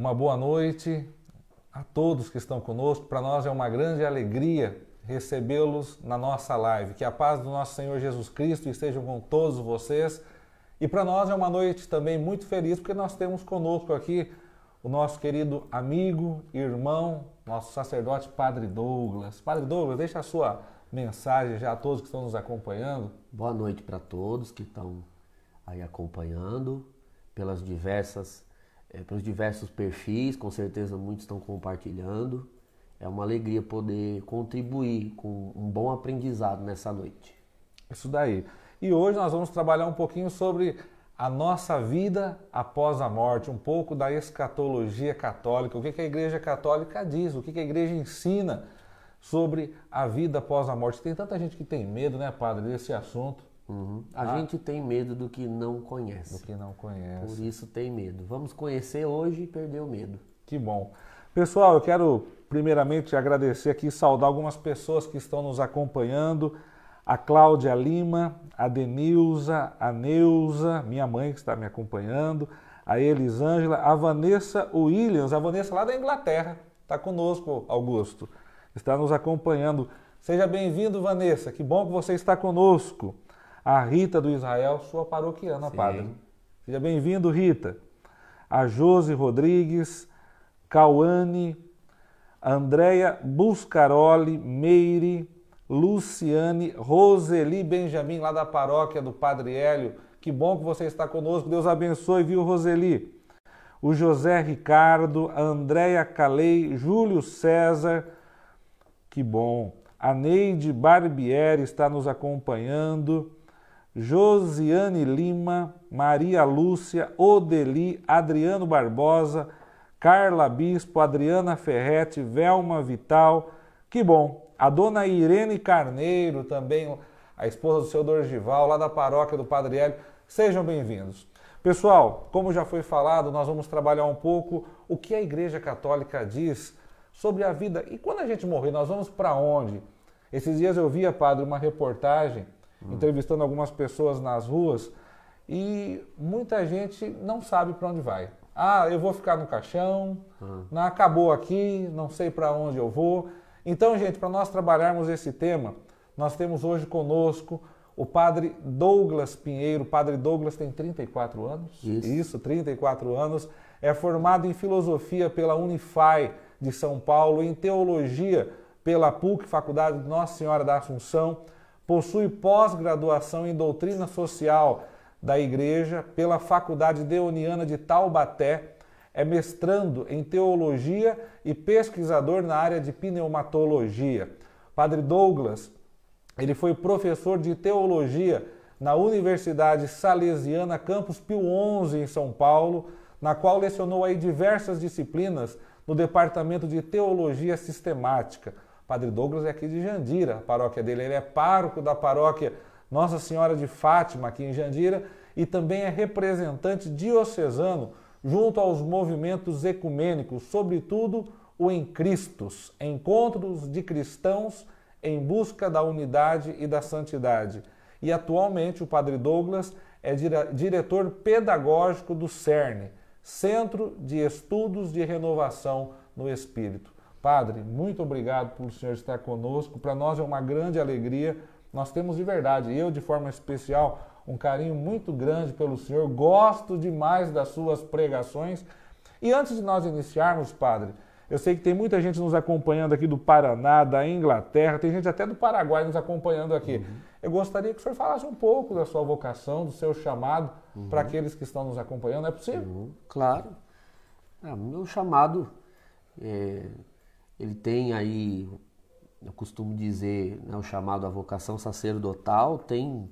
Uma boa noite a todos que estão conosco. Para nós é uma grande alegria recebê-los na nossa live. Que a paz do nosso Senhor Jesus Cristo esteja com todos vocês. E para nós é uma noite também muito feliz porque nós temos conosco aqui o nosso querido amigo, irmão, nosso sacerdote Padre Douglas. Padre Douglas, deixa a sua mensagem já a todos que estão nos acompanhando. Boa noite para todos que estão aí acompanhando pelas diversas é, pelos diversos perfis, com certeza muitos estão compartilhando. É uma alegria poder contribuir com um bom aprendizado nessa noite. Isso daí. E hoje nós vamos trabalhar um pouquinho sobre a nossa vida após a morte, um pouco da escatologia católica, o que, a Igreja Católica diz, o que a Igreja ensina sobre a vida após a morte. Tem tanta gente que tem medo, né, padre, desse assunto. Uhum. A ah. gente tem medo do que não conhece. Do que não conhece. Por isso tem medo. Vamos conhecer hoje e perder o medo. Que bom. Pessoal, eu quero primeiramente agradecer aqui e saudar algumas pessoas que estão nos acompanhando. A Cláudia Lima, a Denilza, a Neuza, minha mãe que está me acompanhando, a Elisângela, a Vanessa Williams, a Vanessa lá da Inglaterra, está conosco, Augusto, está nos acompanhando. Seja bem-vindo, Vanessa, que bom que você está conosco a Rita do Israel, sua paroquiana, Sim. padre. Seja bem-vindo, Rita. A Josi Rodrigues, Cauane, Andréia Buscaroli, Meire, Luciane, Roseli Benjamin, lá da paróquia do Padre Hélio. Que bom que você está conosco. Deus abençoe, viu, Roseli? O José Ricardo, a Andréia Calei, Júlio César. Que bom. A Neide Barbieri está nos acompanhando. Josiane Lima, Maria Lúcia, Odeli, Adriano Barbosa, Carla Bispo, Adriana Ferretti, Velma Vital. Que bom! A dona Irene Carneiro também, a esposa do seu Dorgival, lá da paróquia do Padre Hélio. Sejam bem-vindos. Pessoal, como já foi falado, nós vamos trabalhar um pouco o que a Igreja Católica diz sobre a vida. E quando a gente morrer, nós vamos para onde? Esses dias eu via, padre, uma reportagem hum. entrevistando algumas pessoas nas ruas e muita gente não sabe para onde vai. Ah, eu vou ficar no caixão, hum. não, né, acabou aqui, não sei para onde eu vou. Então, gente, para nós trabalharmos esse tema, nós temos hoje conosco o padre Douglas Pinheiro. O padre Douglas tem 34 anos. Isso. Isso, 34 anos. É formado em filosofia pela Unifai de São Paulo, em teologia pela PUC, Faculdade Nossa Senhora da Assunção possui pós-graduação em doutrina social da Igreja pela Faculdade Deoniana de Taubaté, é mestrando em teologia e pesquisador na área de pneumatologia. Padre Douglas, ele foi professor de teologia na Universidade Salesiana Campus Pio XI em São Paulo, na qual lecionou aí diversas disciplinas no departamento de teologia sistemática. Padre Douglas é aqui de Jandira, a paróquia dele. Ele é pároco da paróquia Nossa Senhora de Fátima, aqui em Jandira, e também é representante diocesano junto aos movimentos ecumênicos, sobretudo o Em Cristos, encontros de cristãos em busca da unidade e da santidade. E atualmente o Padre Douglas é diretor pedagógico do CERN, Centro de Estudos de Renovação no Espírito. Padre, muito obrigado por o senhor estar conosco. Para nós é uma grande alegria. Nós temos de verdade, eu de forma especial, um carinho muito grande pelo senhor. Gosto demais das suas pregações. E antes de nós iniciarmos, Padre, eu sei que tem muita gente nos acompanhando aqui do Paraná, da Inglaterra, tem gente até do Paraguai nos acompanhando aqui. Uhum. Eu gostaria que o senhor falasse um pouco da sua vocação, do seu chamado uhum. para aqueles que estão nos acompanhando. É possível? Uhum. Claro. Ah, meu chamado é, ele tem aí, eu costumo dizer, né, o chamado a vocação sacerdotal, tem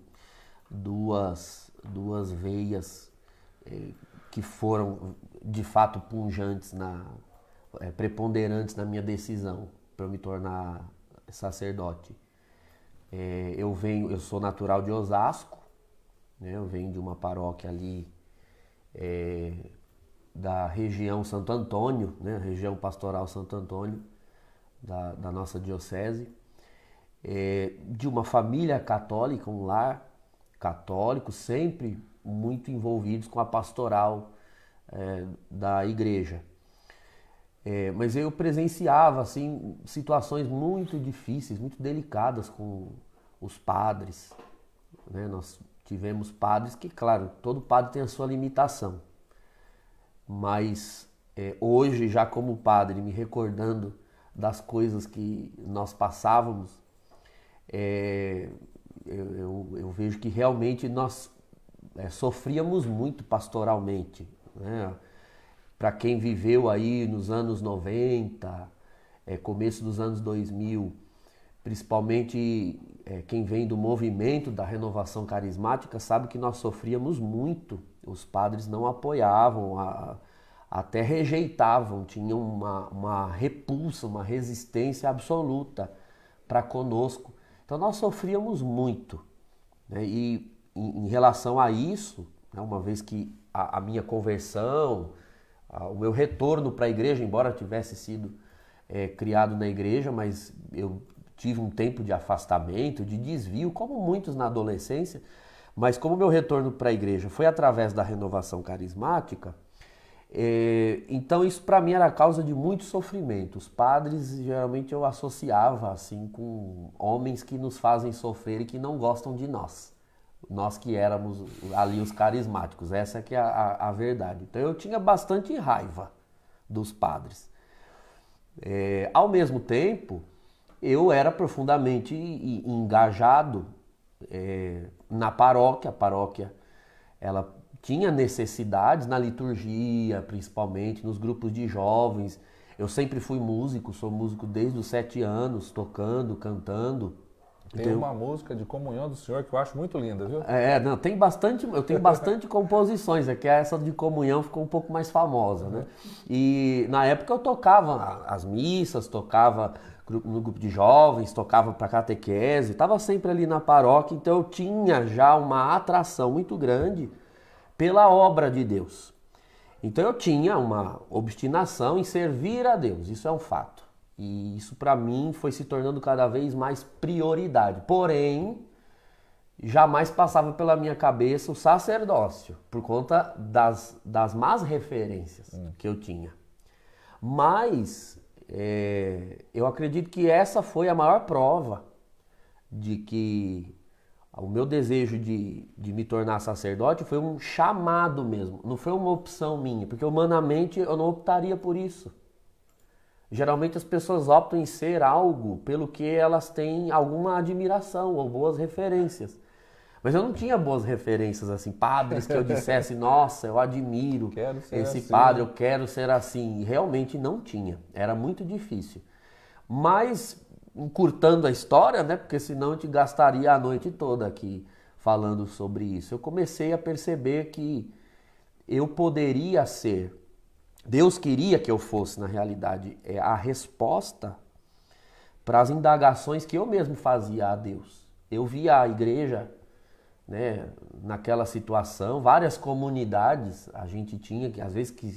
duas, duas veias eh, que foram de fato punjantes, na, eh, preponderantes na minha decisão para me tornar sacerdote. Eh, eu venho, eu sou natural de Osasco, né, eu venho de uma paróquia ali da região Santo Antônio, né, região pastoral Santo Antônio, da, da nossa diocese, é, de uma família católica, um lar católico, sempre muito envolvidos com a pastoral é, da igreja. É, mas eu presenciava assim situações muito difíceis, muito delicadas com os padres. Né? Nós tivemos padres que, claro, todo padre tem a sua limitação. Mas é, hoje, já como padre, me recordando das coisas que nós passávamos, é, eu, eu, eu, vejo que realmente nós é, sofríamos muito pastoralmente. Né? Para quem viveu aí nos anos 90, é, começo dos anos 2000, principalmente é, quem vem do movimento da renovação carismática, sabe que nós sofríamos muito. Os padres não apoiavam a até rejeitavam, tinham uma, uma repulsa, uma resistência absoluta para conosco. Então nós sofríamos muito. Né? E em, em, relação a isso, né, uma vez que a, a minha conversão, a, o meu retorno para a igreja, embora tivesse sido é, criado na igreja, mas eu tive um tempo de afastamento, de desvio, como muitos na adolescência, mas como meu retorno para a igreja foi através da renovação carismática, eh, então isso para mim era causa de muito sofrimento. Os padres geralmente eu associava assim com homens que nos fazem sofrer e que não gostam de nós. Nós que éramos ali os carismáticos, essa é que é a, a verdade. Então eu tinha bastante raiva dos padres. É, ao mesmo tempo, eu era profundamente engajado é, na paróquia. A paróquia ela tinha necessidades na liturgia, principalmente nos grupos de jovens. Eu sempre fui músico, sou músico desde os sete anos, tocando, cantando. Tem então, uma música de comunhão do senhor que eu acho muito linda, viu? É, é não, tem bastante, eu tenho bastante composições, é que essa de comunhão ficou um pouco mais famosa, né? E na época eu tocava as missas, tocava no grupo de jovens, tocava para catequese, estava sempre ali na paróquia, então eu tinha já uma atração muito grande pela obra de Deus. Então eu tinha uma obstinação em servir a Deus, isso é um fato. E isso para mim foi se tornando cada vez mais prioridade. Porém, jamais passava pela minha cabeça o sacerdócio, por conta das, das más referências hum. que eu tinha. Mas é, eu acredito que essa foi a maior prova de que o meu desejo de, de me tornar sacerdote foi um chamado mesmo, não foi uma opção minha, porque humanamente eu não optaria por isso. Geralmente as pessoas optam em ser algo pelo que elas têm alguma admiração ou boas referências. Mas eu não tinha boas referências assim, padres que eu dissesse, nossa, eu admiro esse assim. padre, eu quero ser assim. Realmente não tinha, era muito difícil. Mas encurtando a história, né? Porque senão a gente gastaria a noite toda aqui falando sobre isso. Eu comecei a perceber que eu poderia ser, Deus queria que eu fosse, na realidade, é a resposta para as indagações que eu mesmo fazia a Deus. Eu via a igreja né, naquela situação, várias comunidades a gente tinha que às vezes que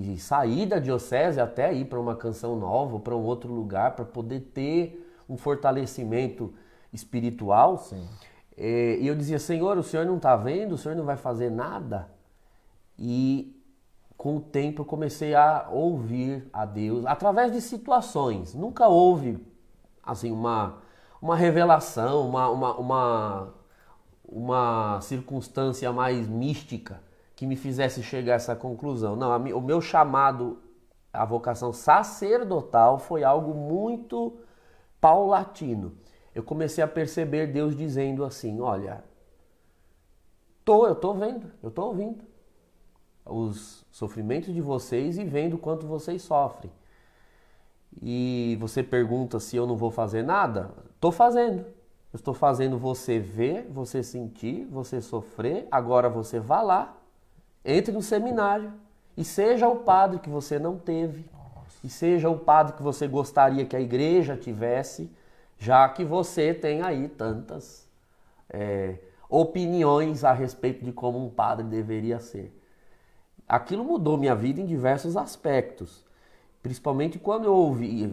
que sair da diocese até ir para uma canção nova, para um outro lugar, para poder ter um fortalecimento espiritual. Sim. É, e eu dizia, Senhor, o Senhor não está vendo, o Senhor não vai fazer nada. E com o tempo eu comecei a ouvir a Deus através de situações. Nunca houve assim uma, uma revelação, uma, uma, uma, uma circunstância mais mística que me fizesse chegar a essa conclusão. Não, o meu chamado, a vocação sacerdotal foi algo muito paulatino. Eu comecei a perceber Deus dizendo assim: olha, tô, eu tô vendo, eu tô ouvindo os sofrimentos de vocês e vendo quanto vocês sofrem. E você pergunta se eu não vou fazer nada? Tô fazendo. Eu estou fazendo você ver, você sentir, você sofrer. Agora você vá lá entre no seminário e seja o padre que você não teve. Nossa. E seja o padre que você gostaria que a igreja tivesse, já que você tem aí tantas é, opiniões a respeito de como um padre deveria ser. Aquilo mudou minha vida em diversos aspectos. Principalmente quando eu ouvi,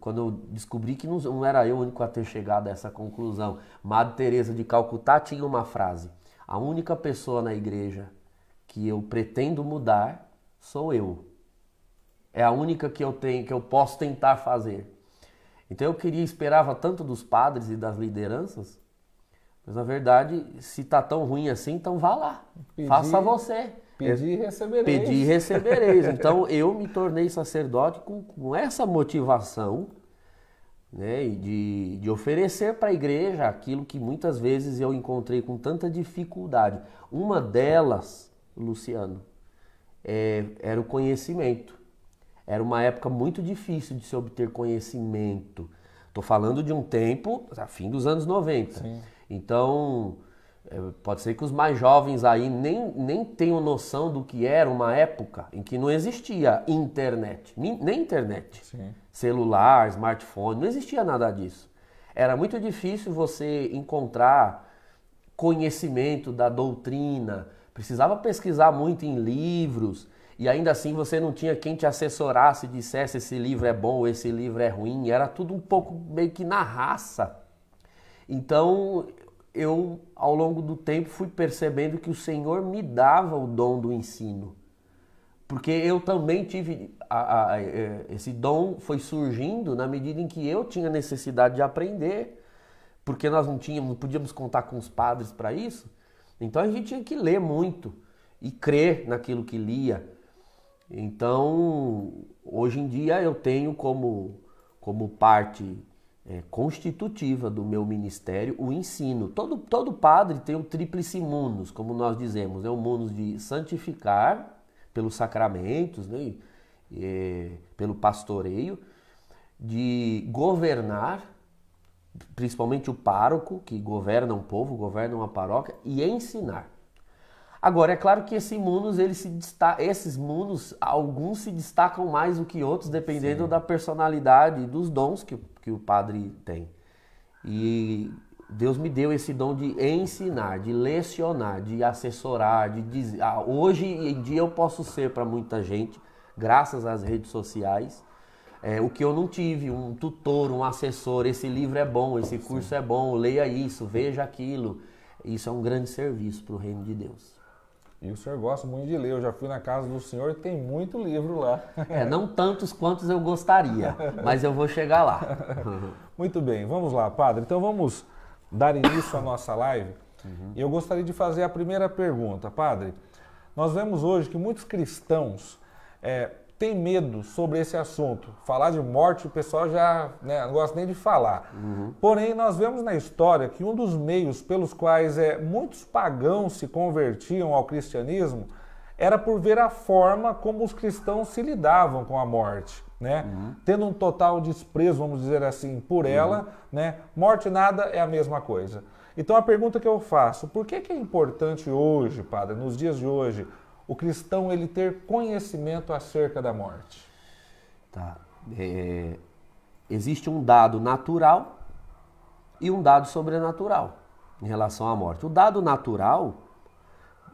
quando eu descobri que não era eu o único a ter chegado a essa conclusão. Madre Teresa de Calcutá tinha uma frase: a única pessoa na igreja que eu pretendo mudar sou eu. É a única que eu tenho, que eu posso tentar fazer. Então eu queria, esperava tanto dos padres e das lideranças, mas na verdade, se tá tão ruim assim, então vá lá, faça você. Pedir e recebereis. Pedir e recebereis. Então eu me tornei sacerdote com, com essa motivação né, de, de oferecer para a igreja aquilo que muitas vezes eu encontrei com tanta dificuldade. Uma delas Luciano, é, era o conhecimento. Era uma época muito difícil de se obter conhecimento. Estou falando de um tempo, a tá, fim dos anos 90. Sim. Então, é, pode ser que os mais jovens aí nem, nem tenham noção do que era uma época em que não existia internet, nem, nem internet, Sim. celular, smartphone, não existia nada disso. Era muito difícil você encontrar conhecimento da doutrina, precisava pesquisar muito em livros e ainda assim você não tinha quem te assessorasse, dissesse esse livro é bom, ou esse livro é ruim, era tudo um pouco meio que na raça. Então eu, ao longo do tempo, fui percebendo que o Senhor me dava o dom do ensino. Porque eu também tive. A, a, é, esse dom foi surgindo na medida em que eu tinha necessidade de aprender. Porque nós não tínhamos, não podíamos contar com os padres para isso. Então a gente tinha que ler muito e crer naquilo que lia. Então, hoje em dia eu tenho como, como parte é, constitutiva do meu ministério o ensino. Todo, todo padre tem o tríplice munus, como nós dizemos, né? o munus de santificar pelos sacramentos, né? É, pelo pastoreio, de governar principalmente o pároco, que governa um povo, governa uma paróquia, e ensinar. Agora, é claro que esses munos, eles se esses munos, alguns se destacam mais do que outros, dependendo Sim. da personalidade e dos dons que, que o padre tem. E Deus me deu esse dom de ensinar, de lecionar, de assessorar, de dizer. Ah, hoje em dia eu posso ser para muita gente, graças às redes sociais, é, o que eu não tive, um tutor, um assessor, esse livro é bom, esse curso Sim. é bom, leia isso, veja aquilo. Isso é um grande serviço para o reino de Deus. E o senhor gosta muito de ler. Eu já fui na casa do senhor e tem muito livro lá. É, não tantos quantos eu gostaria, mas eu vou chegar lá. muito bem, vamos lá, padre. Então vamos dar início à nossa live. Uhum. Eu gostaria de fazer a primeira pergunta, padre. Nós vemos hoje que muitos cristãos é, tem medo sobre esse assunto. Falar de morte, o pessoal já né, não gosta nem de falar. Uhum. Porém, nós vemos na história que um dos meios pelos quais é, muitos pagãos se convertiam ao cristianismo era por ver a forma como os cristãos se lidavam com a morte. Né? Uhum. Tendo um total desprezo, vamos dizer assim, por uhum. ela, né? morte nada é a mesma coisa. Então a pergunta que eu faço, por que, que é importante hoje, padre, nos dias de hoje, o cristão ele ter conhecimento acerca da morte? Tá. É, existe um dado natural e um dado sobrenatural em relação à morte. O dado natural,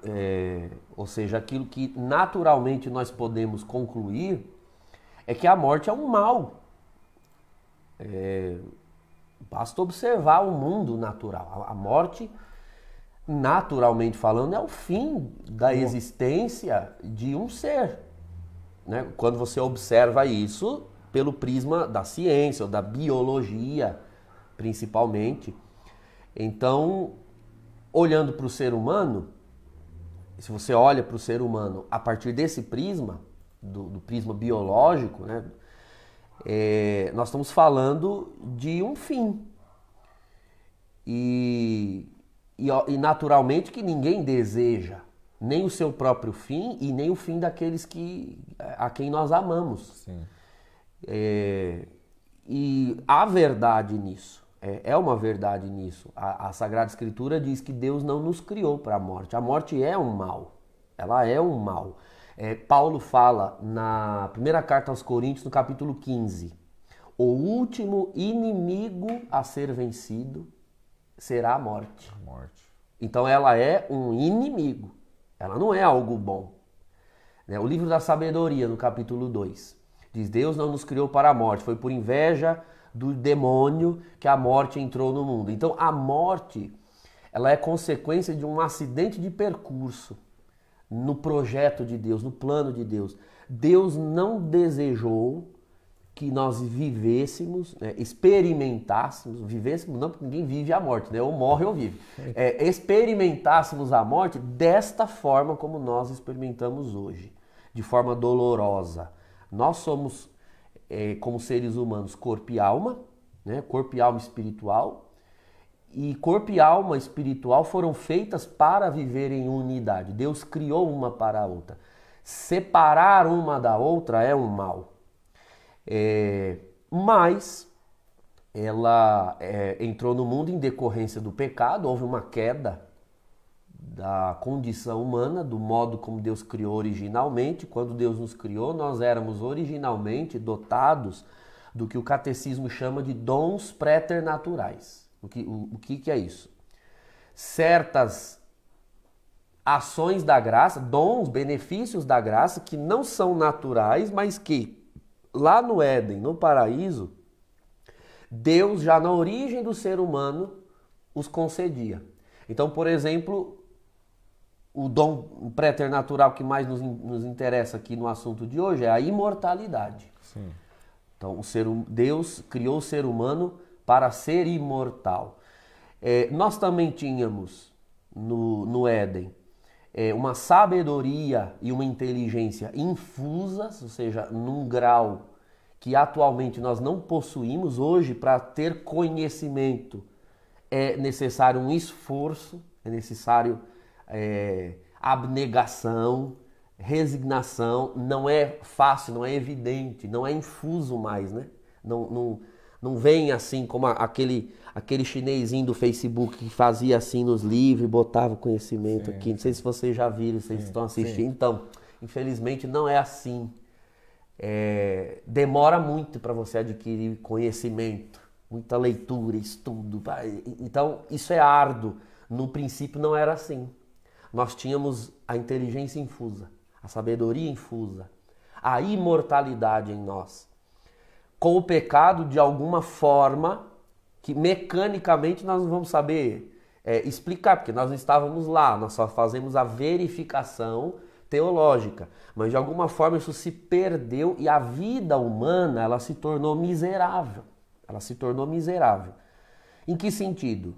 é, ou seja, aquilo que naturalmente nós podemos concluir, é que a morte é um mal. É, basta observar o mundo natural. A morte naturalmente falando, é o fim da existência de um ser. Né? Quando você observa isso pelo prisma da ciência, ou da biologia, principalmente. Então, olhando para o ser humano, se você olha para o ser humano a partir desse prisma, do, do prisma biológico, né? É, nós estamos falando de um fim. E e, e naturalmente que ninguém deseja nem o seu próprio fim e nem o fim daqueles que a quem nós amamos. É, e há verdade nisso. É, é uma verdade nisso. A, a, Sagrada Escritura diz que Deus não nos criou para a morte. A morte é um mal. Ela é um mal. É, Paulo fala na primeira carta aos Coríntios, no capítulo 15: O último inimigo a ser vencido será a morte. A morte. Então ela é um inimigo. Ela não é algo bom. Né? O livro da sabedoria, no capítulo 2, diz: Deus não nos criou para a morte, foi por inveja do demônio que a morte entrou no mundo. Então a morte ela é consequência de um acidente de percurso no projeto de Deus, no plano de Deus. Deus não desejou que nós vivêssemos, né, experimentássemos, vivêssemos, não porque ninguém vive a morte, né, ou morre ou vive, é, experimentássemos a morte desta forma como nós experimentamos hoje, de forma dolorosa. Nós somos, é, como seres humanos, corpo e alma, né, corpo e alma espiritual, e corpo e alma espiritual foram feitas para viver em unidade. Deus criou uma para a outra. Separar uma da outra é um mal. É, mas ela é, entrou no mundo em decorrência do pecado, houve uma queda da condição humana, do modo como Deus criou originalmente. Quando Deus nos criou, nós éramos originalmente dotados do que o catecismo chama de dons préternaturais. O que, o, o que, que é isso? Certas ações da graça, dons, benefícios da graça que não são naturais, mas que lá no Éden, no paraíso, Deus já na origem do ser humano os concedia. Então, por exemplo, o dom préternatural que mais nos, nos interessa aqui no assunto de hoje é a imortalidade. Sim. Então, o ser, hum, Deus criou o ser humano para ser imortal. É, nós também tínhamos no, no Éden é, uma sabedoria e uma inteligência infusas, ou seja, num grau que atualmente nós não possuímos. Hoje, para ter conhecimento, é necessário um esforço, é necessário é, abnegação, resignação. Não é fácil, não é evidente, não é infuso mais, né? Não, não, não vem assim como aquele aquele chinesinho do Facebook que fazia assim nos livros, botava conhecimento sim. aqui. Não sei se vocês já viram, vocês sim, estão assistindo. Sim. Então, infelizmente não é assim. É, demora muito para você adquirir conhecimento, muita leitura, estudo. Então, isso é árduo. No princípio não era assim. Nós tínhamos a inteligência infusa, a sabedoria infusa, a imortalidade em nós com o pecado de alguma forma que mecanicamente nós não vamos saber é, explicar, porque nós não estávamos lá, nós só fazemos a verificação teológica. Mas de alguma forma isso se perdeu e a vida humana ela se tornou miserável. Ela se tornou miserável. Em que sentido?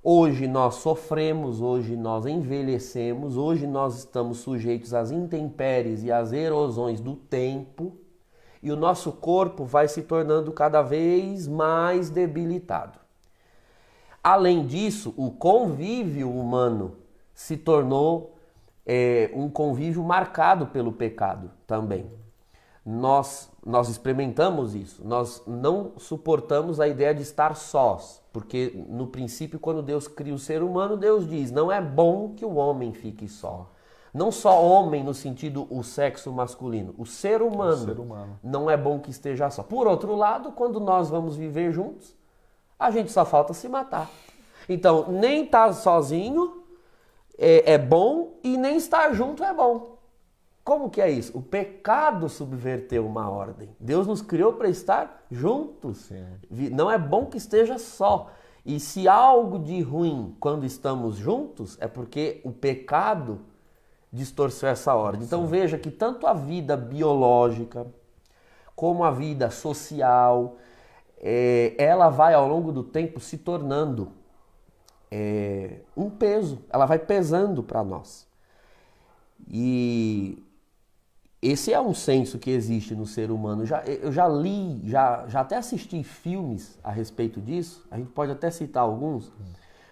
Hoje nós sofremos, hoje nós envelhecemos, hoje nós estamos sujeitos às intempéries e às erosões do tempo e o nosso corpo vai se tornando cada vez mais debilitado. Além disso, o convívio humano se tornou é, um convívio marcado pelo pecado também. Nós, nós experimentamos isso, nós não suportamos a ideia de estar sós, porque no princípio, quando Deus cria o ser humano, Deus diz: não é bom que o homem fique só. Não só homem no sentido o sexo masculino, o ser humano. O ser humano. Não é bom que esteja só. Por outro lado, quando nós vamos viver juntos, a gente só falta se matar. Então, nem estar tá sozinho é, é bom e nem estar junto é bom. Como que é isso? O pecado subverteu uma ordem. Deus nos criou para estar juntos. Sim. Não é bom que esteja só. E se algo de ruim quando estamos juntos, é porque o pecado distorceu essa ordem. Então Sim. veja que tanto a vida biológica como a vida social, é, ela vai ao longo do tempo se tornando é, um peso, ela vai pesando para nós. E esse é um senso que existe no ser humano. Já, eu já li, já, já até assisti filmes a respeito disso, a gente pode até citar alguns, hum.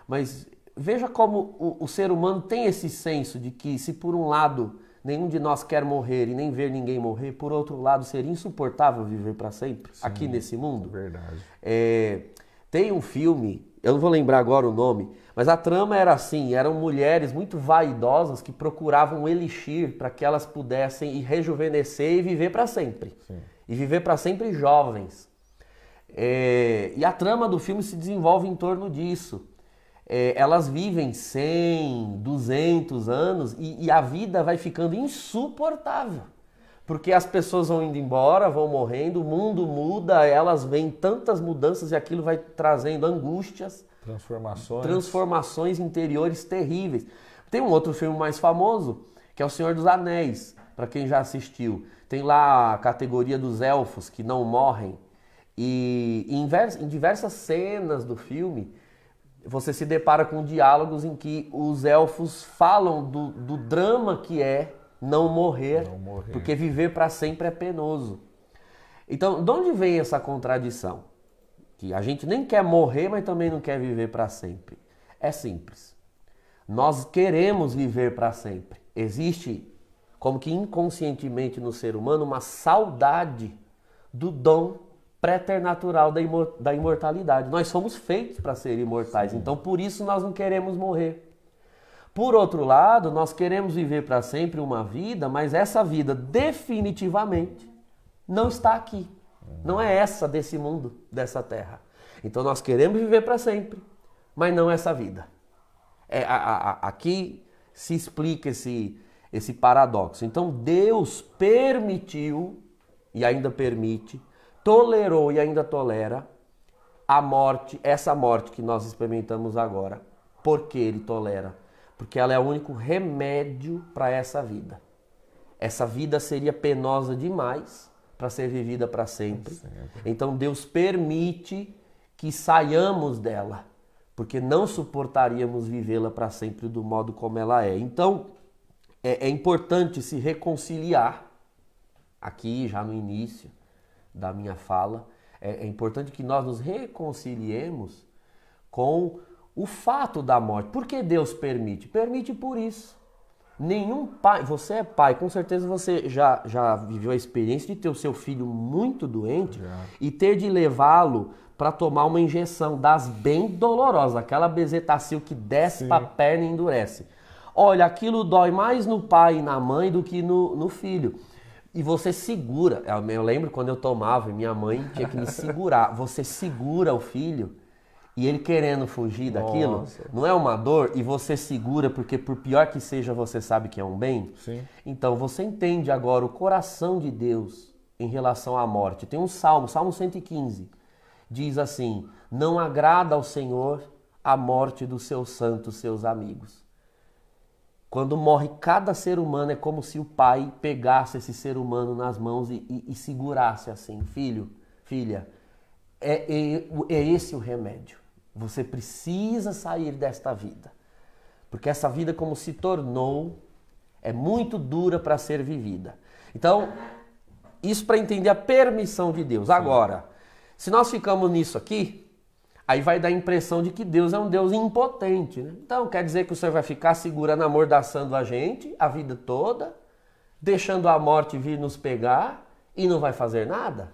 mas veja como o, o, ser humano tem esse senso de que, se por um lado nenhum de nós quer morrer e nem ver ninguém morrer, por outro lado seria insuportável viver para sempre Sim, aqui nesse mundo. Verdade. É, tem um filme, eu não vou lembrar agora o nome, mas a trama era assim: eram mulheres muito vaidosas que procuravam um elixir para que elas pudessem rejuvenescer e viver para sempre. Sim. E viver para sempre jovens. É, e a trama do filme se desenvolve em torno disso é, elas vivem 100, 200 anos e, e a vida vai ficando insuportável. Porque as pessoas vão indo embora, vão morrendo, o mundo muda, elas veem tantas mudanças e aquilo vai trazendo angústias. Transformações. Transformações interiores terríveis. Tem um outro filme mais famoso, que é O Senhor dos Anéis, para quem já assistiu. Tem lá a categoria dos elfos que não morrem. E em, em diversas cenas do filme, você se depara com diálogos em que os elfos falam do, do drama que é não morrer, não morrer. porque viver para sempre é penoso. Então, de onde vem essa contradição? Que a gente nem quer morrer, mas também não quer viver para sempre. É simples. Nós queremos viver para sempre. Existe, como que inconscientemente no ser humano, uma saudade do dom préternatural da, imor da imortalidade. Nós somos feitos para ser imortais, Sim. então por isso nós não queremos morrer. Por outro lado, nós queremos viver para sempre uma vida, mas essa vida definitivamente não está aqui. Não é essa desse mundo, dessa terra. Então nós queremos viver para sempre, mas não essa vida. É, a, a, aqui se explica esse, esse paradoxo. Então Deus permitiu, e ainda permite, tolerou e ainda tolera a morte, essa morte que nós experimentamos agora, porque ele tolera, porque ela é o único remédio para essa vida. Essa vida seria penosa demais para ser vivida para sempre. Então Deus permite que saiamos dela, porque não suportaríamos vivê-la para sempre do modo como ela é. Então é, é importante se reconciliar aqui já no início da minha fala, é, é importante que nós nos reconciliemos com o fato da morte. Por que Deus permite? Permite por isso. Nenhum pai, você é pai, com certeza você já, já viveu a experiência de ter o seu filho muito doente já. e ter de levá-lo para tomar uma injeção das bem dolorosas, aquela bezetacil que desce para a perna e endurece. Olha, aquilo dói mais no pai e na mãe do que no, no filho. E você segura. Eu lembro quando eu tomava e minha mãe tinha que me segurar. Você segura o filho e ele querendo fugir daquilo. Não é uma dor e você segura porque por pior que seja você sabe que é um bem. Sim. Então você entende agora o coração de Deus em relação à morte. Tem um salmo, Salmo 115, diz assim: "Não agrada ao Senhor a morte dos seus santos, seus amigos". Quando morre cada ser humano, é como se o pai pegasse esse ser humano nas mãos e, e, e segurasse assim: filho, filha, é, é, é esse o remédio. Você precisa sair desta vida. Porque essa vida, como se tornou, é muito dura para ser vivida. Então, isso para entender a permissão de Deus. Agora, se nós ficamos nisso aqui, Aí vai dar a impressão de que Deus é um Deus impotente. Né? Então quer dizer que o Senhor vai ficar segurando, amordaçando a gente a vida toda, deixando a morte vir nos pegar e não vai fazer nada?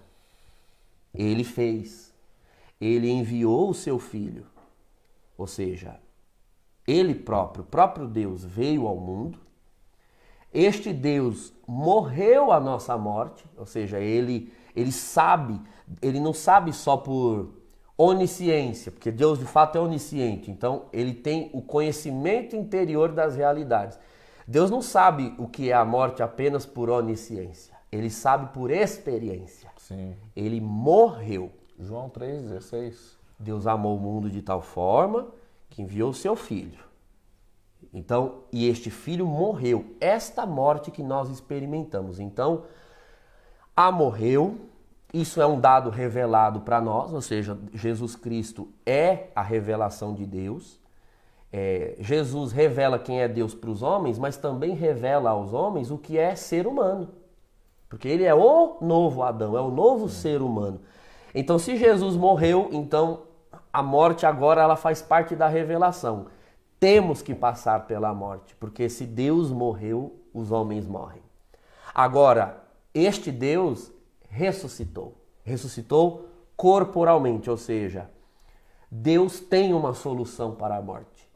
Ele fez. Ele enviou o seu filho. Ou seja, ele próprio, o próprio Deus veio ao mundo. Este Deus morreu a nossa morte, ou seja, ele ele sabe, ele não sabe só por onisciência, porque Deus de fato é onisciente, então ele tem o conhecimento interior das realidades. Deus não sabe o que é a morte apenas por onisciência, ele sabe por experiência. Sim. Ele morreu. João 3,16. Deus amou o mundo de tal forma que enviou o seu filho. Então, e este filho morreu, esta morte que nós experimentamos. Então, a morreu, isso é um dado revelado para nós, ou seja, Jesus Cristo é a revelação de Deus. É, Jesus revela quem é Deus para os homens, mas também revela aos homens o que é ser humano. Porque ele é o novo Adão, é o novo ser humano. Então, se Jesus morreu, então a morte agora ela faz parte da revelação. Temos que passar pela morte, porque se Deus morreu, os homens morrem. Agora, este Deus ressuscitou. Ressuscitou corporalmente, ou seja, Deus tem uma solução para a morte.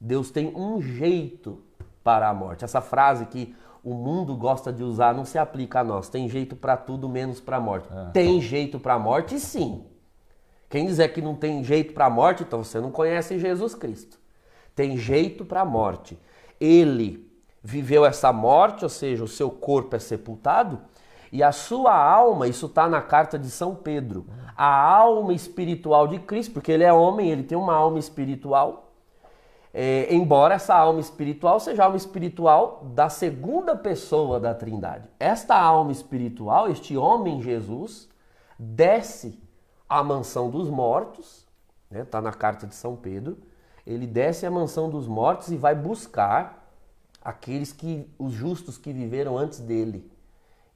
Deus tem um jeito para a morte. Essa frase que o mundo gosta de usar não se aplica a nós. Tem jeito para tudo menos para a morte. É. Tem então. jeito para a morte, sim. Quem dizer que não tem jeito para a morte, então você não conhece Jesus Cristo. Tem jeito para a morte. Ele viveu essa morte, ou seja, o seu corpo é sepultado, e a sua alma, isso está na carta de São Pedro, a alma espiritual de Cristo, porque ele é homem, ele tem uma alma espiritual. É, embora essa alma espiritual seja a alma espiritual da segunda pessoa da Trindade. Esta alma espiritual, este homem Jesus, desce à mansão dos mortos, está né? Tá na carta de São Pedro. Ele desce à mansão dos mortos e vai buscar aqueles que os justos que viveram antes dele.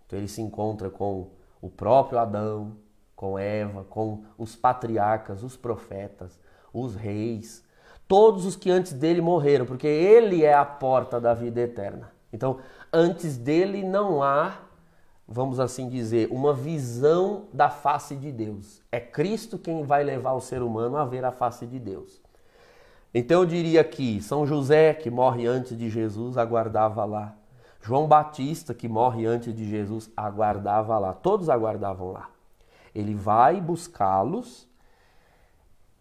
Então ele se encontra com o próprio Adão, com Eva, com os patriarcas, os profetas, os reis, todos os que antes dele morreram, porque ele é a porta da vida eterna. Então, antes dele não há, vamos assim dizer, uma visão da face de Deus. É Cristo quem vai levar o ser humano a ver a face de Deus. Então eu diria que São José, que morre antes de Jesus, aguardava lá João Batista, que morre antes de Jesus, aguardava lá. Todos aguardavam lá. Ele vai buscá-los,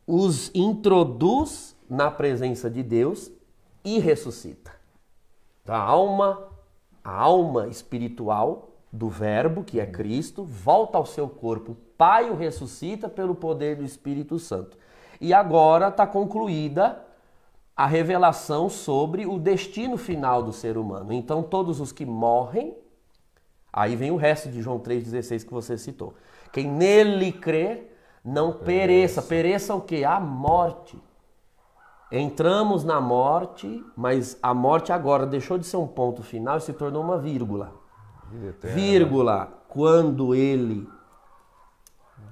os introduz na presença de Deus e ressuscita. A alma, a alma espiritual do Verbo, que é Cristo, volta ao seu corpo. O Pai o ressuscita pelo poder do Espírito Santo. E agora está concluída a revelação sobre o destino final do ser humano. Então, todos os que morrem, aí vem o resto de João 3,16 que você citou. Quem nele crê, não pereça. Pereça o que? A morte. Entramos na morte, mas a morte agora deixou de ser um ponto final e se tornou uma vírgula. Vírgula. Quando ele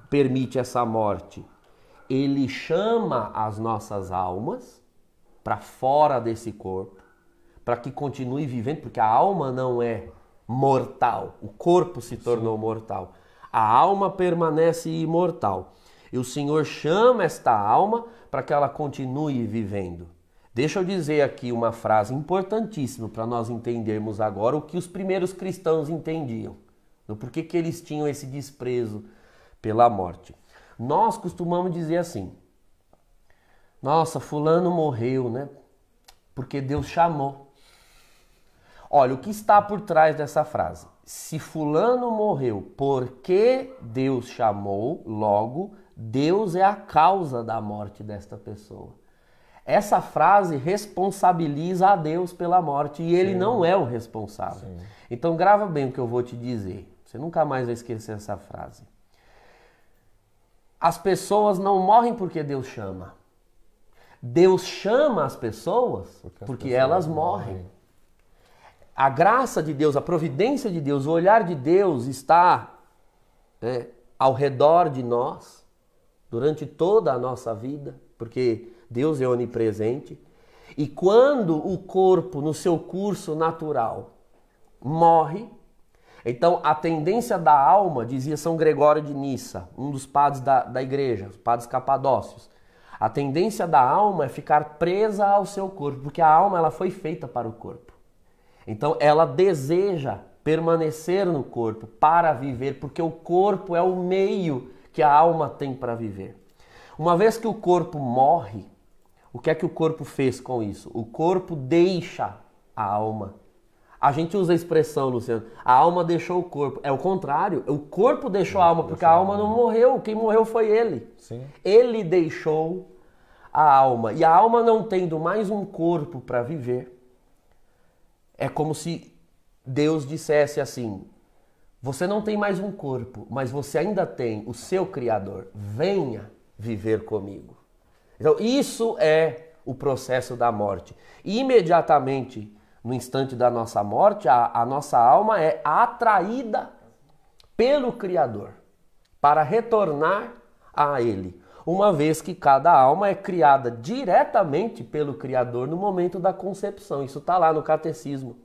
permite essa morte, ele chama as nossas almas para fora desse corpo, para que continue vivendo, porque a alma não é mortal, o corpo se tornou Sim. mortal. A alma permanece imortal. E o Senhor chama esta alma para que ela continue vivendo. Deixa eu dizer aqui uma frase importantíssima para nós entendermos agora o que os primeiros cristãos entendiam, do porquê que eles tinham esse desprezo pela morte. Nós costumamos dizer assim: nossa, fulano morreu, né? Porque Deus chamou. Olha, o que está por trás dessa frase? Se fulano morreu porque Deus chamou, logo Deus é a causa da morte desta pessoa. Essa frase responsabiliza a Deus pela morte e ele Sim. não é o responsável. Sim. Então grava bem o que eu vou te dizer. Você nunca mais vai esquecer essa frase. As pessoas não morrem porque Deus chama. Deus chama as pessoas porque, as porque pessoas elas morrem. morrem. A graça de Deus, a providência de Deus, o olhar de Deus está né, ao redor de nós durante toda a nossa vida, porque Deus é onipresente. E quando o corpo, no seu curso natural, morre, então a tendência da alma, dizia São Gregório de Nissa, um dos padres da, da igreja, os padres capadócios, a tendência da alma é ficar presa ao seu corpo, porque a alma ela foi feita para o corpo. Então ela deseja permanecer no corpo para viver, porque o corpo é o meio que a alma tem para viver. Uma vez que o corpo morre, o que é que o corpo fez com isso? O corpo deixa a alma. A gente usa a expressão, Luciano, a alma deixou o corpo. É o contrário, o corpo deixou a alma, porque a alma não morreu, quem morreu foi ele. Sim. Ele deixou a alma. E a alma não tendo mais um corpo para viver, é como se Deus dissesse assim: Você não tem mais um corpo, mas você ainda tem o seu Criador. Venha viver comigo. Então, isso é o processo da morte. E imediatamente, no instante da nossa morte, a, a nossa alma é atraída pelo Criador para retornar a Ele uma vez que cada alma é criada diretamente pelo Criador no momento da concepção. Isso está lá no catecismo.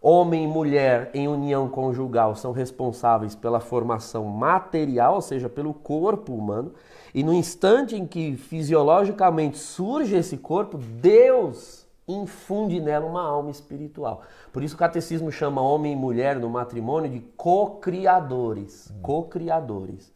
Homem e mulher em união conjugal são responsáveis pela formação material, ou seja, pelo corpo humano, e no instante em que fisiologicamente surge esse corpo, Deus infunde nela uma alma espiritual. Por isso o catecismo chama homem e mulher no matrimônio de co-criadores, hum. co-criadores.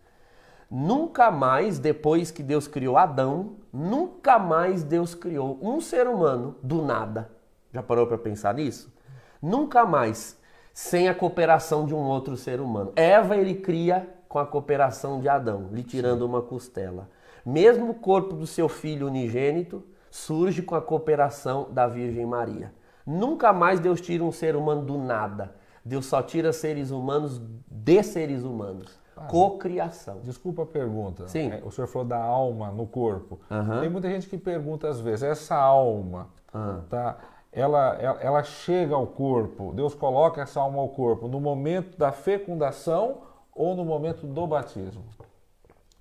Nunca mais, depois que Deus criou Adão, nunca mais Deus criou um ser humano do nada. Já parou para pensar nisso? Nunca mais, sem a cooperação de um outro ser humano. Eva ele cria com a cooperação de Adão, lhe tirando uma costela. Mesmo o corpo do seu filho unigênito surge com a cooperação da Virgem Maria. Nunca mais Deus tira um ser humano do nada. Deus só tira seres humanos de seres humanos. Cocriação. Desculpa a pergunta. Sim. É, o senhor falou da alma no corpo. Uhum. Tem muita gente que pergunta às vezes, essa alma, uhum. tá? Ela, ela, ela, chega ao corpo, Deus coloca essa alma ao corpo no momento da fecundação ou no momento do batismo?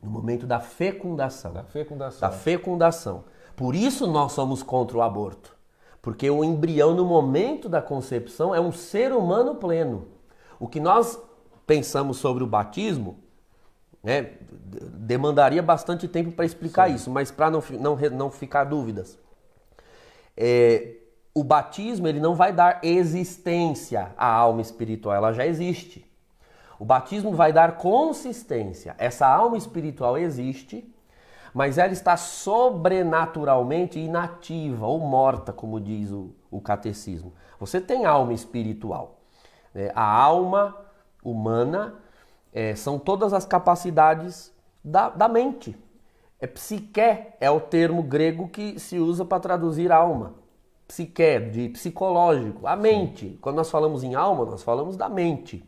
No momento da fecundação. Da fecundação. Da fecundação. Por isso nós somos contra o aborto. Porque o embrião, no momento da concepção, é um ser humano pleno. O que nós pensamos sobre o batismo, né, demandaria bastante tempo para explicar Sim. isso, mas para não, não, não ficar dúvidas. É, o batismo ele não vai dar existência à alma espiritual, ela já existe. O batismo vai dar consistência. Essa alma espiritual existe, mas ela está sobrenaturalmente inativa ou morta, como diz o, o catecismo. Você tem alma espiritual. Né? A alma humana é, são todas as capacidades da, da mente. É psique é o termo grego que se usa para traduzir alma. Psique, de psicológico, a mente. Sim. Quando nós falamos em alma, nós falamos da mente.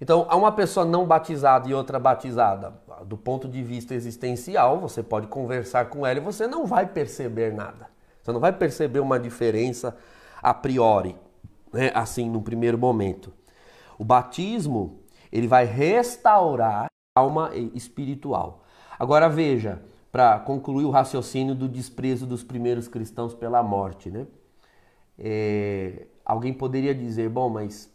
Então, há uma pessoa não batizada e outra batizada. Do ponto de vista existencial, você pode conversar com ela e você não vai perceber nada. Você não vai perceber uma diferença a priori, né? assim, no primeiro momento. O batismo, ele vai restaurar a alma espiritual. Agora veja, para concluir o raciocínio do desprezo dos primeiros cristãos pela morte, né? É, alguém poderia dizer, bom, mas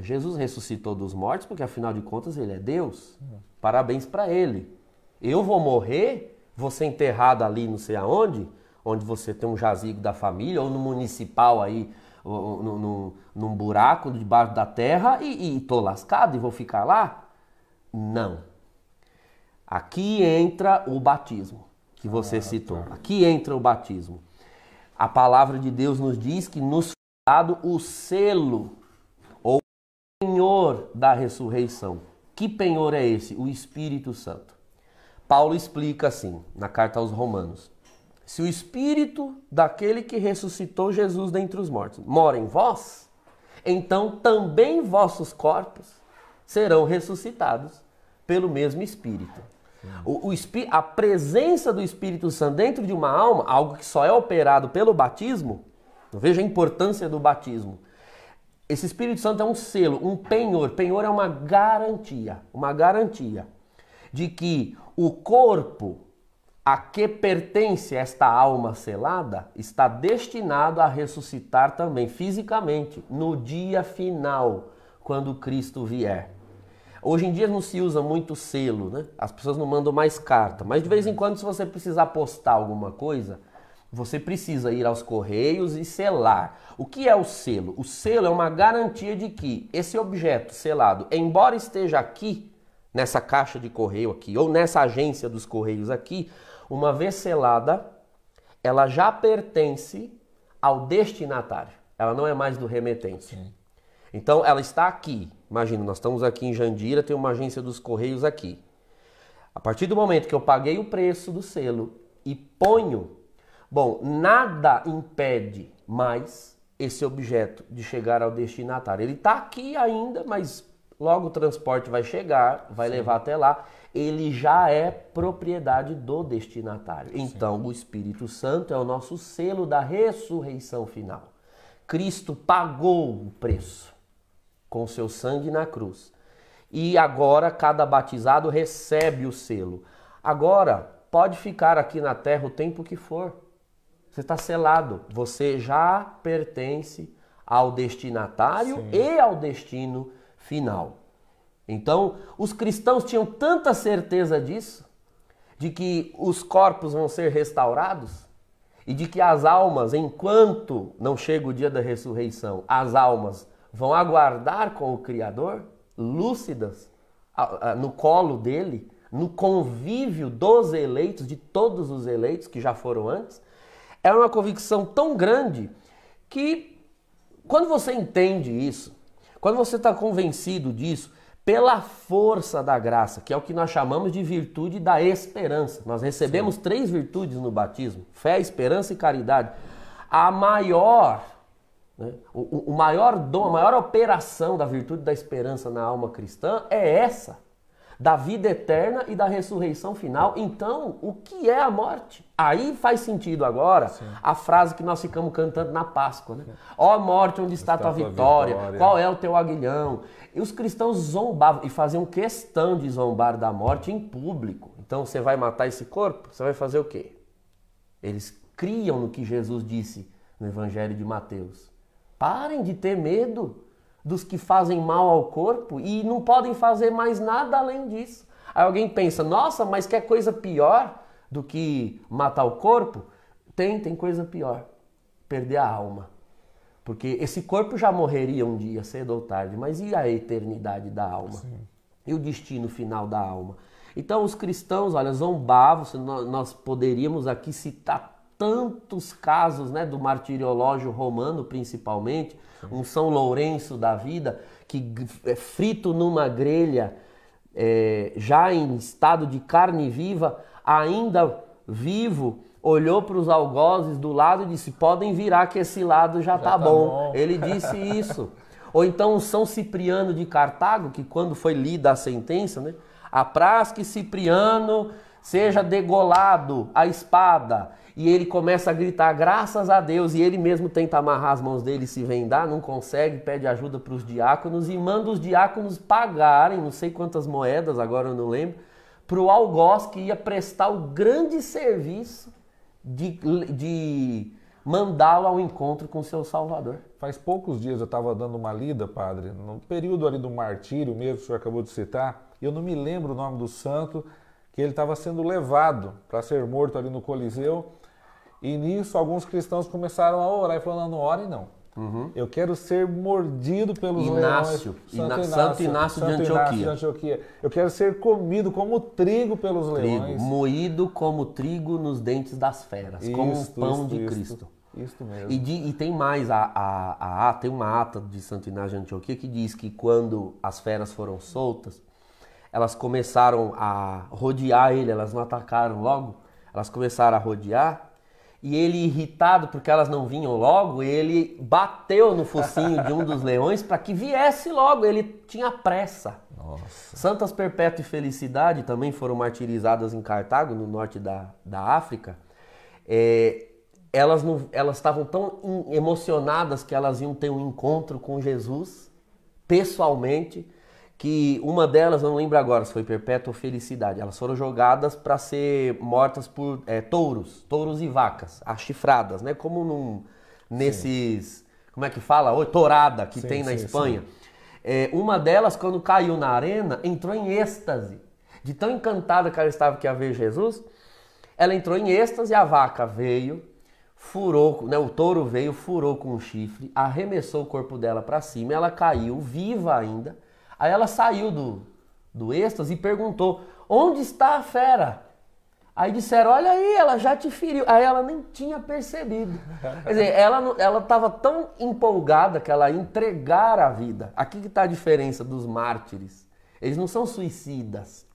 Jesus ressuscitou dos mortos porque afinal de contas ele é Deus. Parabéns para ele. Eu vou morrer, vou ser enterrado ali não sei aonde, onde você tem um jazigo da família ou no municipal aí num, no num buraco debaixo da terra e, estou tô lascado e vou ficar lá? Não. Aqui entra o batismo que você ah, citou. Tá. Aqui entra o batismo. A palavra de Deus nos diz que nos foi dado o selo ou o penhor da ressurreição. Que penhor é esse? O Espírito Santo. Paulo explica assim na carta aos Romanos: se o espírito daquele que ressuscitou Jesus dentre os mortos mora em vós, então também vossos corpos serão ressuscitados pelo mesmo espírito. O, o a presença do Espírito Santo dentro de uma alma, algo que só é operado pelo batismo, veja a importância do batismo. Esse Espírito Santo é um selo, um penhor. Penhor é uma garantia, uma garantia de que o corpo a que pertence esta alma selada está destinado a ressuscitar também fisicamente no dia final, quando Cristo vier. Hoje em dia não se usa muito selo, né? As pessoas não mandam mais carta, mas de vez em quando se você precisar postar alguma coisa, você precisa ir aos correios e selar. O que é o selo? O selo é uma garantia de que esse objeto selado, embora esteja aqui nessa caixa de correio aqui ou nessa agência dos correios aqui, uma vez selada, ela já pertence ao destinatário. Ela não é mais do remetente. Sim. Então ela está aqui. Imagina, nós estamos aqui em Jandira, tem uma agência dos Correios aqui. A partir do momento que eu paguei o preço do selo e ponho, bom, nada impede mais esse objeto de chegar ao destinatário. Ele está aqui ainda, mas Logo, o transporte vai chegar, vai Sim. levar até lá. Ele já é propriedade do destinatário. Sim. Então, o Espírito Santo é o nosso selo da ressurreição final. Cristo pagou o preço com seu sangue na cruz. E agora cada batizado recebe o selo. Agora, pode ficar aqui na terra o tempo que for. Você está selado. Você já pertence ao destinatário Sim. e ao destino final. Então, os cristãos tinham tanta certeza disso, de que os corpos vão ser restaurados e de que as almas, enquanto não chega o dia da ressurreição, as almas vão aguardar com o Criador, lúcidas, no colo dele, no convívio dos eleitos, de todos os eleitos que já foram antes, era é uma convicção tão grande que quando você entende isso, quando você está convencido disso, pela força da graça, que é o que nós chamamos de virtude da esperança. Nós recebemos Sim. três virtudes no batismo: fé, esperança e caridade. A maior, né, o, o, maior dom, a maior operação da virtude da esperança na alma cristã é essa, da vida eterna e da ressurreição final. Então, o que é a morte? Aí faz sentido agora Sim. a frase que nós ficamos cantando na Páscoa, né? Ó oh, morte, onde está, está tua, tua vitória? vitória? Qual é o teu aguilhão? E os cristãos zombavam e faziam questão de zombar da morte em público. Então você vai matar esse corpo? Você vai fazer o quê? Eles criam no que Jesus disse no Evangelho de Mateus. Parem de ter medo dos que fazem mal ao corpo e não podem fazer mais nada além disso. Aí alguém pensa, nossa, mas que coisa pior do que matar o corpo? Tem, tem coisa pior: perder a alma. Porque esse corpo já morreria um dia, cedo ou tarde, mas e a eternidade da alma? Sim. E o destino final da alma? Então, os cristãos, olha, zombavam, nós poderíamos aqui citar tantos casos né, do martiriológio romano, principalmente, Sim. um São Lourenço da vida, que é frito numa grelha, é, já em estado de carne viva, ainda vivo, olhou para os algozes do lado e disse: podem virar que esse lado já, está tá bom. bom. Ele disse isso. Ou então São Cipriano de Cartago, que quando foi lida a sentença, né? Apraz que Cipriano seja degolado a espada. E ele começa a gritar graças a Deus, e ele mesmo tenta amarrar as mãos dele e se vendar, não consegue, pede ajuda para os diáconos e manda os diáconos pagarem, não sei quantas moedas, agora eu não lembro, para o algoz que ia prestar o grande serviço de, de mandá-lo ao encontro com seu Salvador. Faz poucos dias eu estava dando uma lida, padre, no período ali do martírio mesmo, que o senhor acabou de citar, eu não me lembro o nome do santo, que ele estava sendo levado para ser morto ali no Coliseu, e nisso alguns cristãos começaram a orar e falando, não ore não, Uhum. Eu quero ser mordido pelos Inácio, leões. Santo, Inácio, Santo Inácio, de, Antioquia. Inácio de Antioquia. Eu quero ser comido como trigo pelos trigo, leões. Moído como trigo nos dentes das feras, como pão de Cristo. Isso mesmo. E, de, e, tem mais, a, a, a, tem uma ata de Santo Inácio de Antioquia que diz que quando as feras foram soltas, elas começaram a rodear ele, elas não atacaram logo, elas começaram a rodear e ele irritado porque elas não vinham logo, ele bateu no focinho de um dos leões para que viesse logo, ele tinha pressa. Nossa. Santas Perpétua e Felicidade também foram martirizadas em Cartago, no norte da, da África. É, elas estavam tão emocionadas que elas iam ter um encontro com Jesus pessoalmente que uma delas, não lembro agora se foi Perpétua ou Felicidade, elas foram jogadas para ser mortas por é, touros, touros e vacas, achifradas, né? Como num, nesses, sim. como é que fala? Oi, tourada que sim, tem na sim, Espanha. É, uma delas, quando caiu na arena, entrou em êxtase. De tão encantada que ela estava que ia ver Jesus, ela entrou em êxtase, a vaca veio, furou, né, o touro veio, furou com o um chifre, arremessou o corpo dela para cima, ela caiu viva ainda Aí ela saiu do, do êxtase e perguntou: Onde está a fera? Aí disseram: Olha aí, ela já te feriu. Aí ela nem tinha percebido. Quer dizer, ela estava tão empolgada que ela ia entregar a vida. Aqui que está a diferença dos mártires. Eles não são suicidas.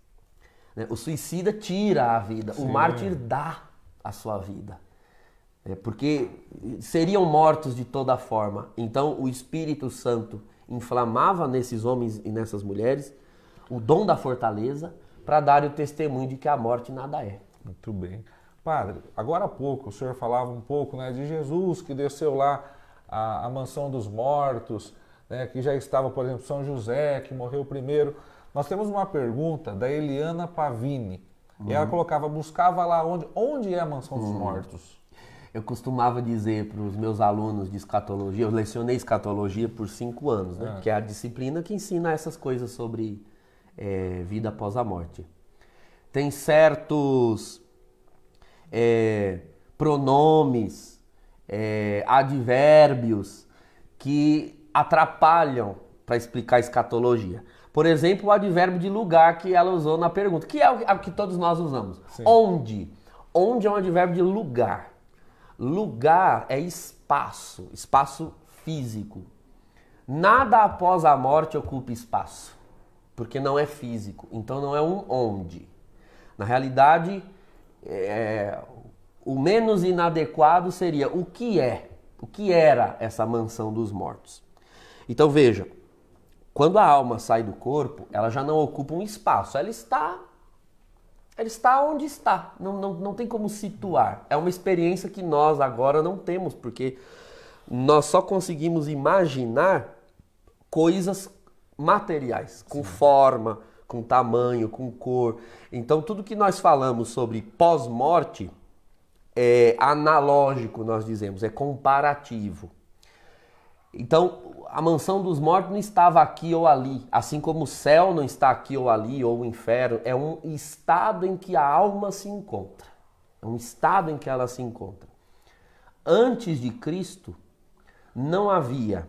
Né? O suicida tira a vida, Sim. o mártir dá a sua vida. É porque seriam mortos de toda forma. Então o Espírito Santo inflamava nesses homens e nessas mulheres o dom da fortaleza para dar o testemunho de que a morte nada é. Muito bem. Padre, agora há pouco o senhor falava um pouco né, de Jesus que desceu lá a mansão dos mortos, né, que já estava, por exemplo, São José, que morreu primeiro. Nós temos uma pergunta da Eliana Pavini. Uhum. E ela uhum. colocava, buscava lá onde, onde é a mansão uhum. dos mortos? eu costumava dizer para os meus alunos de escatologia, eu lecionei escatologia por cinco anos, né? Ah. Que é a disciplina que ensina essas coisas sobre é, vida após a morte. Tem certos é, pronomes, é, advérbios que atrapalham para explicar a escatologia. Por exemplo, o advérbio de lugar que ela usou na pergunta, que é o que todos nós usamos. Sim. Onde? Onde é um advérbio de lugar. Lugar é espaço, espaço físico. Nada após a morte ocupa espaço, porque não é físico, então não é um onde. Na realidade, é, o menos inadequado seria o que é, o que era essa mansão dos mortos. Então veja, quando a alma sai do corpo, ela já não ocupa um espaço, ela está ele está onde está, não, não, não tem como situar. É uma experiência que nós agora não temos, porque nós só conseguimos imaginar coisas materiais, com Sim. forma, com tamanho, com cor. Então, tudo que nós falamos sobre pós-morte é analógico, nós dizemos, é comparativo. Então, a mansão dos mortos não estava aqui ou ali, assim como o céu não está aqui ou ali, ou o inferno, é um estado em que a alma se encontra. É um estado em que ela se encontra. Antes de Cristo, não havia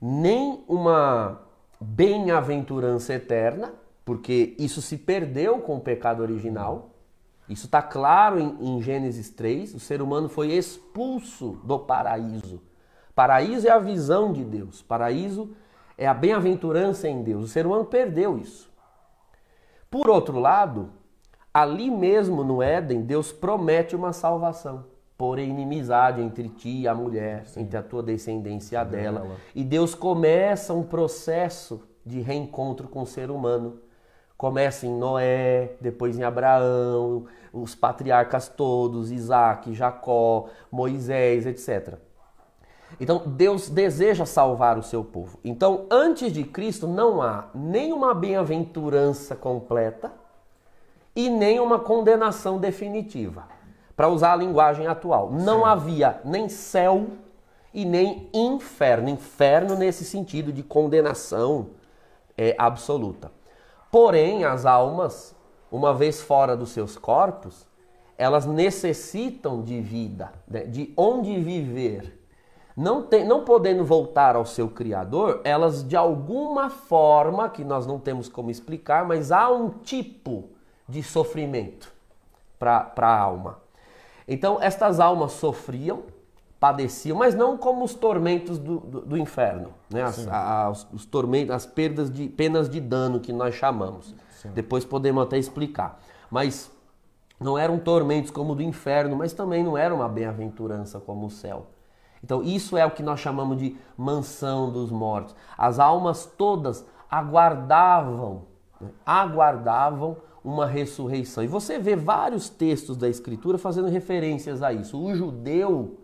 nem uma bem-aventurança eterna, porque isso se perdeu com o pecado original. Isso está claro em, em Gênesis 3. O ser humano foi expulso do paraíso Paraíso é a visão de Deus. Paraíso é a bem-aventurança em Deus. O ser humano perdeu isso. Por outro lado, ali mesmo no Éden, Deus promete uma salvação. Porém, inimizade entre ti e a mulher, Sim. entre a tua descendência e dela. dela. E Deus começa um processo de reencontro com o ser humano. Começa em Noé, depois em Abraão, os patriarcas todos, Isaac, Jacó, Moisés, etc. Então Deus deseja salvar o seu povo. Então, antes de Cristo não há nenhuma bem-aventurança completa e nem uma condenação definitiva. Para usar a linguagem atual, não Sim. havia nem céu e nem inferno. Inferno nesse sentido de condenação é, absoluta. Porém, as almas, uma vez fora dos seus corpos, elas necessitam de vida, né? de onde viver não, tem, não podendo voltar ao seu Criador, elas de alguma forma, que nós não temos como explicar, mas há um tipo de sofrimento para a alma. Então, estas almas sofriam, padeciam, mas não como os tormentos do, do, do inferno, né? as, a, os, os, tormentos, as perdas de penas de dano que nós chamamos. Sim. Depois podemos até explicar. Mas não eram tormentos como o do inferno, mas também não era uma bem-aventurança como o céu. Então, isso é o que nós chamamos de mansão dos mortos. As almas todas aguardavam, né? aguardavam uma ressurreição. E você vê vários textos da Escritura fazendo referências a isso. O judeu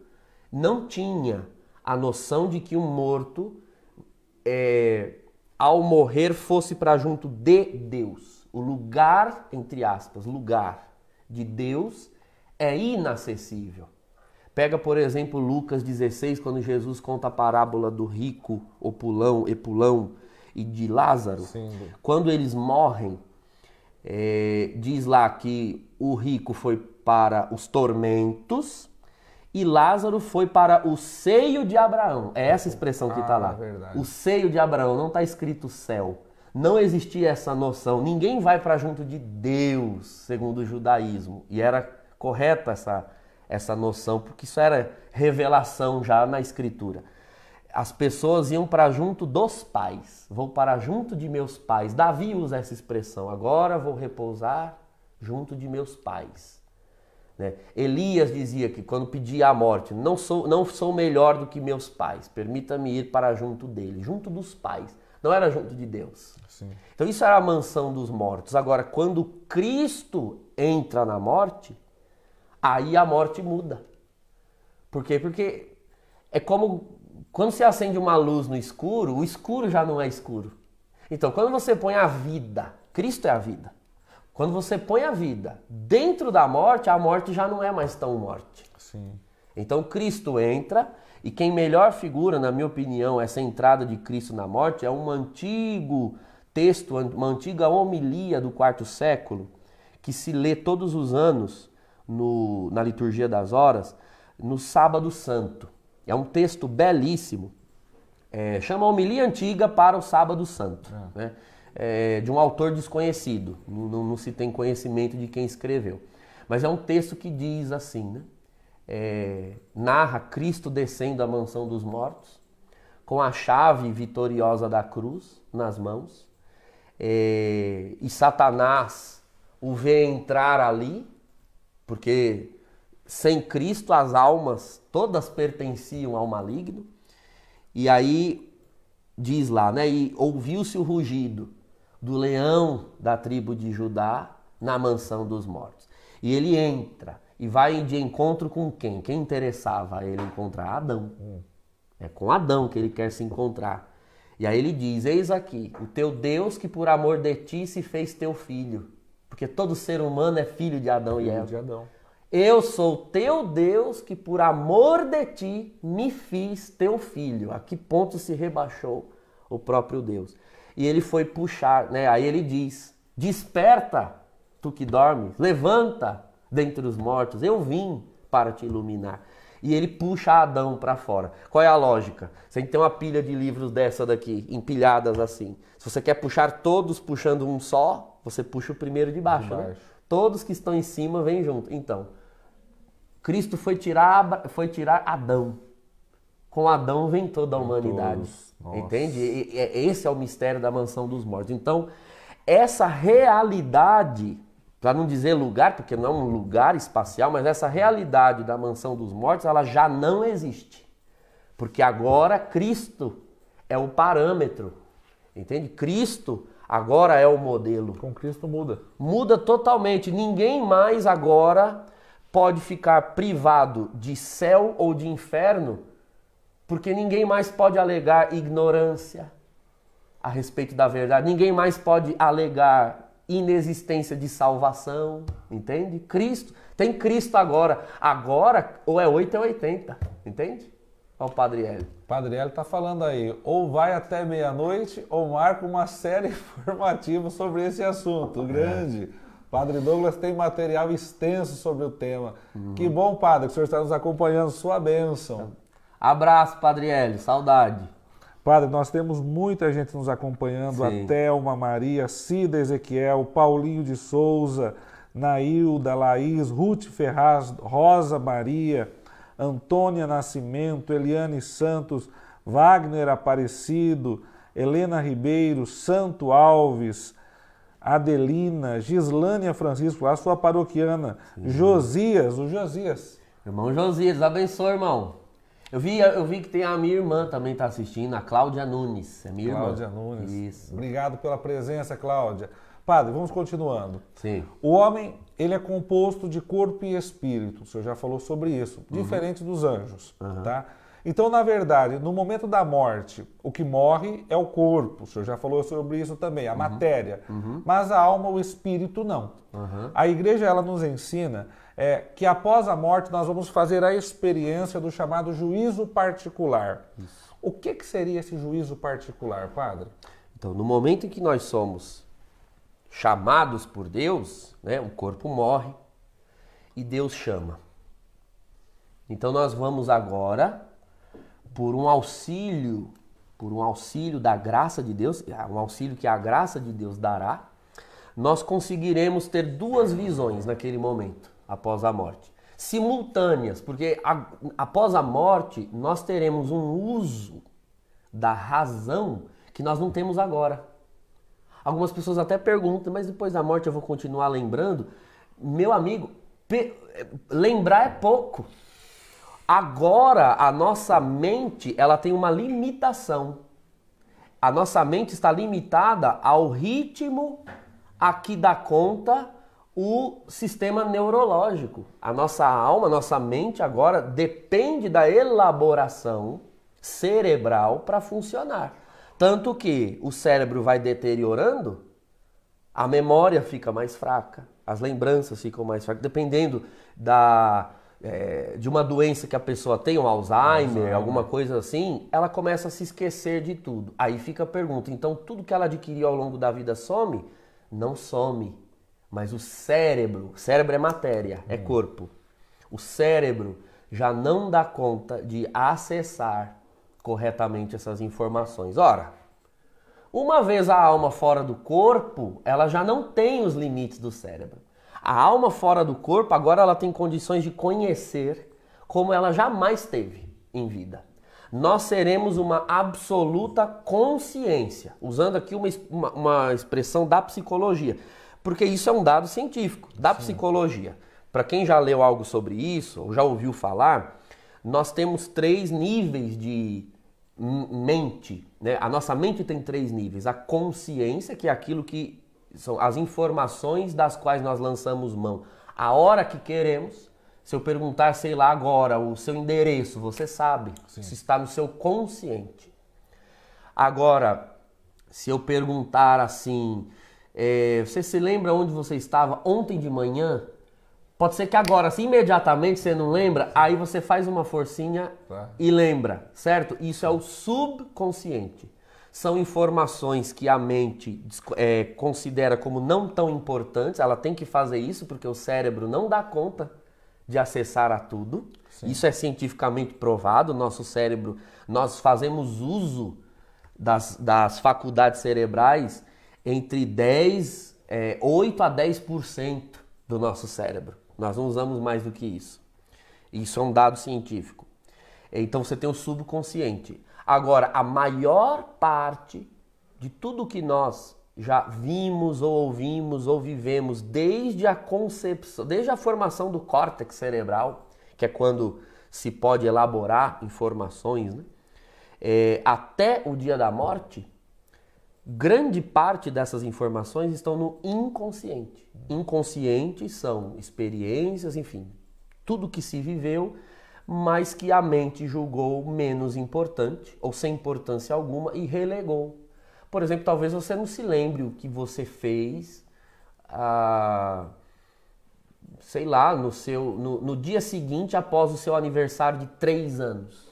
não tinha a noção de que um morto, é, ao morrer, fosse para junto de Deus. O lugar, entre aspas, lugar de Deus é inacessível. Pega, por exemplo, Lucas 16, quando Jesus conta a parábola do rico, opulão, epulão e de Lázaro. Sim. Quando eles morrem, é, diz lá que o rico foi para os tormentos e Lázaro foi para o seio de Abraão. É essa expressão que está ah, lá. É o seio de Abraão, não está escrito céu. Não existia essa noção. Ninguém vai para junto de Deus, segundo o judaísmo. E era correta essa essa noção, porque isso era revelação já na escritura. As pessoas iam para junto dos pais, vou para junto de meus pais. Davi usa essa expressão, agora vou repousar junto de meus pais. Né? Elias dizia que quando pedia a morte, não sou, não sou melhor do que meus pais, permita-me ir para junto dele, junto dos pais, não era junto de Deus. Sim. Então isso era a mansão dos mortos. Agora, quando Cristo entra na morte, Aí a morte muda. Por quê? Porque é como quando você acende uma luz no escuro, o escuro já não é escuro. Então, quando você põe a vida, Cristo é a vida. Quando você põe a vida dentro da morte, a morte já não é mais tão morte. Sim. Então Cristo entra e quem melhor figura, na minha opinião, essa entrada de Cristo na morte é um antigo texto, uma antiga homilia do quarto século que se lê todos os anos no, na liturgia das horas, no Sábado Santo. É um texto belíssimo. É, chama Homilia Antiga para o Sábado Santo, ah. né? É, de um autor desconhecido. Não, não, não, se tem conhecimento de quem escreveu. Mas é um texto que diz assim, né? É, narra Cristo descendo à mansão dos mortos, com a chave vitoriosa da cruz nas mãos, é, e Satanás o vê entrar ali porque sem Cristo as almas todas pertenciam ao maligno. E aí diz lá, né? E ouviu-se o rugido do leão da tribo de Judá na mansão dos mortos. E ele entra e vai de encontro com quem? Quem interessava a ele encontrar? Adão. Hum. É com Adão que ele quer se encontrar. E aí ele diz: Eis aqui, o teu Deus que por amor de ti se fez teu filho. Porque todo ser humano é filho de Adão filho e Eva. De Adão. Eu sou teu Deus que por amor de ti me fiz teu filho. A que ponto se rebaixou o próprio Deus? E ele foi puxar, né? Aí ele diz: Desperta, tu que dormes, levanta dentre os mortos. Eu vim para te iluminar e ele puxa Adão para fora. Qual é a lógica? Você tem que ter uma pilha de livros dessa daqui, empilhadas assim. Se você quer puxar todos puxando um só, você puxa o primeiro de baixo. De né? baixo. Né? Todos que estão em cima vêm junto. Então, Cristo foi tirar, foi tirar Adão. Com Adão vem toda a humanidade. Entende? E, e, esse é o mistério da mansão dos mortos. Então, essa realidade para não dizer lugar, porque não é um lugar espacial, mas essa realidade da mansão dos mortos, ela já não existe. Porque agora Cristo é o parâmetro. Entende? Cristo agora é o modelo. Com Cristo muda. Muda totalmente. Ninguém mais agora pode ficar privado de céu ou de inferno, porque ninguém mais pode alegar ignorância a respeito da verdade. Ninguém mais pode alegar inexistência de salvação, entende? Cristo, tem Cristo agora. Agora, ou é 8 ou é 80, entende? Olha o Padre Hélio. Padre Hélio está falando aí, ou vai até meia-noite ou marca uma série informativa sobre esse assunto. É. Grande. É. Padre Douglas tem material extenso sobre o tema. Uhum. Que bom, Padre, que o senhor está nos acompanhando. Sua bênção. Abraço, Padre Hélio. Saudade. Padre, nós temos muita gente nos acompanhando, Sim. a Thelma, Maria, Cida Ezequiel, Paulinho de Souza, Nailda, Laís, Ruth Ferraz, Rosa Maria, Antônia Nascimento, Eliane Santos, Wagner Aparecido, Helena Ribeiro, Santo Alves, Adelina, Gislânia Francisco, a sua paroquiana, Sim. Josias, o Josias. Irmão Josias, abençoa, irmão. Eu vi, eu vi que tem a minha irmã também está assistindo, a Cláudia Nunes. É minha Cláudia irmã. Nunes. Isso. Obrigado pela presença, Cláudia. Padre, vamos continuando. Sim. O homem, ele é composto de corpo e espírito. O senhor já falou sobre isso. Uhum. Diferente dos anjos, uhum. tá? Então, na verdade, no momento da morte, o que morre é o corpo. O senhor já falou sobre isso também, a uhum. matéria. Uhum. Mas a alma, o espírito, não. A igreja, ela nos ensina é, que após a morte nós vamos fazer a experiência do chamado juízo particular. Isso. O que, que seria esse juízo particular, padre? Então, no momento em que nós somos chamados por Deus, né, o corpo morre e Deus chama. Então nós vamos agora por um auxílio, por um auxílio da graça de Deus, ah, um auxílio que a graça de Deus dará, nós conseguiremos ter duas visões naquele momento após a morte. Simultâneas, porque a, após a morte nós teremos um uso da razão que nós não temos agora. Algumas pessoas até perguntam, mas depois da morte eu vou continuar lembrando? Meu amigo, lembrar é pouco. Agora a nossa mente ela tem uma limitação. A nossa mente está limitada ao ritmo a que dá conta o sistema neurológico. A nossa alma, nossa mente agora depende da elaboração cerebral para funcionar. Tanto que o cérebro vai deteriorando, a memória fica mais fraca, as lembranças ficam mais fracas, dependendo da, é, de uma doença que a pessoa tem, um Alzheimer, Alzheimer, alguma coisa assim, ela começa a se esquecer de tudo. Aí fica a pergunta: então tudo que ela adquiriu ao longo da vida some? Não some mas o cérebro, cérebro é matéria, é hum. é corpo. O cérebro já não dá conta de acessar corretamente essas informações. Ora, uma vez a alma fora do corpo, ela já não tem os limites do cérebro. A alma fora do corpo agora ela tem condições de conhecer como ela jamais teve em vida. Nós seremos uma absoluta consciência, usando aqui uma, uma, uma expressão da psicologia porque isso é um dado científico da Sim. psicologia. Para quem já leu algo sobre isso, ou já ouviu falar, nós temos três níveis de mente. Né? A nossa mente tem três níveis: a consciência, que é aquilo que são as informações das quais nós lançamos mão a hora que queremos. Se eu perguntar, sei lá, agora, o seu endereço, você sabe. Sim. Isso está no seu consciente. Agora, se eu perguntar assim, é, você se lembra onde você estava ontem de manhã? Pode ser que agora, assim, imediatamente você não lembra, aí você faz uma forcinha tá. e lembra, certo? Isso é o subconsciente. São informações que a mente é, considera como não tão importantes, ela tem que fazer isso porque o cérebro não dá conta de acessar a tudo. Sim. Isso é cientificamente provado. Nosso cérebro, nós fazemos uso das, das faculdades cerebrais entre 10, é, 8 a 10% do nosso cérebro. Nós não usamos mais do que isso. Isso é um dado científico. Então você tem o subconsciente. Agora, a maior parte de tudo que nós já vimos ou ouvimos ou vivemos desde a concepção, desde a formação do córtex cerebral, que é quando se pode elaborar informações, né? é, até o dia da morte, grande parte dessas informações estão no inconsciente. Inconsciente são experiências, enfim, tudo que se viveu, mas que a mente julgou menos importante ou sem importância alguma e relegou. Por exemplo, talvez você não se lembre o que você fez, ah, sei lá, no, seu, no, no dia seguinte após o seu aniversário de três anos.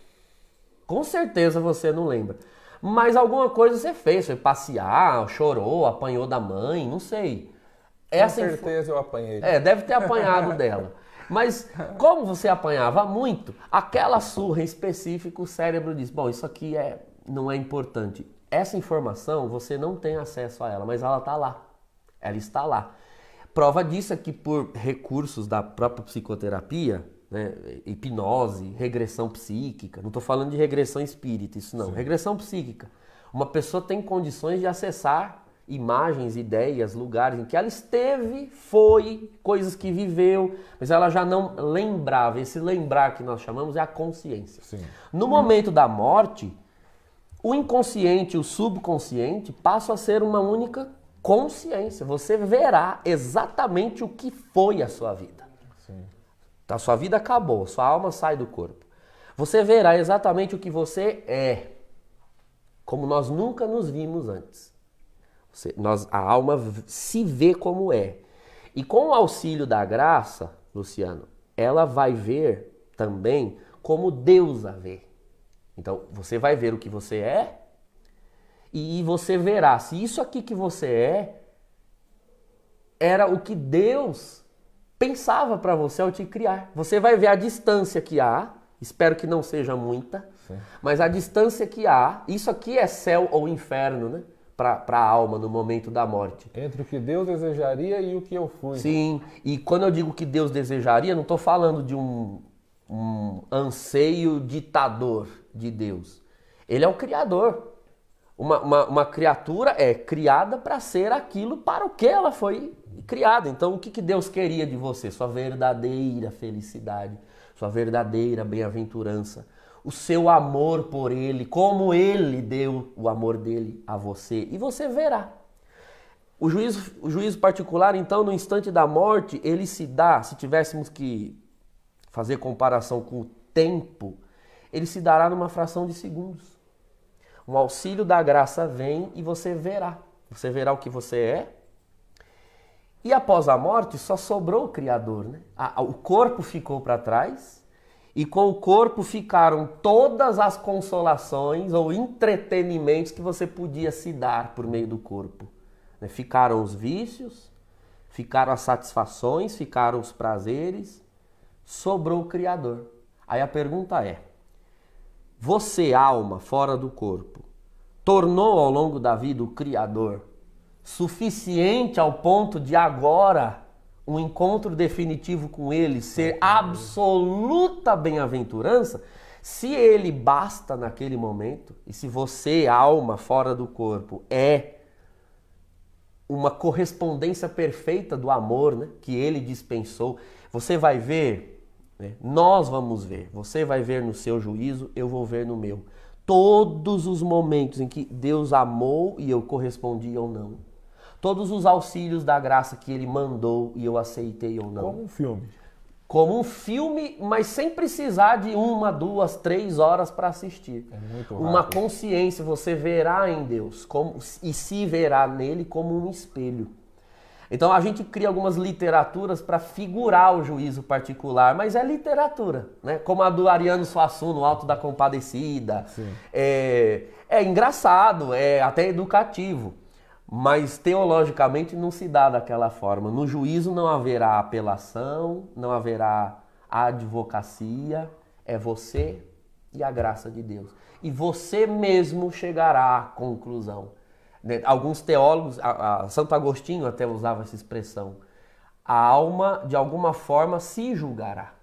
Com certeza você não lembra. Mas alguma coisa você fez, foi passear, chorou, apanhou da mãe, não sei. Essa Com certeza eu apanhei. É, deve ter apanhado dela. Mas como você apanhava muito, aquela surra em específico, o cérebro diz: bom, isso aqui é, não é importante. Essa informação você não tem acesso a ela, mas ela está lá. Ela está lá. Prova disso é que por recursos da própria psicoterapia, né, hipnose, regressão psíquica. Não estou falando de regressão espírita, isso não. Sim. Regressão psíquica. Uma pessoa tem condições de acessar imagens, ideias, lugares em que ela esteve, foi, coisas que viveu, mas ela já não lembrava. Esse lembrar que nós chamamos é a consciência. Sim. No momento da morte, o inconsciente o subconsciente passam a ser uma única consciência. Você verá exatamente o que foi a sua vida. Tá? Sua vida acabou, sua alma sai do corpo. Você verá exatamente o que você é, como nós nunca nos vimos antes. Você, nós, a alma se vê como é. E com o auxílio da graça, Luciano, ela vai ver também como Deus a vê. Então, você vai ver o que você é e você verá se isso aqui que você é era o que Deus pensava para você ao te criar. Você vai ver a distância que há, espero que não seja muita, Sim. mas a distância que há, isso aqui é céu ou inferno, né? Para a alma no momento da morte. Entre o que Deus desejaria e o que eu fui. Sim, e quando eu digo que Deus desejaria, não estou falando de um, um anseio ditador de Deus. Ele é o Criador. Uma, uma, uma criatura é criada para ser aquilo para o que ela foi criada. Então, o que, que Deus queria de você? Sua verdadeira felicidade, sua verdadeira bem-aventurança, o seu amor por Ele, como Ele deu o amor dele a você. E você verá. O juízo, o juízo particular, então, no instante da morte, ele se dá, se tivéssemos que fazer comparação com o tempo, ele se dará numa fração de segundos. O auxílio da graça vem e você verá. Você verá o que você é, e após a morte só sobrou o Criador, né? O corpo ficou para trás e com o corpo ficaram todas as consolações ou entretenimentos que você podia se dar por meio do corpo. Né? Ficaram os vícios, ficaram as satisfações, ficaram os prazeres, sobrou o Criador. Aí a pergunta é: você, alma fora do corpo, tornou ao longo da vida o Criador suficiente ao ponto de agora um encontro definitivo com ele ser absoluta bem-aventurança, se ele basta naquele momento, e se você, alma fora do corpo, é uma correspondência perfeita do amor né, que ele dispensou, você vai ver, né, nós vamos ver, você vai ver no seu juízo, eu vou ver no meu. Todos os momentos em que Deus amou e eu correspondi ou não todos os auxílios da graça que ele mandou e eu aceitei ou não. Como um filme. Como um filme, mas sem precisar de uma, duas, três horas para assistir. É muito uma consciência, você verá em Deus como, e se verá nele como um espelho. Então a gente cria algumas literaturas para figurar o juízo particular, mas é literatura, né? Como a do Ariano Suassuna, Alto da Compadecida. É, é, engraçado, é até educativo mas teologicamente não se dá daquela forma. No juízo não haverá apelação, não haverá advocacia, é você e a graça de Deus. E você mesmo chegará à conclusão. Né, alguns teólogos, a, a Santo Agostinho até usava essa expressão, a alma de alguma forma se julgará.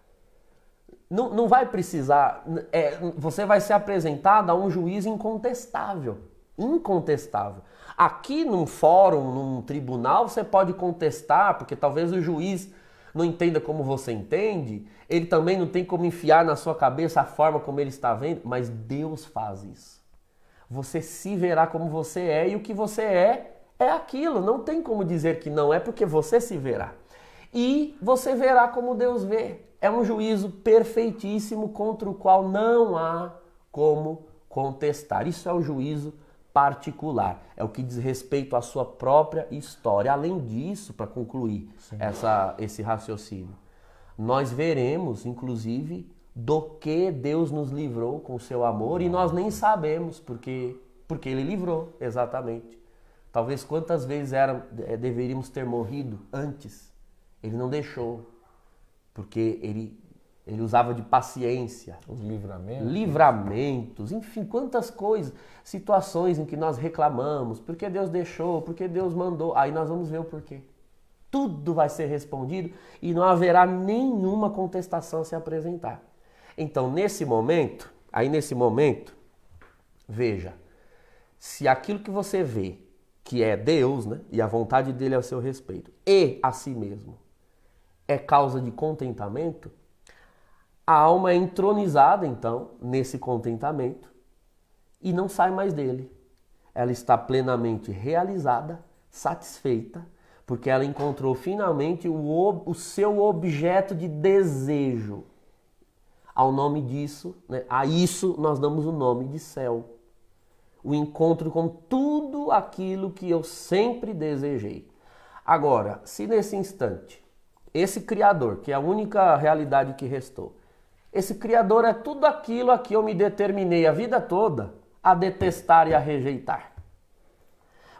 Não, não vai precisar, é, você vai ser apresentado a um juiz incontestável. Incontestável. Aqui num fórum, num tribunal, você pode contestar, porque talvez o juiz não entenda como você entende, ele também não tem como enfiar na sua cabeça a forma como ele está vendo, mas Deus faz isso. Você se verá como você é e o que você é é aquilo, não tem como dizer que não é porque você se verá. E você verá como Deus vê. É um juízo perfeitíssimo contra o qual não há como contestar. Isso é o juízo perfeito particular, é o que diz respeito à sua própria história. Além disso, para concluir essa, esse raciocínio, nós veremos, inclusive, do que Deus nos livrou com o seu amor e nós nem sabemos porque porque Ele livrou, exatamente. Talvez quantas vezes era, é, deveríamos ter morrido antes, Ele não deixou, porque Ele ele usava de paciência. Os livramentos. Livramentos, enfim, quantas coisas, situações em que nós reclamamos, porque Deus deixou, porque Deus mandou. Aí nós vamos ver o porquê. Tudo vai ser respondido e não haverá nenhuma contestação a se apresentar. Então, nesse momento, aí nesse momento, veja, se aquilo que você vê, que é Deus, né, e a vontade dele é a seu respeito, e a si mesmo, é causa de contentamento, a alma é entronizada, então, nesse contentamento e não sai mais dele. Ela está plenamente realizada, satisfeita, porque ela encontrou finalmente o, o seu objeto de desejo. Ao nome disso, né, a isso nós damos o nome de céu. O encontro com tudo aquilo que eu sempre desejei. Agora, se nesse instante, esse Criador, que é a única realidade que restou, esse Criador é tudo aquilo a que eu me determinei a vida toda a detestar e a rejeitar.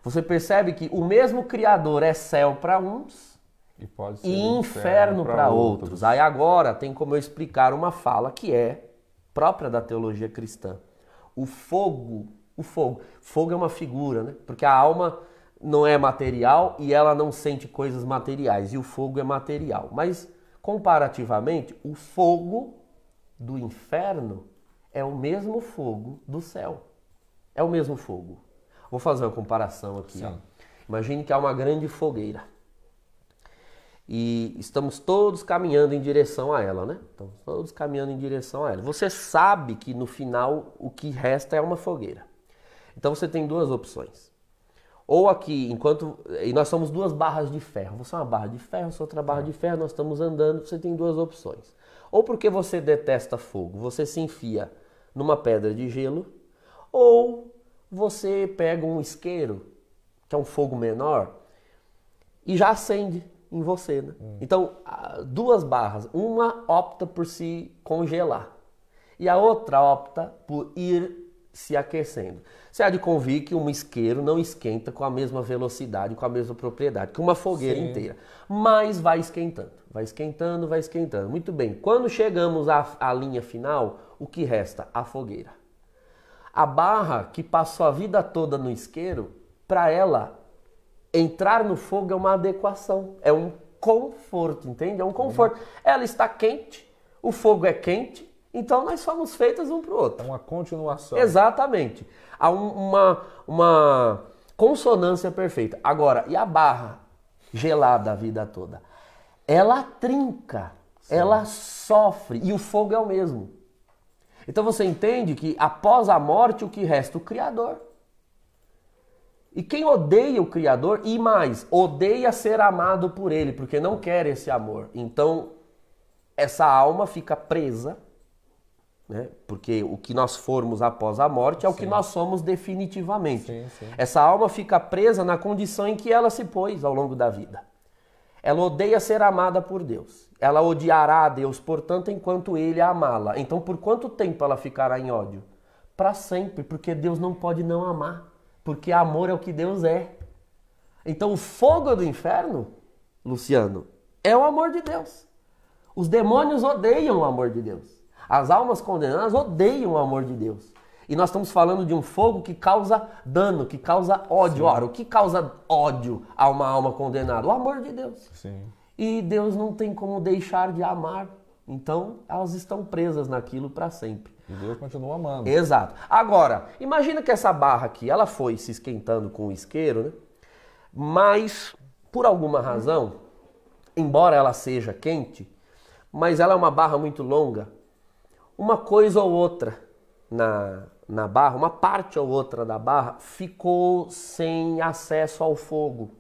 Você percebe que o mesmo Criador é céu para uns e, e inferno para outros. outros. Aí agora tem como eu explicar uma fala que é própria da teologia cristã. O fogo, o fogo. Fogo é uma figura, né? Porque a alma não é material e ela não sente coisas materiais. E o fogo é material. Mas, comparativamente, o fogo do inferno é o mesmo fogo do céu. É o mesmo fogo. Vou fazer uma comparação aqui. Imagine que há uma grande fogueira. E estamos todos caminhando em direção a ela, né? Estamos todos caminhando em direção a ela. Você sabe que no final o que resta é uma fogueira. Então você tem duas opções. Ou aqui, enquanto. E nós somos duas barras de ferro. Você é uma barra de ferro, você é outra barra de ferro, nós estamos andando, você tem duas opções. Ou porque você detesta fogo, você se enfia numa pedra de gelo, ou você pega um isqueiro, que é um fogo menor, e já acende em você. Né? Hum. Então, duas barras. Uma opta por se congelar e a outra opta por ir se aquecendo. Você há de convir que um isqueiro não esquenta com a mesma velocidade, com a mesma propriedade que uma fogueira Sim. inteira. Mas vai esquentando, vai esquentando, vai esquentando. Muito bem, quando chegamos à, à linha final, o que resta? A fogueira. A barra que passou a vida toda no isqueiro, para ela, entrar no fogo é uma adequação, é um conforto, entende? É um conforto. Uhum. Ela está quente, o fogo é quente, então nós somos feitas um para o outro. É uma continuação. Exatamente. Há uma, uma consonância perfeita. Agora, e a barra gelada a vida toda? Ela trinca, Sim. ela sofre e o fogo é o mesmo. Então você entende que após a morte o que resta? O Criador. E quem odeia o Criador, e mais, odeia ser amado por ele, porque não quer esse amor. Então, essa alma fica presa né? Porque o que nós formos após a morte é o que nós somos definitivamente. Sim, sim. Essa alma fica presa na condição em que ela se pôs ao longo da vida. Ela odeia ser amada por Deus. Ela odiará a Deus, portanto, enquanto ele amá-la. Então, por quanto tempo ela ficará em ódio? Para sempre, porque Deus não pode não amar. Porque amor é o que Deus é. Então, o fogo do inferno, Luciano, é o amor de Deus. Os demônios odeiam o amor de Deus. As almas condenadas odeiam o amor de Deus. E nós estamos falando de um fogo que causa dano, que causa ódio. Sim. Ora, o que causa ódio a uma alma condenada? O amor de Deus. Sim. E Deus não tem como deixar de amar. Então, elas estão presas naquilo para sempre. E Deus continua amando. Exato. Agora, imagina que essa barra aqui, ela foi se esquentando com o isqueiro, né? Mas, por alguma razão, embora ela seja quente, mas ela é uma barra muito longa, uma coisa ou outra na, na barra, uma parte ou outra da barra ficou sem acesso ao fogo.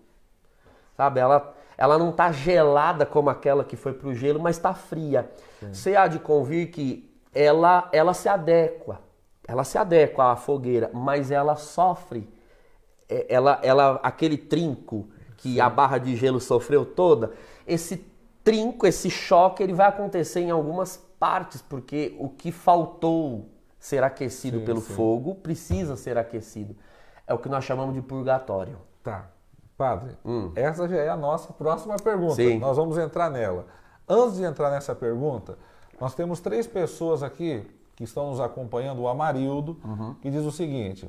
Sabe? Ela, ela não está gelada como aquela que foi para o gelo, mas está fria. É. Você há de convir que ela, ela se adequa. Ela se adequa à fogueira, mas ela sofre. É, ela, ela, aquele trinco que a barra de gelo sofreu toda, esse trinco, esse choque, ele vai acontecer em algumas partes, porque o que faltou ser aquecido sim, pelo sim. fogo precisa ser aquecido. É o que nós chamamos de purgatório. Tá. Padre, hum. essa já é a nossa próxima pergunta. Sim. Nós vamos entrar nela. Antes de entrar nessa pergunta, nós temos três pessoas aqui que estão nos acompanhando, o Amarildo, uhum. que diz o seguinte: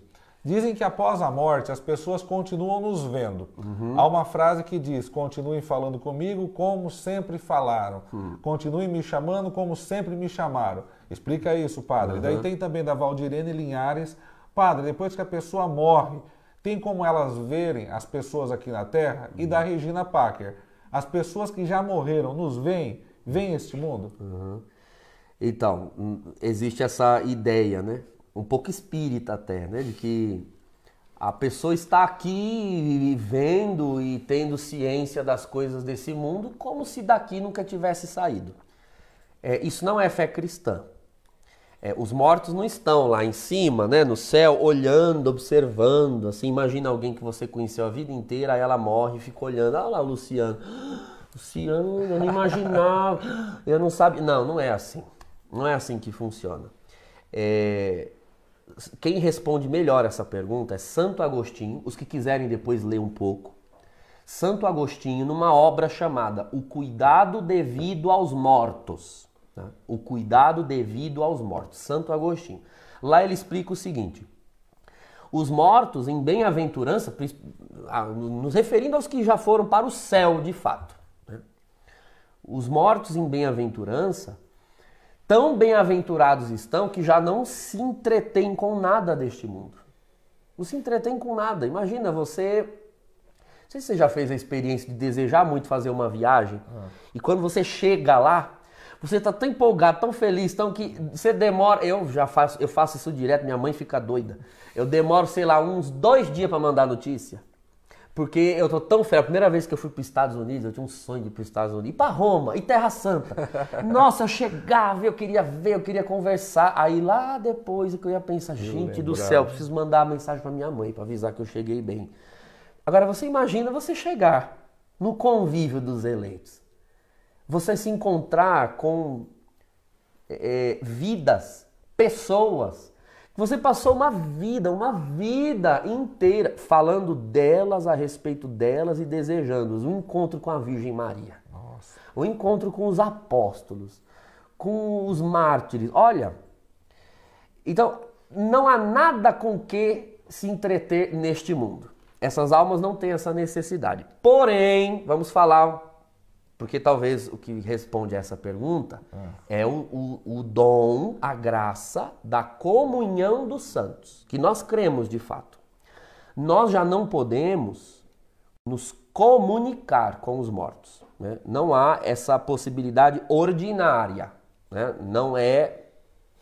Dizem que após a morte as pessoas continuam nos vendo. Uhum. Há uma frase que diz: continuem falando comigo como sempre falaram, uhum. continuem me chamando como sempre me chamaram. Explica isso, padre. Uhum. Daí tem também da Valdirene Linhares: Padre, depois que a pessoa morre, tem como elas verem as pessoas aqui na Terra? E da uhum. Regina Packer: As pessoas que já morreram nos veem? Veem este mundo? Uhum. Então, hum, existe essa ideia, né? um pouco espírita até, né? De que a pessoa está aqui vendo e tendo ciência das coisas desse mundo como se daqui nunca tivesse saído. É, isso não é fé cristã. É, os mortos não estão lá em cima, né, no céu, olhando, observando. Assim, imagina alguém que você conheceu a vida inteira, aí ela morre e fica olhando. Olha ah lá, o Luciano. Luciano, eu não imaginava. Eu não sabia. Não, não é assim. Não é assim que funciona. É, quem responde melhor essa pergunta é Santo Agostinho, os que quiserem depois ler um pouco. Santo Agostinho, numa obra chamada O Cuidado Devido aos Mortos. Né? O Cuidado Devido aos Mortos, Santo Agostinho. Lá ele explica o seguinte: os mortos, em bem-aventurança, ah, nos referindo aos que já foram para o céu de fato, né? os mortos em bem-aventurança Tão bem-aventurados estão que já não se entretêm com nada deste mundo. Não se entretêm com nada. Imagina você. Não sei se você já fez a experiência de desejar muito fazer uma viagem ah. e quando você chega lá, você tá tão empolgado, tão feliz, tão que você demora. Eu já faço, eu faço isso direto, minha mãe fica doida. Eu demoro, sei lá, uns dois dias para mandar notícia. Porque eu tô tão fera. A primeira vez que eu fui para os Estados Unidos, eu tinha um sonho de ir para os Estados Unidos. E para Roma, e Terra Santa. Nossa, eu chegava, eu queria ver, eu queria conversar. Aí lá depois é eu ia pensar, gente do céu, preciso mandar uma mensagem para minha mãe para avisar que eu cheguei bem. Agora você imagina você chegar no convívio dos eleitos. Você se encontrar com é, vidas, pessoas você passou uma vida, uma vida inteira falando delas, a respeito delas e desejando-os. Um encontro com a Virgem Maria. Nossa. Um encontro com os apóstolos, com os mártires. Olha, então não há nada com que se entreter neste mundo. Essas almas não têm essa necessidade. Porém, vamos falar porque talvez o que responde a essa pergunta ah. é o, o, o, dom, a graça da comunhão dos santos, que nós cremos de fato. Nós já não podemos nos comunicar com os mortos. Né? Não há essa possibilidade ordinária. Né? Não, é,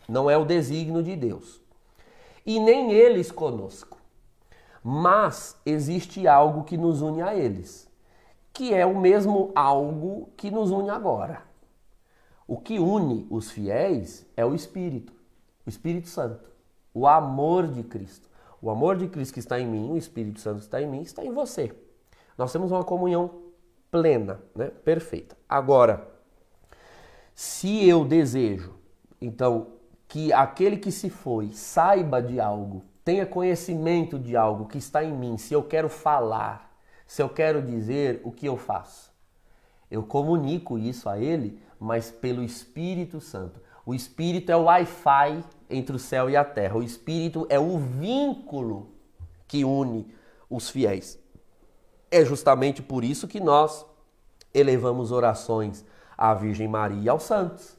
não é o designo de Deus. E nem eles conosco. Mas existe algo que nos une a eles que é o mesmo algo que nos une agora. O que une os fiéis é o Espírito, o Espírito Santo, o amor de Cristo. O amor de Cristo que está em mim, o Espírito Santo que está em mim, está em você. Nós temos uma comunhão plena, né? perfeita. Agora, se eu desejo, então, que aquele que se foi saiba de algo, tenha conhecimento de algo que está em mim, se eu quero falar, se eu quero dizer, o que eu faço? Eu comunico isso a ele, mas pelo Espírito Santo. O Espírito é o Wi-Fi entre o céu e a terra. O Espírito é o vínculo que une os fiéis. É justamente por isso que nós elevamos orações à Virgem Maria e aos santos.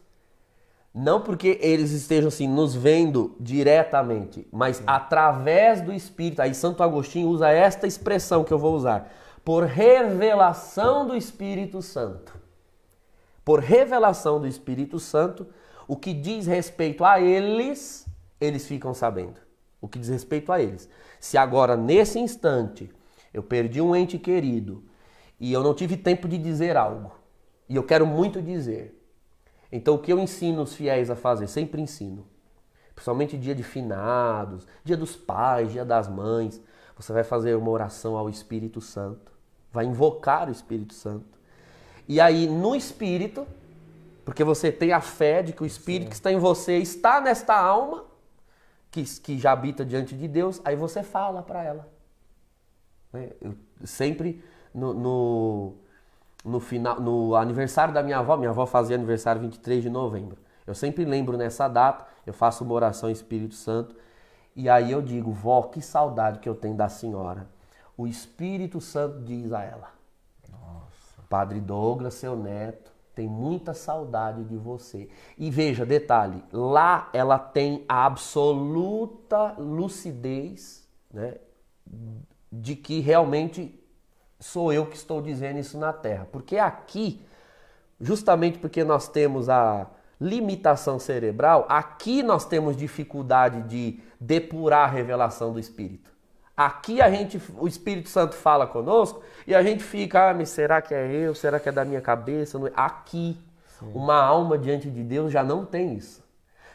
Não porque eles estejam assim nos vendo diretamente, mas Sim. através do Espírito. Aí Santo Agostinho usa esta expressão que eu vou usar. Por revelação do Espírito Santo. Por revelação do Espírito Santo, o que diz respeito a eles, eles ficam sabendo. O que diz respeito a eles. Se agora, nesse instante, eu perdi um ente querido e eu não tive tempo de dizer algo, e eu quero muito dizer, então, o que eu ensino os fiéis a fazer? Sempre ensino. Principalmente dia de finados, dia dos pais, dia das mães. Você vai fazer uma oração ao Espírito Santo. Vai invocar o Espírito Santo. E aí, no Espírito, porque você tem a fé de que o Espírito Sim. que está em você está nesta alma, que, que já habita diante de Deus, aí você fala para ela. Né? Eu sempre no, no no final no aniversário da minha avó, minha avó fazia aniversário 23 de novembro. Eu sempre lembro nessa data, eu faço uma oração Espírito Santo e aí eu digo, vó, que saudade que eu tenho da senhora. O Espírito Santo diz a ela. Nossa. Padre Douglas, seu neto, tem muita saudade de você. E veja, detalhe, lá ela tem a absoluta lucidez, né, de que realmente sou eu que estou dizendo isso na Terra. Porque aqui, justamente porque nós temos a limitação cerebral, aqui nós temos dificuldade de depurar a revelação do Espírito. Aqui a gente, o Espírito Santo fala conosco e a gente fica, ah, mas será que é eu? Será que é da minha cabeça? É. Aqui, Sim. uma alma diante de Deus já não tem isso.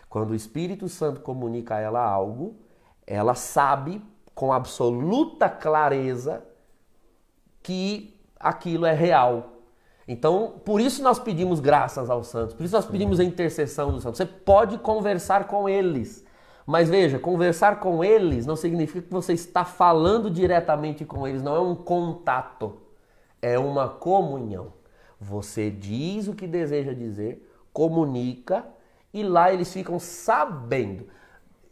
Quando o Espírito Santo comunica a ela algo, ela sabe com absoluta clareza que aquilo é real. Então, por isso nós pedimos graças aos santos, por isso nós pedimos a intercessão dos santos. Você pode conversar com eles, mas veja, conversar com eles não significa que você está falando diretamente com eles, não é um contato, é uma comunhão. Você diz o que deseja dizer, comunica e lá eles ficam sabendo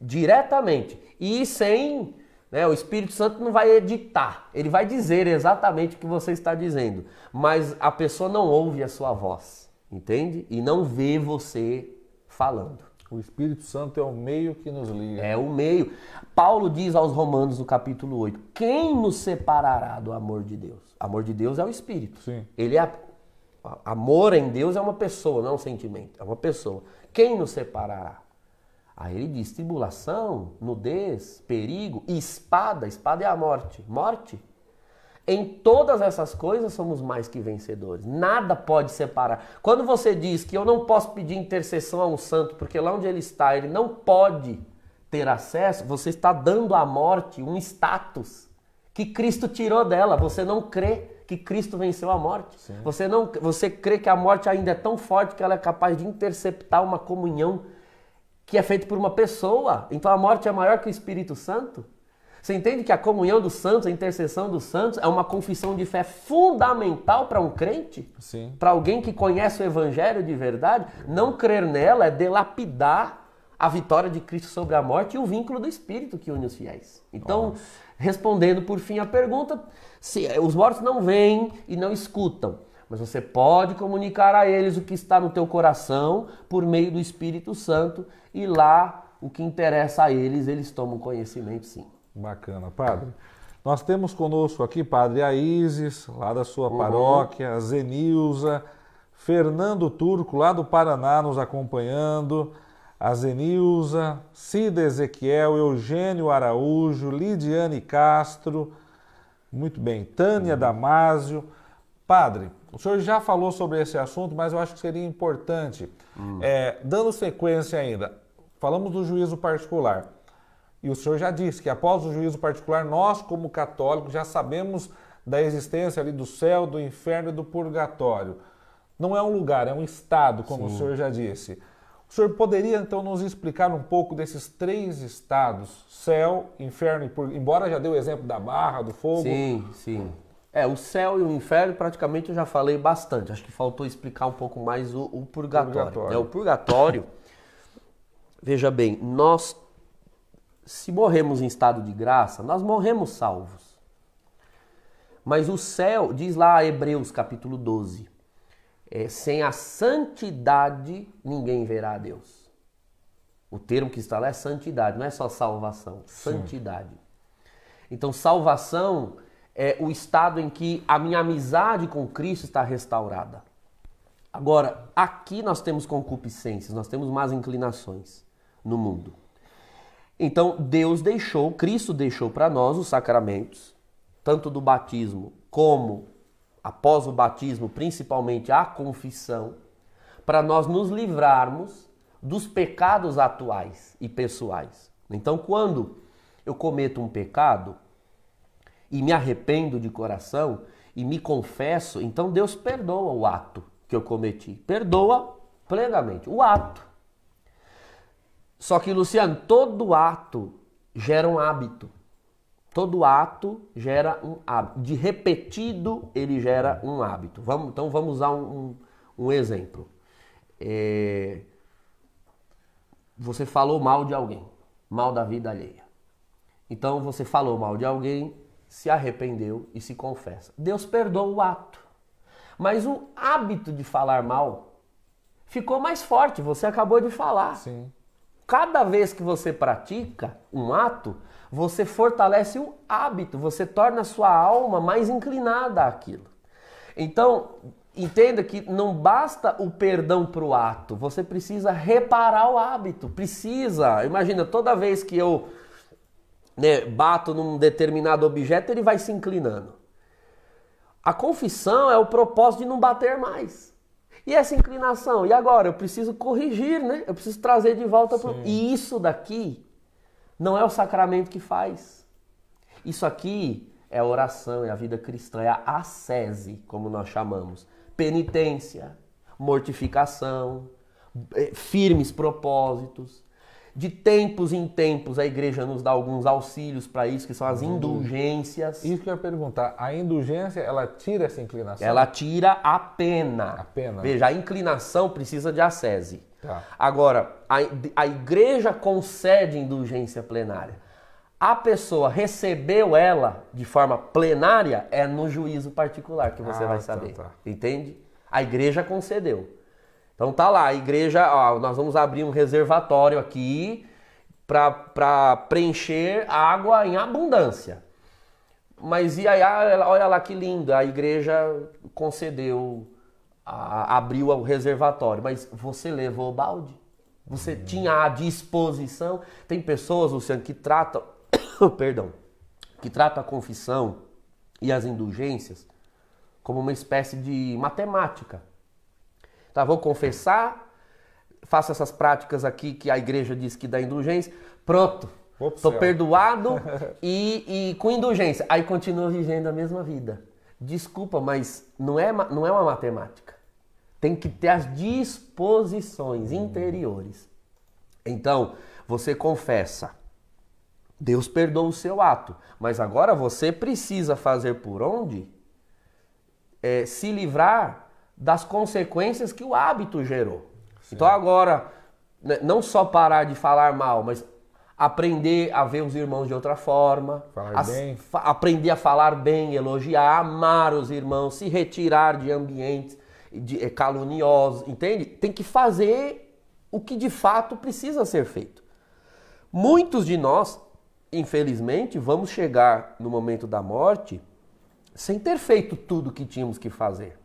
diretamente e sem né? O Espírito Santo não vai editar, ele vai dizer exatamente o que você está dizendo, mas a pessoa não ouve a sua voz, entende? E não vê você falando. O Espírito Santo é o meio que nos liga. É o meio. Paulo diz aos Romanos no capítulo 8: Quem nos separará do amor de Deus? amor de Deus é o Espírito. Sim. Ele é. Amor em Deus é uma pessoa, não é um sentimento. É uma pessoa. Quem nos separará? Aí ele diz: tribulação, nudez, perigo, espada. Espada é a morte. Morte. Em todas essas coisas somos mais que vencedores. Nada pode separar. Quando você diz que eu não posso pedir intercessão a um santo, porque lá onde ele está, ele não pode ter acesso, você está dando à morte um status que Cristo tirou dela. Você não crê que Cristo venceu a morte. Você não, você crê que a morte ainda é tão forte que ela é capaz de interceptar uma comunhão que é feito por uma pessoa. Então a morte é maior que o Espírito Santo? Você entende que a comunhão dos santos, a intercessão dos santos, é uma confissão de fé fundamental para um crente? Para alguém que conhece o evangelho de verdade? Não crer nela é delapidar a vitória de Cristo sobre a morte e o vínculo do Espírito que une os fiéis. Então, Nossa. respondendo por fim a pergunta, se os mortos não veem e não escutam, mas você pode comunicar a eles o que está no teu coração por meio do Espírito Santo e lá o que interessa a eles, eles tomam conhecimento sim. Bacana, padre. Nós temos conosco aqui padre Aíses, lá da sua uhum. paróquia, Zenilza, Fernando Turco, lá do Paraná, nos acompanhando, a Zenilza, Cida Ezequiel, Eugênio Araújo, Lidiane Castro, muito bem, Tânia uhum. Damásio. Padre, o senhor já falou sobre esse assunto, mas eu acho que seria importante. Hum. É, dando sequência ainda, falamos do juízo particular. E o senhor já disse que após o juízo particular, nós, como católicos, já sabemos da existência ali do céu, do inferno e do purgatório. Não é um lugar, é um estado, como Sim. o senhor já disse. O senhor poderia então nos explicar um pouco desses três estados, céu, inferno e purgatório? Embora já deu o exemplo da barra, do fogo. Sim, sim. É, o céu e o inferno praticamente eu já falei bastante. Acho que faltou explicar um pouco mais o, o purgatório. Né? purgatório. É, o purgatório, veja bem, nós, se morremos em estado de graça, nós morremos salvos. Mas o céu, diz lá Hebreus capítulo 12, é, sem a santidade ninguém verá a Deus. O termo que está lá é santidade, não é só salvação, santidade. Então, salvação é, o estado em que a minha amizade com Cristo está restaurada. Agora, aqui nós temos concupiscências, nós temos más inclinações no mundo. Então, Deus deixou, Cristo deixou para nós os sacramentos, tanto do batismo como após o batismo, principalmente a confissão, para nós nos livrarmos dos pecados atuais e pessoais. Então, quando eu cometo um pecado, e me arrependo de coração e me confesso, então Deus perdoa o ato que eu cometi. Perdoa plenamente o ato. Só que, Luciano, todo ato gera um hábito. Todo ato gera um hábito. De repetido, ele gera um hábito. Vamos, então vamos usar um, um, um exemplo. É... Você falou mal de alguém, mal da vida alheia. Então você falou mal de alguém, se arrependeu e se confessa. Deus perdoa o ato. Mas o hábito de falar mal ficou mais forte, você acabou de falar. Sim. Cada vez que você pratica um ato, você fortalece o hábito, você torna a sua alma mais inclinada àquilo. Então, entenda que não basta o perdão para o ato, você precisa reparar o hábito. Precisa. Imagina, toda vez que eu né, bato num determinado objeto, ele vai se inclinando. A confissão é o propósito de não bater mais. E essa inclinação, e agora? Eu preciso corrigir, né? Eu preciso trazer de volta pro... E isso daqui não é o sacramento que faz. Isso aqui é a oração, é a vida cristã, é a ascese, como nós chamamos. Penitência, mortificação, eh, firmes propósitos, de tempos em tempos, a igreja nos dá alguns auxílios para isso, que são as uhum. indulgências. Isso que eu ia perguntar. A indulgência, ela tira essa inclinação? Ela tira a pena. A pena. Veja, a inclinação precisa de assese. Tá. Agora, a, a igreja concede indulgência plenária. A pessoa recebeu ela de forma plenária é no juízo particular que você ah, vai tá, saber. Tá, tá. Entende? A igreja concedeu. Então tá lá, a igreja, ó, nós vamos abrir um reservatório aqui para preencher água em abundância. Mas e aí, ah, olha lá que lindo, a igreja concedeu, a, abriu o reservatório, mas você levou o balde? Você hum. tinha à disposição? Tem pessoas, Luciano, que tratam, perdão, que tratam a confissão e as indulgências como uma espécie de matemática. Tá? Vou confessar, faço essas práticas aqui que a igreja diz que dá indulgência. Pronto, Estou é. perdoado e, e, com indulgência. Aí continua vivendo a mesma vida. Desculpa, mas não é, não é uma matemática. Tem que ter as disposições hum. interiores. Então, você confessa. Deus perdoa o seu ato. Mas agora você precisa fazer por onde? É, se livrar das consequências que o hábito gerou. Sim. Então agora, né, não só parar de falar mal, mas aprender a ver os irmãos de outra forma, a, aprender a falar bem, elogiar, amar os irmãos, se retirar de ambientes de, eh, caluniosos, entende? Tem que fazer o que de fato precisa ser feito. Muitos de nós, infelizmente, vamos chegar no momento da morte sem ter feito tudo o que tínhamos que fazer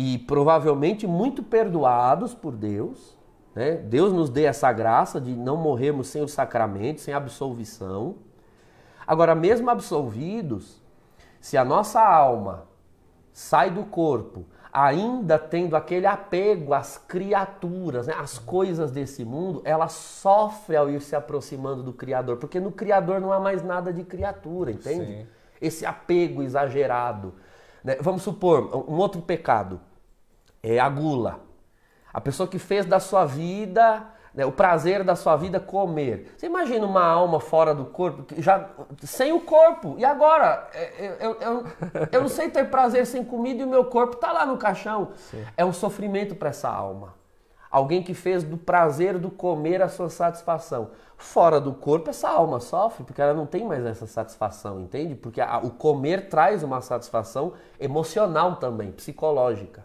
e provavelmente muito perdoados por Deus. Né? Deus nos dê essa graça de não morrermos sem o sacramento, sem a absolvição. Agora, mesmo absolvidos, se a nossa alma sai do corpo, ainda tendo aquele apego às criaturas, né, às coisas desse mundo, ela sofre ao ir se aproximando do Criador, porque no Criador não há mais nada de criatura, entende? Sim. Esse apego exagerado. Né? Vamos supor, um outro pecado é a gula. A pessoa que fez da sua vida, né, o prazer da sua vida comer. Você imagina uma alma fora do corpo, já sem o corpo. E agora? É, é, eu, eu, eu não sei ter prazer sem comida e o meu corpo está lá no caixão. Sim. É um sofrimento para essa alma. Alguém que fez do prazer do comer a sua satisfação. Fora do corpo, essa alma sofre, porque ela não tem mais essa satisfação, entende? Porque a, o comer traz uma satisfação emocional também, psicológica.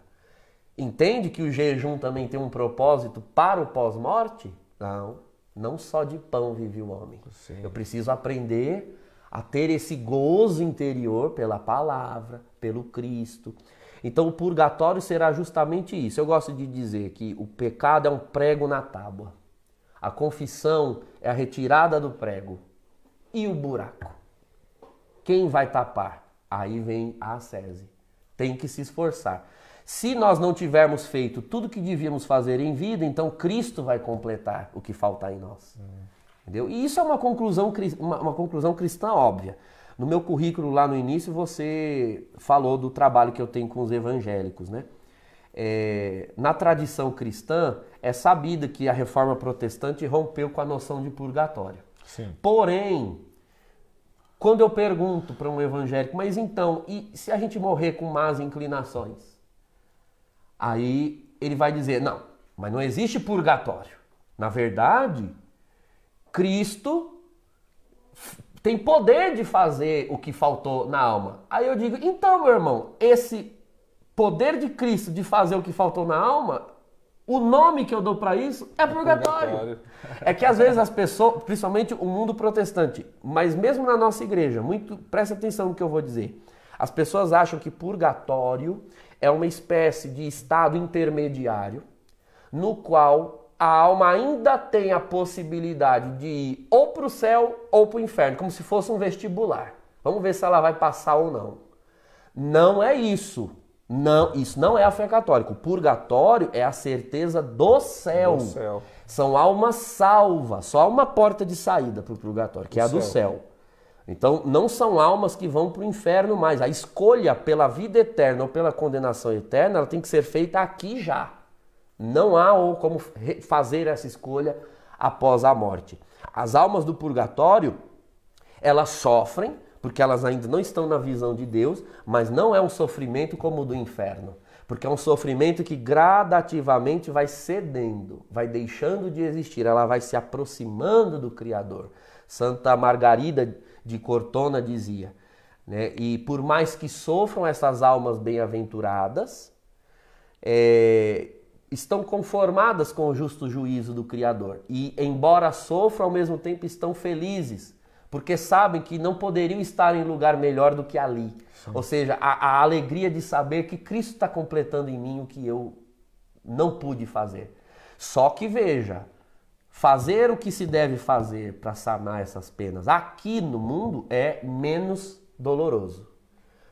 Entende que o jejum também tem um propósito para o pós-morte? Não, não só de pão vive o homem. Sim. Eu preciso aprender a ter esse gozo interior pela palavra, pelo Cristo. Então o purgatório será justamente isso. Eu gosto de dizer que o pecado é um prego na tábua. A confissão é a retirada do prego. E o buraco? Quem vai tapar? Aí vem a ascese. Tem que se esforçar. Se nós não tivermos feito tudo o que devíamos fazer em vida, então Cristo vai completar o que faltar em nós. Entendeu? E isso é uma conclusão, uma, uma conclusão cristã óbvia. No meu currículo lá no início, você falou do trabalho que eu tenho com os evangélicos, né? É, na tradição cristã, é sabida que a reforma protestante rompeu com a noção de purgatório. Sim. Porém, quando eu pergunto para um evangélico, mas então, e se a gente morrer com más inclinações? Aí ele vai dizer: não, mas não existe purgatório. Na verdade, Cristo tem poder de fazer o que faltou na alma. Aí eu digo: então, meu irmão, esse poder de Cristo de fazer o que faltou na alma o nome que eu dou para isso é purgatório. É que às vezes as pessoas, principalmente o mundo protestante, mas mesmo na nossa igreja, muito presta atenção no que eu vou dizer. As pessoas acham que purgatório é uma espécie de estado intermediário no qual a alma ainda tem a possibilidade de ir ou para o céu ou para o inferno, como se fosse um vestibular. Vamos ver se ela vai passar ou não. Não é isso. Não, isso não é a fé católica. O purgatório é a certeza do céu. Do céu. São almas salvas. Só há uma porta de saída para o purgatório, que do é a do céu. céu. Então, não são almas que vão para o inferno mais. A escolha pela vida eterna ou pela condenação eterna ela tem que ser feita aqui já. Não há como fazer essa escolha após a morte. As almas do purgatório, elas sofrem, porque elas ainda não estão na visão de Deus, mas não é um sofrimento como o do inferno. Porque é um sofrimento que gradativamente vai cedendo, vai deixando de existir, ela vai se aproximando do Criador. Santa Margarida de Cortona dizia. Né? E por mais que sofram essas almas bem-aventuradas, é, estão conformadas com o justo juízo do Criador. E, embora sofram, ao mesmo tempo estão felizes, porque sabem que não poderiam estar em lugar melhor do que ali. Sim. Ou seja, a, a alegria de saber que Cristo está completando em mim o que eu não pude fazer. Só que veja, fazer o que se deve fazer para sanar essas penas aqui no mundo é menos doloroso.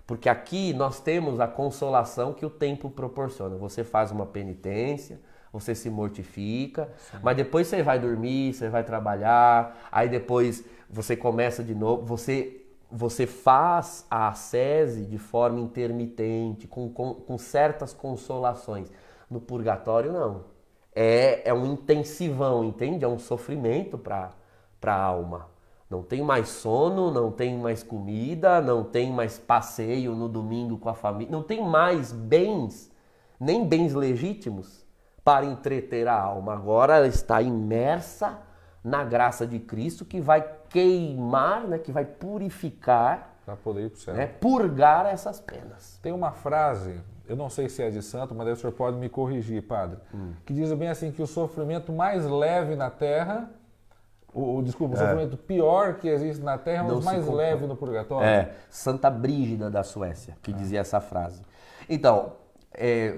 Porque aqui nós temos a consolação que o tempo proporciona. Você faz uma penitência, você se mortifica, Sim. mas depois você vai dormir, você vai trabalhar, aí depois você começa de novo, você você faz a ascese de forma intermitente, com, com, com certas consolações. No purgatório, não é, é um intensivão, entende? É um sofrimento para a alma. Não tem mais sono, não tem mais comida, não tem mais passeio no domingo com a família, não tem mais bens, nem bens legítimos para entreter a alma. Agora ela está imersa na graça de Cristo que vai queimar, né, que vai purificar, poder ir pro céu. Né, purgar essas penas. Tem uma frase eu não sei se é de santo, mas o senhor pode me corrigir, padre, hum. que diz bem assim que o sofrimento mais leve na terra, o, o desculpa, o é. sofrimento pior que existe na terra, não o mais leve no purgatório. É, Santa Brígida da Suécia, que é. dizia essa frase. Então, é,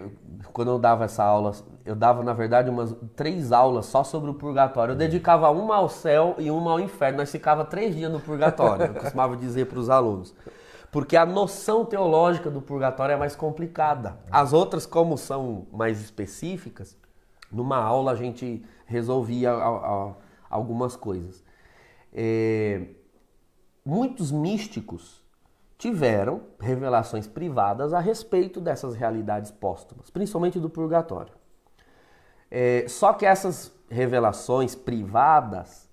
quando eu dava essa aula, eu dava, na verdade, umas três aulas só sobre o purgatório. Eu hum. dedicava uma ao céu e uma ao inferno. Nós ficava três dias no purgatório, eu costumava dizer para os alunos porque a noção teológica do purgatório é mais complicada. As outras, como são mais específicas, numa aula a gente resolvia algumas coisas. É, muitos místicos tiveram revelações privadas a respeito dessas realidades póstumas, principalmente do purgatório. É, só que essas revelações privadas,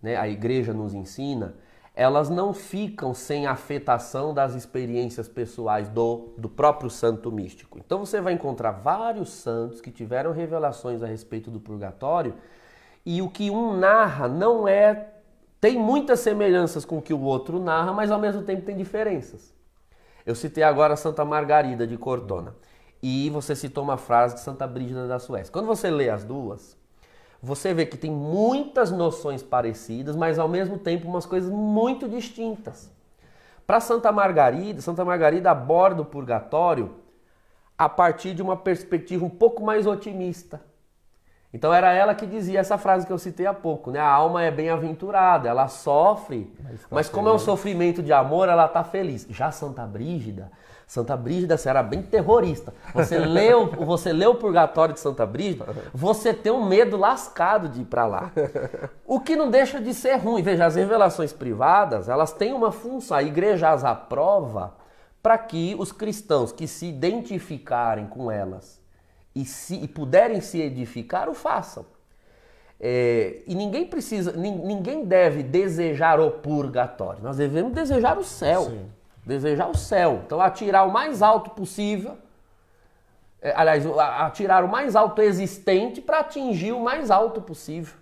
né, a igreja nos ensina, elas não ficam sem afetação das experiências pessoais do, do próprio santo místico. Então você vai encontrar vários santos que tiveram revelações a respeito do purgatório e o que um narra não é. tem muitas semelhanças com o que o outro narra, mas ao mesmo tempo tem diferenças. Eu citei agora Santa Margarida de Cordona e você citou uma frase de Santa Brígida da Suécia. Quando você lê as duas, você vê que tem muitas noções parecidas, mas ao mesmo tempo umas coisas muito distintas. Para Santa Margarida, Santa Margarida aborda o purgatório a partir de uma perspectiva um pouco mais otimista. Então era ela que dizia essa frase que eu citei há pouco, né? A alma é bem-aventurada, ela sofre, mas, tá mas como feliz. é um sofrimento de amor, ela está feliz. Já Santa Brígida Santa Brígida será bem terrorista. Você leu, você leu o Purgatório de Santa Brígida, você tem um medo lascado de ir para lá. O que não deixa de ser ruim. Veja, as revelações privadas, elas têm uma função. A igreja as aprova para que os cristãos que se identificarem com elas e, se, e puderem se edificar, o façam. É, e ninguém precisa, ninguém deve desejar o purgatório. Nós devemos desejar o céu. Sim. Desejar o céu. Então, atirar o mais alto possível. É, aliás, atirar o mais alto existente para atingir o mais alto possível.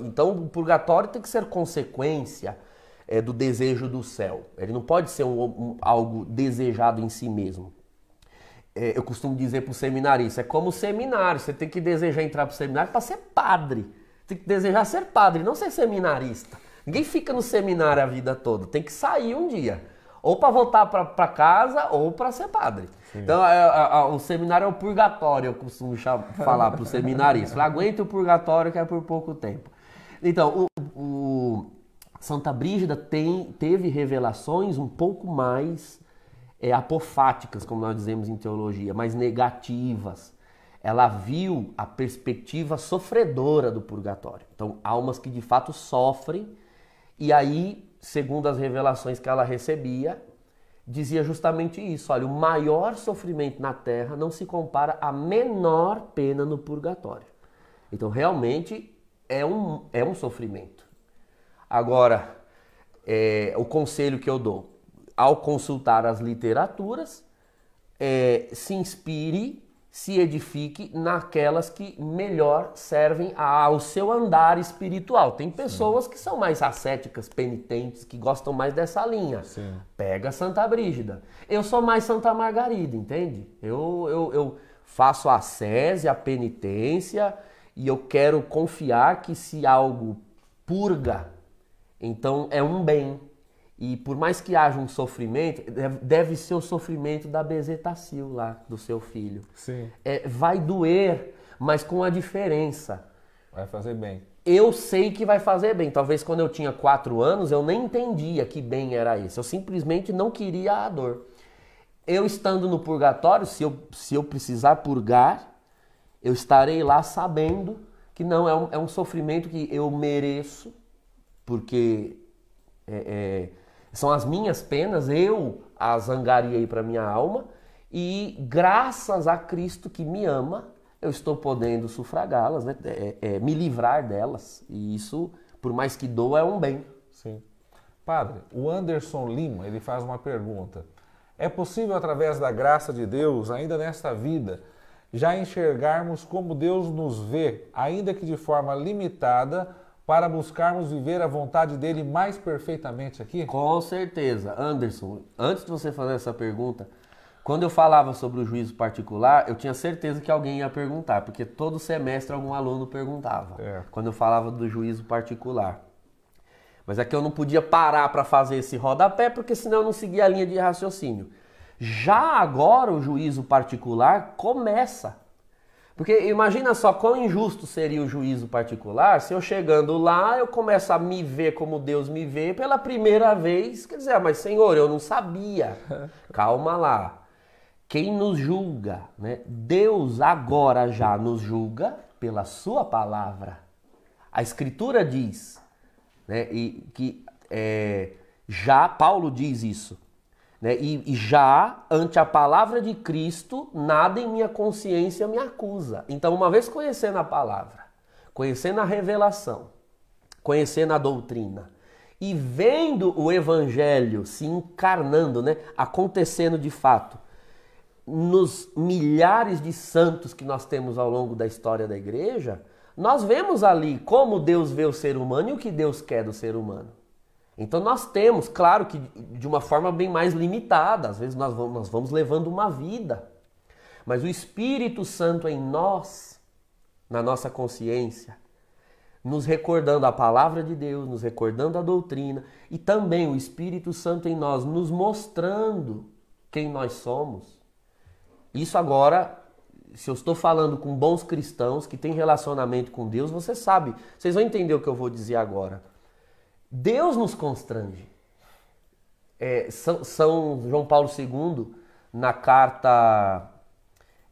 Então, o purgatório tem que ser consequência é, do desejo do céu. Ele não pode ser um, um, algo desejado em si mesmo. É, eu costumo dizer para o seminarista: é como seminário. Você tem que desejar entrar para o seminário para ser padre. Tem que desejar ser padre, não ser seminarista. Ninguém fica no seminário a vida toda. Tem que sair um dia ou para voltar para casa ou para ser padre. Sim. Então, a, a, a, o seminário é o purgatório, eu costumo falar para o seminarista. Aguenta o purgatório que é por pouco tempo. Então, o, o Santa Brígida tem, teve revelações um pouco mais é, apofáticas, como nós dizemos em teologia, mais negativas. Ela viu a perspectiva sofredora do purgatório. Então, almas que de fato sofrem, e aí segundo as revelações que ela recebia, dizia justamente isso: olha, o maior sofrimento na terra não se compara à menor pena no purgatório. Então, realmente é um, é um sofrimento. Agora, é, o conselho que eu dou: ao consultar as literaturas, é, se inspire se edifique naquelas que melhor servem ao seu andar espiritual. Tem pessoas Sim. que são mais ascéticas, penitentes, que gostam mais dessa linha. Sim. Pega Santa Brígida. Eu sou mais Santa Margarida, entende? Eu, eu, eu faço a sese, a penitência, e eu quero confiar que se algo purga, então é um bem. E por mais que haja um sofrimento, deve ser o sofrimento da bezetacil lá, do seu filho. Sim. É, vai doer, mas com a diferença. Vai fazer bem. Eu sei que vai fazer bem. Talvez quando eu tinha quatro anos, eu nem entendia que bem era esse. Eu simplesmente não queria a dor. Eu estando no purgatório, se eu, se eu precisar purgar, eu estarei lá sabendo que não, é um, é um sofrimento que eu mereço, porque é, é são as minhas penas, eu as angariei para minha alma e graças a Cristo que me ama, eu estou podendo sufragá-las, né? É, é, me livrar delas. E isso, por mais que doa, é um bem. Sim. Padre, o Anderson Lima, ele faz uma pergunta. É possível, através da graça de Deus, ainda nesta vida, já enxergarmos como Deus nos vê, ainda que de forma limitada, para buscarmos viver a vontade dele mais perfeitamente aqui? Com certeza. Anderson, antes de você fazer essa pergunta, quando eu falava sobre o juízo particular, eu tinha certeza que alguém ia perguntar, porque todo semestre algum aluno perguntava. É. Quando eu falava do juízo particular. Mas é que eu não podia parar para fazer esse rodapé, porque senão eu não seguia a linha de raciocínio. Já agora o juízo particular começa porque imagina só quão injusto seria o juízo particular se eu chegando lá eu começo a me ver como Deus me vê pela primeira vez. Quer dizer, ah, mas Senhor, eu não sabia. Calma lá. Quem nos julga, né? Deus agora já nos julga pela Sua palavra. A Escritura diz, né? E que é, já Paulo diz isso. Né? E, e, já, ante a palavra de Cristo, nada em minha consciência me acusa. Então, uma vez conhecendo a palavra, conhecendo a revelação, conhecendo a doutrina e vendo o evangelho se encarnando, né? acontecendo de fato, nos milhares de santos que nós temos ao longo da história da igreja, nós vemos ali como Deus vê o ser humano e o que Deus quer do ser humano. Então nós temos, claro que de uma forma bem mais limitada, às vezes nós vamos, nós vamos levando uma vida, mas o Espírito Santo em nós, na nossa consciência, nos recordando a palavra de Deus, nos recordando a doutrina, e também o Espírito Santo em nós nos mostrando quem nós somos. Isso agora, se eu estou falando com bons cristãos que têm relacionamento com Deus, você sabe, vocês vão entender o que eu vou dizer agora. Deus nos constrange. É, São, São, João Paulo II, na carta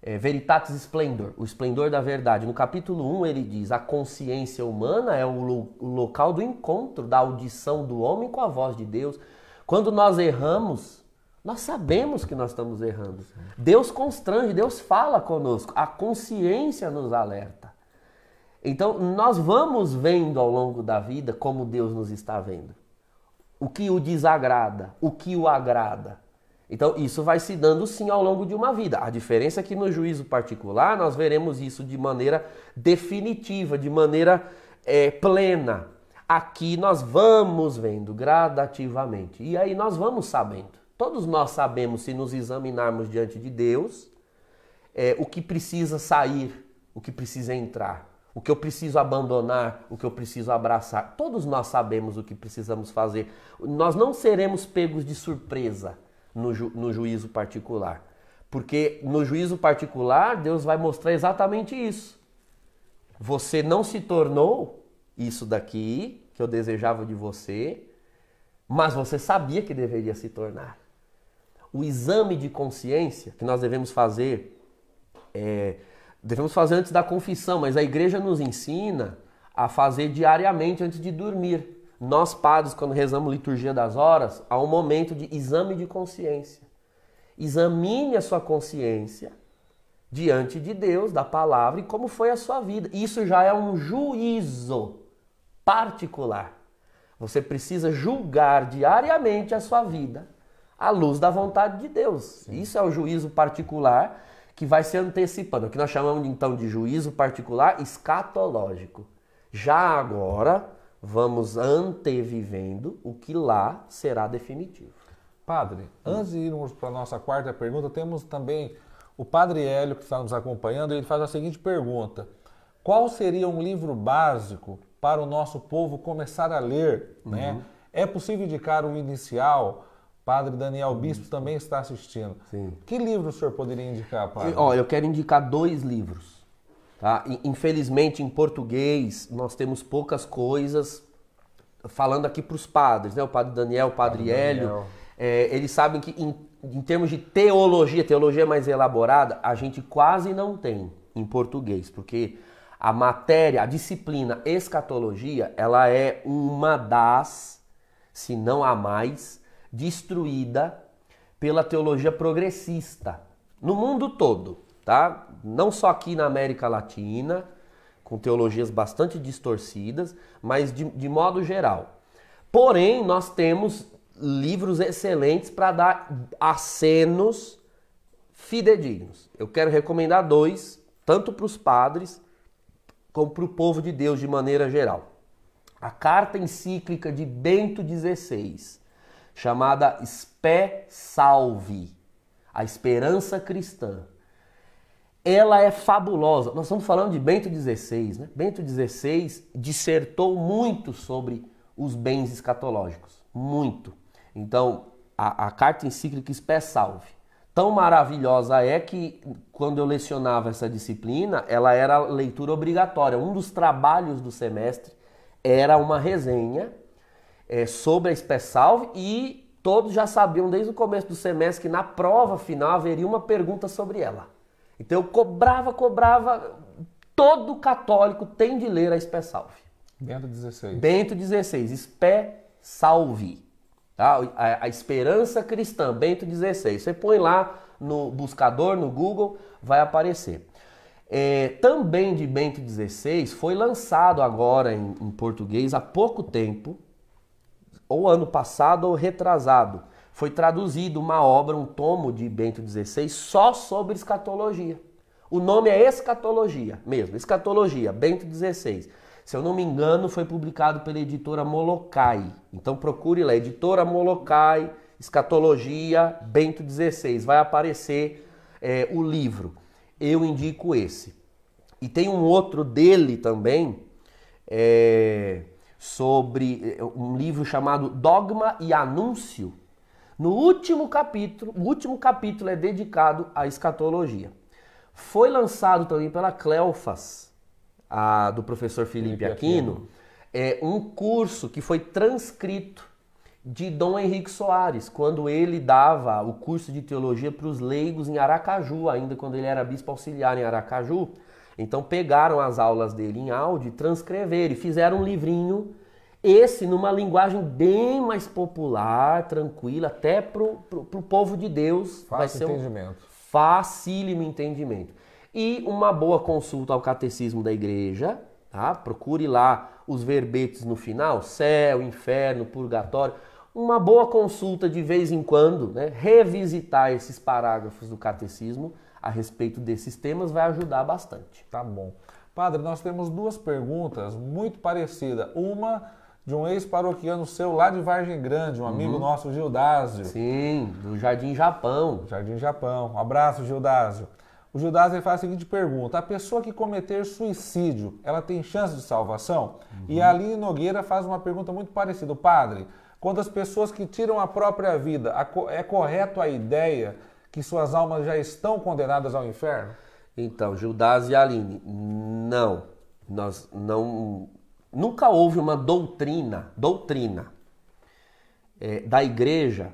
é, Veritatis Splendor, o esplendor da verdade, no capítulo 1 ele diz: a consciência humana é o, lo o local do encontro, da audição do homem com a voz de Deus. Quando nós erramos, nós sabemos que nós estamos errando. Deus constrange, Deus fala conosco, a consciência nos alerta. Então, nós vamos vendo ao longo da vida como Deus nos está vendo. O que o desagrada, o que o agrada. Então, isso vai se dando sim ao longo de uma vida. A diferença é que no juízo particular nós veremos isso de maneira definitiva, de maneira é, plena. Aqui nós vamos vendo gradativamente. E aí nós vamos sabendo. Todos nós sabemos, se nos examinarmos diante de Deus, é, o que precisa sair, o que precisa entrar o que eu preciso abandonar, o que eu preciso abraçar. Todos nós sabemos o que precisamos fazer. Nós não seremos pegos de surpresa no, ju no juízo particular. Porque no juízo particular, Deus vai mostrar exatamente isso. Você não se tornou isso daqui que eu desejava de você, mas você sabia que deveria se tornar. O exame de consciência que nós devemos fazer é, Devemos fazer antes da confissão, mas a igreja nos ensina a fazer diariamente antes de dormir. Nós, padres, quando rezamos liturgia das horas, há um momento de exame de consciência. Examine a sua consciência diante de Deus, da palavra e como foi a sua vida. Isso já é um juízo particular. Você precisa julgar diariamente a sua vida à luz da vontade de Deus. Isso é o juízo particular que vai se antecipando, o que nós chamamos então de juízo particular escatológico. Já agora vamos antevivendo o que lá será definitivo. Padre, antes de irmos para a nossa quarta pergunta, temos também o padre Hélio que está nos acompanhando, ele faz a seguinte pergunta: Qual seria um livro básico para o nosso povo começar a ler, né? uhum. né? É possível indicar um inicial, Padre Daniel Bispo também está assistindo. Sim. Que livro o senhor poderia indicar, padre? Olha, eu quero indicar dois livros. Tá? Infelizmente, em português, nós temos poucas coisas falando aqui para os padres, né? O padre Daniel, o padre, padre Hélio. É, eles sabem que em, em termos de teologia, teologia mais elaborada, a gente quase não tem em português, porque a matéria, a disciplina escatologia, ela é uma das, se não a mais, destruída pela teologia progressista no mundo todo, tá? Não só aqui na América Latina, com teologias bastante distorcidas, mas de, de modo geral. Porém, nós temos livros excelentes para dar acenos fidedignos. Eu quero recomendar dois, tanto para os padres como para o povo de Deus de maneira geral. A carta encíclica de Bento XVI, chamada Spé Salve, a esperança cristã. Ela é fabulosa. Nós estamos falando de Bento XVI, né? Bento XVI dissertou muito sobre os bens escatológicos, muito. Então, a, a carta encíclica Spé Salve, tão maravilhosa é que quando eu lecionava essa disciplina, ela era leitura obrigatória. Um dos trabalhos do semestre era uma resenha é, sobre a salve e todos já sabiam desde o começo do semestre que na prova final haveria uma pergunta sobre ela. Então eu cobrava, cobrava. Todo católico tem de ler a salve Bento 16. Bento 16, salve Tá? A, a, Esperança Cristã, Bento 16. Você põe lá no buscador, no Google, vai aparecer. É, também de Bento 16 foi lançado agora em, em português há pouco tempo ou ano passado ou retrasado, foi traduzido uma obra, um tomo de Bento XVI só sobre escatologia. O nome é Escatologia mesmo, Escatologia, Bento XVI. Se eu não me engano, foi publicado pela editora Molokai. Então procure lá, editora Molokai, Escatologia, Bento XVI. Vai aparecer é, o livro. Eu indico esse. E tem um outro dele também, é, sobre eh, um livro chamado Dogma e Anúncio. No último capítulo, o último capítulo é dedicado à escatologia. Foi lançado também pela Cleofas, a, do professor Felipe, Aquino, Aquino, é, um curso que foi transcrito de Dom Henrique Soares, quando ele dava o curso de teologia para os leigos em Aracaju, ainda quando ele era bispo auxiliar em Aracaju. Então pegaram as aulas dele em áudio e transcreveram e fizeram um livrinho, esse numa linguagem bem mais popular, tranquila, até pro, pro, pro povo de Deus. Fácil vai entendimento. Um facílimo entendimento. E uma boa consulta ao catecismo da igreja, tá? Procure lá os verbetes no final, céu, inferno, purgatório. Uma boa consulta de vez em quando, né? Revisitar esses parágrafos do catecismo a respeito desses temas vai ajudar bastante. Tá bom. Padre, nós temos duas perguntas muito parecidas. Uma de um ex-paroquiano seu lá de Vargem Grande, um amigo uhum. nosso, Gildásio. Sim, do Jardim Japão. Jardim Japão. Um abraço, Gildásio. O Gildásio ele faz a seguinte pergunta: a pessoa que cometer suicídio, ela tem chance de salvação? Uhum. E a Aline Nogueira faz uma pergunta muito parecida. Padre, quando as pessoas que tiram a própria vida, é correto a ideia que suas almas já estão condenadas ao inferno? Então, Judas e Aline, não. Nós não. Nunca houve uma doutrina, doutrina é, da igreja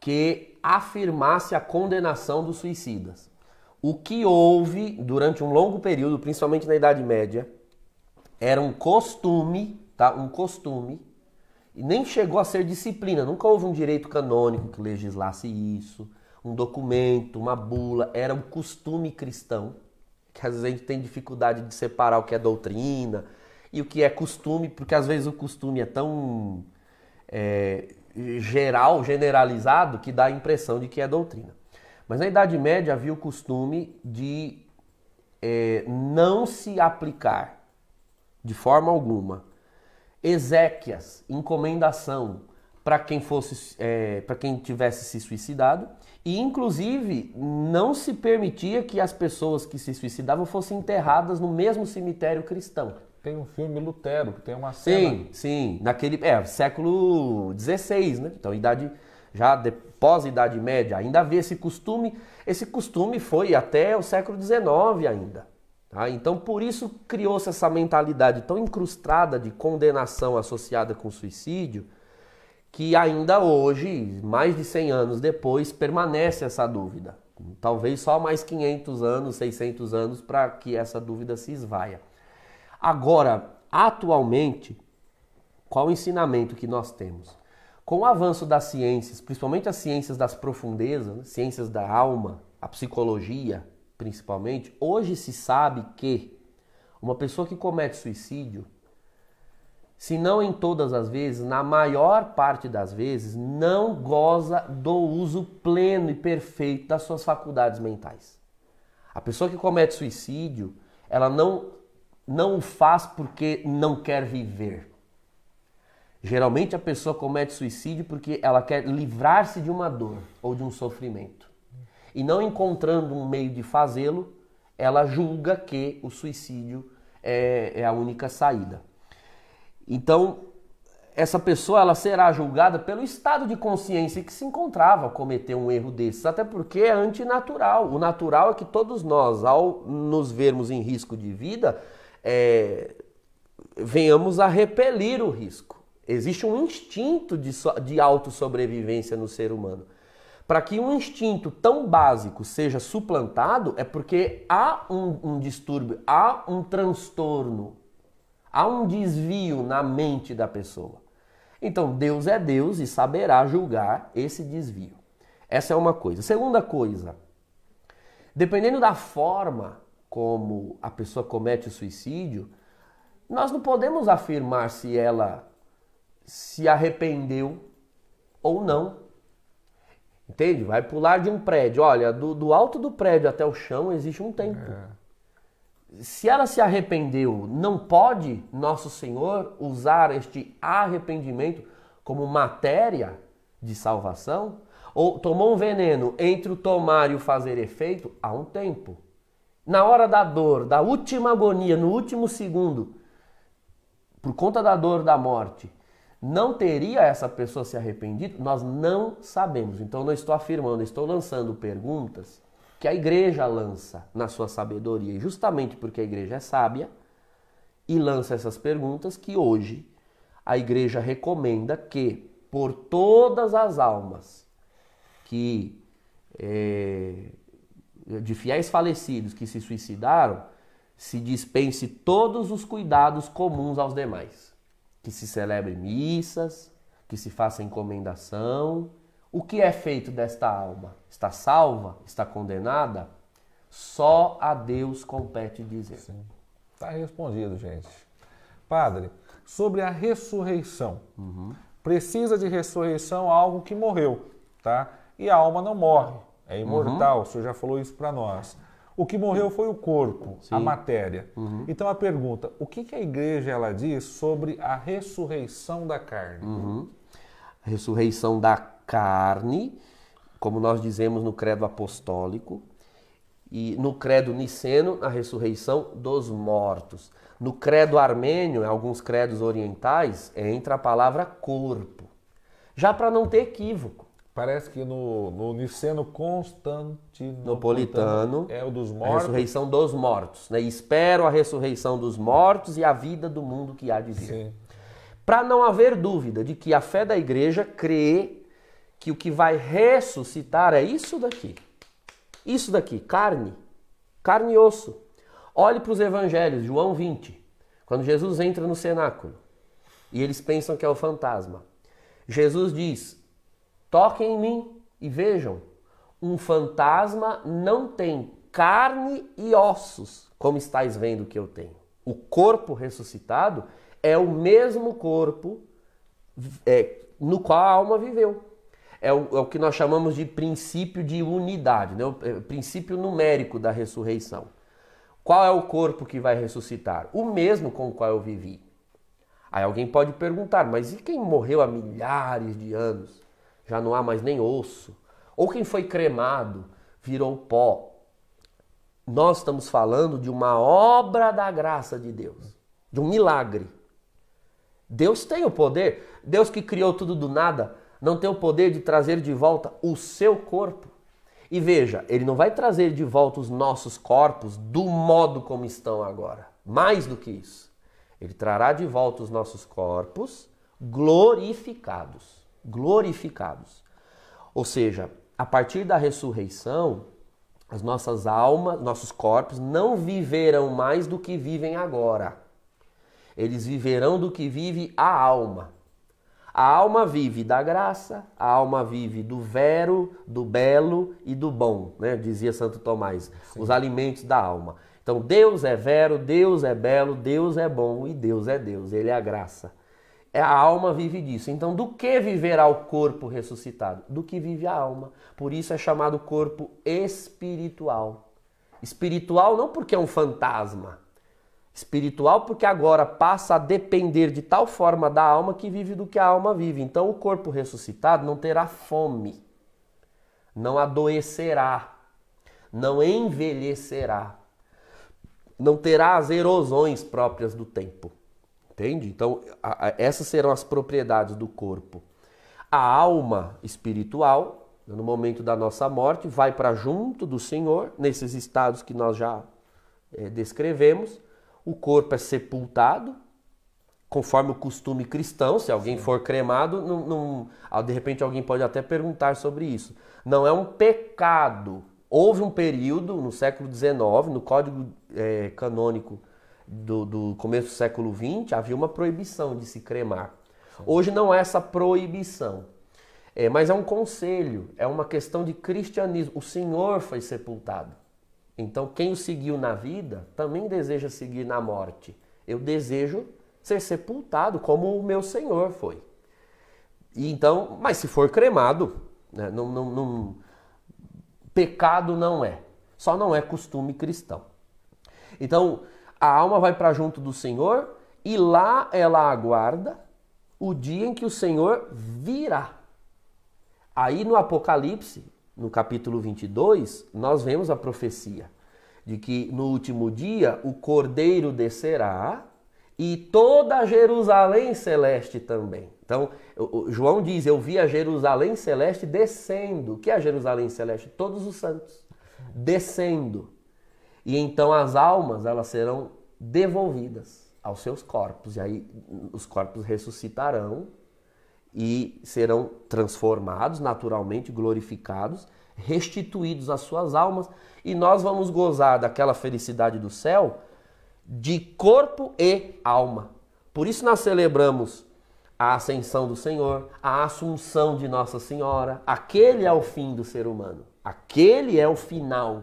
que afirmasse a condenação dos suicidas. O que houve durante um longo período, principalmente na Idade Média, era um costume, tá? Um costume, e nem chegou a ser disciplina, nunca houve um direito canônico que legislasse isso um documento, uma bula, era um costume cristão, que às vezes a gente tem dificuldade de separar o que é doutrina e o que é costume, porque às vezes o costume é tão é, geral, generalizado, que dá a impressão de que é doutrina. Mas na Idade Média havia o costume de é, não se aplicar de forma alguma exéquias, encomendação, para quem fosse é, para quem tivesse se suicidado e inclusive não se permitia que as pessoas que se suicidavam fossem enterradas no mesmo cemitério cristão. Tem um filme Lutero que tem uma cena. Sim, sim, naquele é século XVI, né? Então idade já de, pós idade média ainda havia esse costume. Esse costume foi até o século XIX ainda. Tá? Então por isso criou-se essa mentalidade tão incrustada de condenação associada com suicídio que ainda hoje, mais de 100 anos depois, permanece essa dúvida. Talvez só mais 500 anos, 600 anos para que essa dúvida se esvaia. Agora, atualmente, qual o ensinamento que nós temos? Com o avanço das ciências, principalmente as ciências das profundezas, ciências da alma, a psicologia, principalmente, hoje se sabe que uma pessoa que comete suicídio, se não em todas as vezes, na maior parte das vezes, não goza do uso pleno e perfeito das suas faculdades mentais. A pessoa que comete suicídio, ela não, não o faz porque não quer viver. Geralmente a pessoa comete suicídio porque ela quer livrar-se de uma dor ou de um sofrimento. E não encontrando um meio de fazê-lo, ela julga que o suicídio é, é a única saída. Então, essa pessoa ela será julgada pelo estado de consciência que se encontrava ao cometer um erro desses, até porque é antinatural. O natural é que todos nós, ao nos vermos em risco de vida, é, venhamos a repelir o risco. Existe um instinto de, so, de autossobrevivência no ser humano. Para que um instinto tão básico seja suplantado, é porque há um, um distúrbio, há um transtorno, Há um desvio na mente da pessoa. Então, Deus é Deus e saberá julgar esse desvio. Essa é uma coisa. Segunda coisa, dependendo da forma como a pessoa comete o suicídio, nós não podemos afirmar se ela se arrependeu ou não. Entende? Vai pular de um prédio. Olha, do, do alto do prédio até o chão existe um tempo. É se ela se arrependeu, não pode Nosso Senhor usar este arrependimento como matéria de salvação? Ou tomou um veneno entre o tomar e o fazer efeito há um tempo. Na hora da dor, da última agonia, no último segundo, por conta da dor da morte, não teria essa pessoa se arrependido? Nós não sabemos. Então, não estou afirmando, estou lançando perguntas que a igreja lança na sua sabedoria. E justamente porque a igreja é sábia e lança essas perguntas, que hoje a igreja recomenda que, por todas as almas que é, de fiéis falecidos que se suicidaram, se dispense todos os cuidados comuns aos demais. Que se celebrem missas, que se faça encomendação, o que é feito desta alma? Está salva? Está condenada? Só a Deus compete dizer. Está respondido, gente. Padre, sobre a ressurreição. Uhum. Precisa de ressurreição algo que morreu, tá? E a alma não morre. É imortal, uhum. o senhor já falou isso para nós. O que morreu foi o corpo, Sim. a matéria. Uhum. Então a pergunta, o que, que, a igreja ela diz sobre a ressurreição da carne? Uhum. Ressurreição da carne, como nós dizemos no credo apostólico, e no credo niceno, a ressurreição dos mortos. No credo armênio, em alguns credos orientais, entra a palavra corpo. Já para não ter equívoco. Parece que no, no niceno constantinopolitano é o dos mortos. A ressurreição dos mortos. Né? Espero a ressurreição dos mortos e a vida do mundo que há de vir. Para não haver dúvida de que a fé da igreja crê que o que vai ressuscitar é isso daqui. Isso daqui, carne, carne e osso. Olhe para os evangelhos, João 20, quando Jesus entra no cenáculo e eles pensam que é o fantasma. Jesus diz: Toquem em mim e vejam, um fantasma não tem carne e ossos, como estáis vendo que eu tenho. O corpo ressuscitado é o mesmo corpo é, no qual a alma viveu é o, é o que nós chamamos de princípio de unidade, né? o é, princípio numérico da ressurreição. Qual é o corpo que vai ressuscitar? O mesmo com o qual eu vivi. Aí alguém pode perguntar, mas e quem morreu há milhares de anos? Já não há mais nem osso. Ou quem foi cremado, virou pó. Nós estamos falando de uma obra da graça de Deus, de um milagre. Deus tem o poder. Deus que criou tudo do nada não tem o poder de trazer de volta o seu corpo. E veja, ele não vai trazer de volta os nossos corpos do modo como estão agora. Mais do que isso, ele trará de volta os nossos corpos glorificados. Glorificados. Ou seja, a partir da ressurreição, as nossas almas, nossos corpos não viverão mais do que vivem agora. Eles viverão do que vive a alma. A alma vive da graça, a alma vive do vero, do belo e do bom, né? dizia Santo Tomás, Sim. os alimentos da alma. Então Deus é vero, Deus é belo, Deus é bom e Deus é Deus, Ele é a graça. É, a alma vive disso. Então, do que viverá o corpo ressuscitado? Do que vive a alma. Por isso é chamado corpo espiritual. Espiritual não porque é um fantasma, espiritual, porque agora passa a depender de tal forma da alma que vive do que a alma vive. Então o corpo ressuscitado não terá fome, não adoecerá, não envelhecerá, não terá as erosões próprias do tempo. Entende? Então, a, a, essas serão as propriedades do corpo. A alma espiritual, no momento da nossa morte, vai para junto do Senhor, nesses estados que nós já é, descrevemos, o corpo é sepultado, conforme o costume cristão, se alguém Sim. for cremado, não, não, ah, de repente alguém pode até perguntar sobre isso. Não é um pecado. Houve um período no século XIX, no Código é, Canônico do, do, começo do século XX, havia uma proibição de se cremar. Hoje não é essa proibição. É, mas é um conselho, é uma questão de cristianismo. O Senhor foi sepultado. Então, quem o seguiu na vida também deseja seguir na morte. Eu desejo ser sepultado como o meu Senhor foi. E então, mas se for cremado, né, pecado não é. Só não é costume cristão. Então, a alma vai para junto do Senhor e lá ela aguarda o dia em que o Senhor virá. Aí no Apocalipse, no capítulo 22, nós vemos a profecia de que no último dia o cordeiro descerá e toda Jerusalém celeste também. Então, João diz: Eu vi a Jerusalém celeste descendo. O que é a Jerusalém celeste? Todos os santos descendo. E então as almas elas serão devolvidas aos seus corpos. E aí os corpos ressuscitarão e serão transformados, naturalmente glorificados, restituídos às suas almas, e nós vamos gozar daquela felicidade do céu de corpo e alma. Por isso nós celebramos a ascensão do Senhor, a assunção de Nossa Senhora. Aquele é o fim do ser humano. Aquele é o final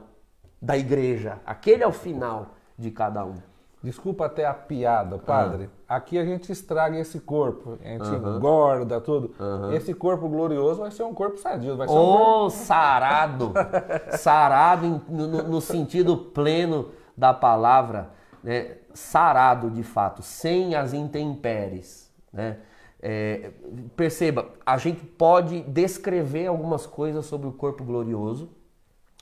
da igreja. Aquele é o final de cada um. Desculpa até a piada, padre. Uhum. Aqui a gente estraga esse corpo, a gente uhum. engorda tudo. Uhum. Esse corpo glorioso vai ser um corpo sadio, vai ser oh, um corpo... sarado, sarado em, no, no, sentido pleno da palavra, né? Sarado de fato, sem as intempéries, né? É, perceba, a gente pode descrever algumas coisas sobre o corpo glorioso,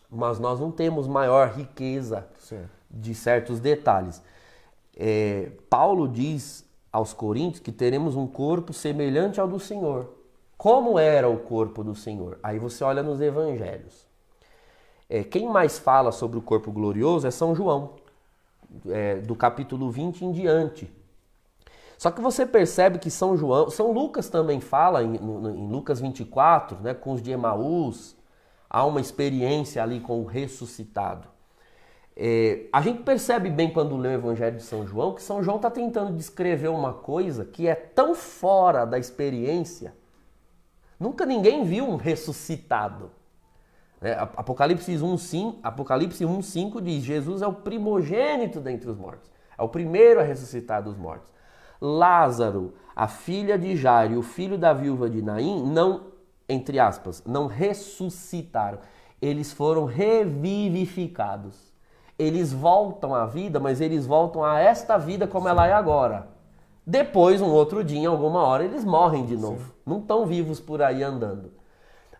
mas nós não temos maior riqueza Sim. de certos detalhes é, Paulo diz aos Coríntios que teremos um corpo semelhante ao do Senhor. Como era o corpo do Senhor? Aí você olha nos evangelhos. É, quem mais fala sobre o corpo glorioso é São João, é, do capítulo 20 em diante. Só que você percebe que São João, São Lucas também fala em, em Lucas 24, né, com os de Emaús, há uma experiência ali com o ressuscitado. É, a gente percebe bem quando lê o Evangelho de São João que São João está tentando descrever uma coisa que é tão fora da experiência. Nunca ninguém viu um ressuscitado. É, Apocalipse 1, 5, Apocalipse 1, 5 diz: Jesus é o primogênito dentre os mortos, é o primeiro a ressuscitar dos mortos. Lázaro, a filha de Jairo, o filho da viúva de Naim, não, entre aspas, não ressuscitaram. Eles foram revivificados eles voltam à vida, mas eles voltam a esta vida como Sim. ela é agora. Depois, um outro dia, alguma hora, eles morrem de novo. Sim. Não estão vivos por aí andando.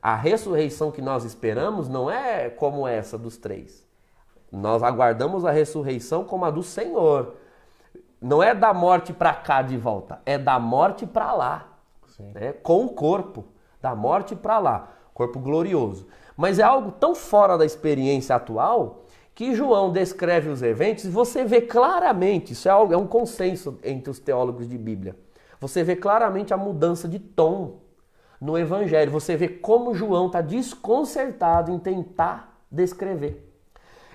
A ressurreição que nós esperamos não é como essa dos três. Nós aguardamos a ressurreição como a do Senhor. Não é da morte para cá de volta, é da morte para lá. Né? Com o corpo, da morte para lá, corpo glorioso. Mas é algo tão fora da experiência atual que João descreve os eventos e você vê claramente, isso é, algo, é um consenso entre os teólogos de Bíblia, você vê claramente a mudança de tom no Evangelho, você vê como João está desconcertado em tentar descrever.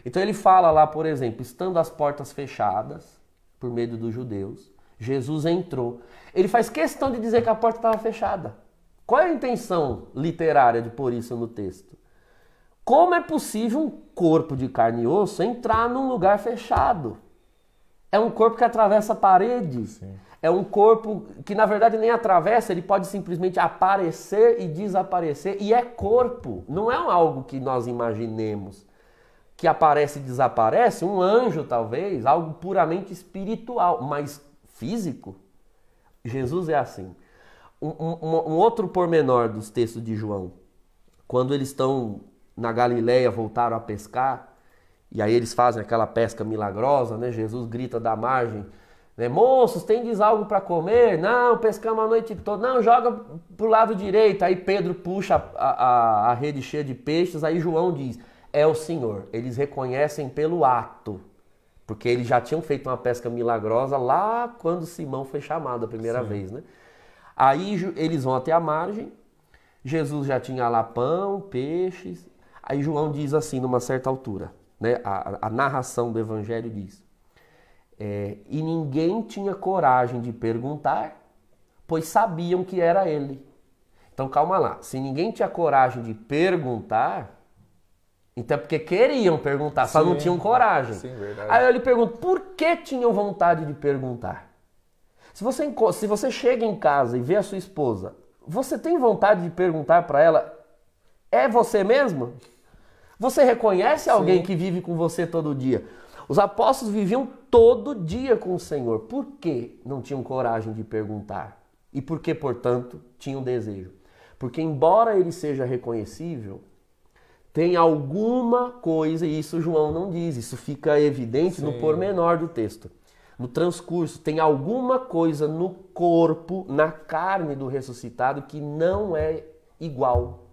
Então ele fala lá, por exemplo, estando as portas fechadas, por medo dos judeus, Jesus entrou. Ele faz questão de dizer que a porta estava fechada. Qual é a intenção literária de pôr isso no texto? Como é possível um corpo de carne e osso entrar num lugar fechado? É um corpo que atravessa paredes. Sim. É um corpo que, na verdade, nem atravessa, ele pode simplesmente aparecer e desaparecer. E é corpo, não é algo que nós imaginemos. Que aparece e desaparece, um anjo talvez, algo puramente espiritual, mas físico. Jesus é assim. Um, um, um outro pormenor dos textos de João, quando eles estão na Galileia voltaram a pescar. E aí eles fazem aquela pesca milagrosa, né? Jesus grita da margem, né? Moços, tendes algo para comer? Não, pescamos a noite toda. Não, joga pro lado direito. Aí Pedro puxa a, a, a rede cheia de peixes. Aí João diz, é o Senhor. Eles reconhecem pelo ato. Porque eles já tinham feito uma pesca milagrosa lá quando Simão foi chamado a primeira Sim. vez, né? Aí eles vão até a margem. Jesus já tinha lá pão, peixes Aí João diz assim, numa certa altura, né? a, a narração do evangelho diz: é, E ninguém tinha coragem de perguntar, pois sabiam que era ele. Então calma lá, se ninguém tinha coragem de perguntar, então é porque queriam perguntar, só sim, não tinham coragem. Sim, verdade. Aí eu lhe pergunto, por que tinham vontade de perguntar? Se você, se você chega em casa e vê a sua esposa, você tem vontade de perguntar para ela, é você mesmo? Você reconhece alguém Sim. que vive com você todo dia? Os apóstolos viviam todo dia com o Senhor. Por que não tinham coragem de perguntar? E por que, portanto, tinham desejo? Porque, embora ele seja reconhecível, tem alguma coisa, e isso João não diz, isso fica evidente Sim. no pormenor do texto. No transcurso, tem alguma coisa no corpo, na carne do ressuscitado que não é igual.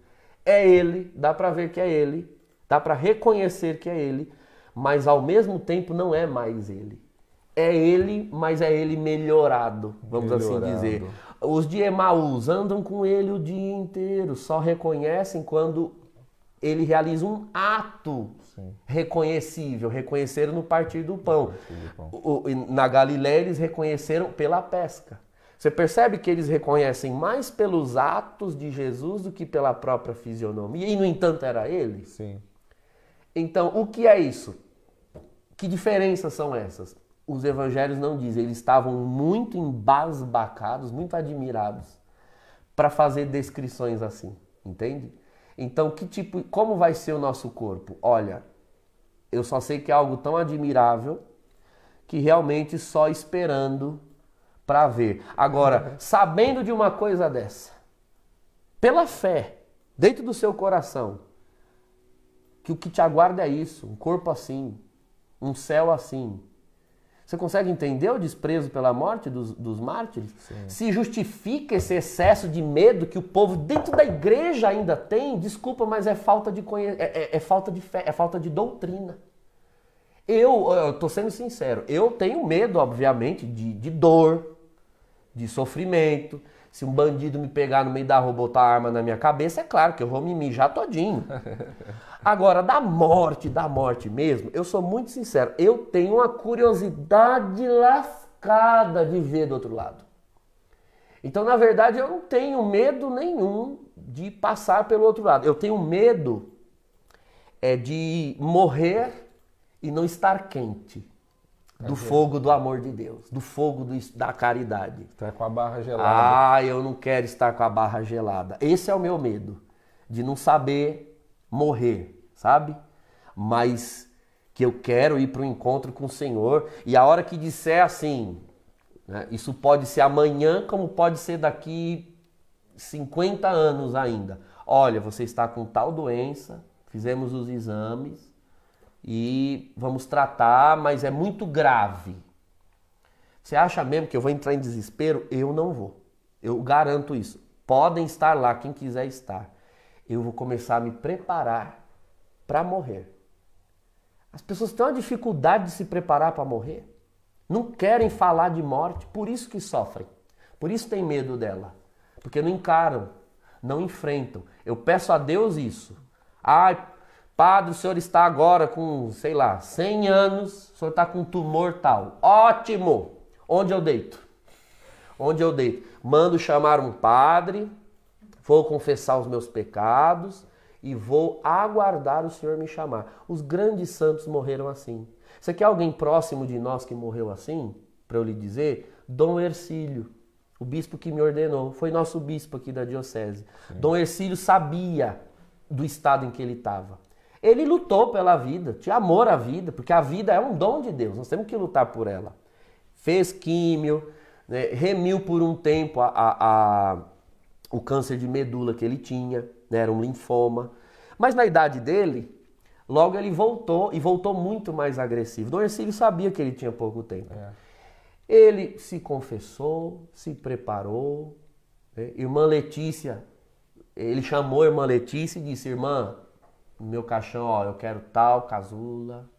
É ele, dá para ver que é ele, Dá para reconhecer que é ele, mas ao mesmo tempo não é mais ele. É ele, mas é ele melhorado, vamos assim melhorado. assim dizer. Os de Emaús andam com ele o dia inteiro, só reconhecem quando ele realiza um ato Sim. reconhecível. Reconheceram no partir do pão. pão. O, na Galiléia eles reconheceram pela pesca. Você percebe que eles reconhecem mais pelos atos de Jesus do que pela própria fisionomia, e no entanto era ele? Sim. Então, o que é isso? Que diferenças são essas? Os evangelhos não dizem, eles estavam muito embasbacados, muito admirados para fazer descrições assim, entende? Então, que tipo, como vai ser o nosso corpo? Olha, eu só sei que é algo tão admirável que realmente só esperando para ver. Agora, uhum. sabendo de uma coisa dessa, pela fé, dentro do seu coração, que o que te aguarda é isso, um corpo assim, um céu assim. Você consegue entender o desprezo pela morte dos, dos mártires? Sim. Se justifica esse excesso de medo que o povo dentro da igreja ainda tem? Desculpa, mas é falta de conhe... é, é, é falta de fé, é falta de doutrina. Eu, estou sendo sincero, eu tenho medo, obviamente, de, de dor, de sofrimento. Se um bandido me pegar no meio da rua botar a arma na minha cabeça, é claro que eu vou me mijar todinho. Agora, da morte, da morte mesmo, eu sou muito sincero, eu tenho uma curiosidade lascada de ver do outro lado. Então, na verdade, eu não tenho medo nenhum de passar pelo outro lado. Eu tenho medo é de morrer e não estar quente é do fogo do amor de Deus, do fogo do, da caridade. Estar tá com a barra gelada. Ah, eu não quero estar com a barra gelada. Esse é o meu medo, de não saber morrer sabe? Mas que eu quero ir para o encontro com o Senhor. E a hora que disser assim, né, isso pode ser amanhã, como pode ser daqui 50 anos ainda. Olha, você está com tal doença, fizemos os exames e vamos tratar, mas é muito grave. Você acha mesmo que eu vou entrar em desespero? Eu não vou. Eu garanto isso. Podem estar lá, quem quiser estar. Eu vou começar a me preparar para morrer. As pessoas têm uma dificuldade de se preparar para morrer, não querem falar de morte, por isso que sofrem, por isso têm medo dela, porque não encaram, não enfrentam. Eu peço a Deus isso. Ai, Padre, o senhor está agora com, sei lá, 100 anos, o senhor está com um tumor tal. Ótimo! Onde eu deito? Onde eu deito? Mando chamar um padre, vou confessar os meus pecados, e vou aguardar o Senhor me chamar. Os grandes santos morreram assim. Você quer alguém próximo de nós que morreu assim? Para eu lhe dizer, Dom Ercílio, o bispo que me ordenou, foi nosso bispo aqui da diocese. Sim. Dom Ercílio sabia do estado em que ele estava. Ele lutou pela vida, tinha amor à vida, porque a vida é um dom de Deus, nós temos que lutar por ela. Fez químio, né, remiu por um tempo a, a, a, o câncer de medula que ele tinha, né? era um linfoma. Mas na idade dele, logo ele voltou e voltou muito mais agressivo. Dom Ercílio sabia que ele tinha pouco tempo. É. Ele se confessou, se preparou. Né? Irmã Letícia, ele chamou a irmã Letícia e disse: Irmã, no meu caixão, ó, eu quero tal casula,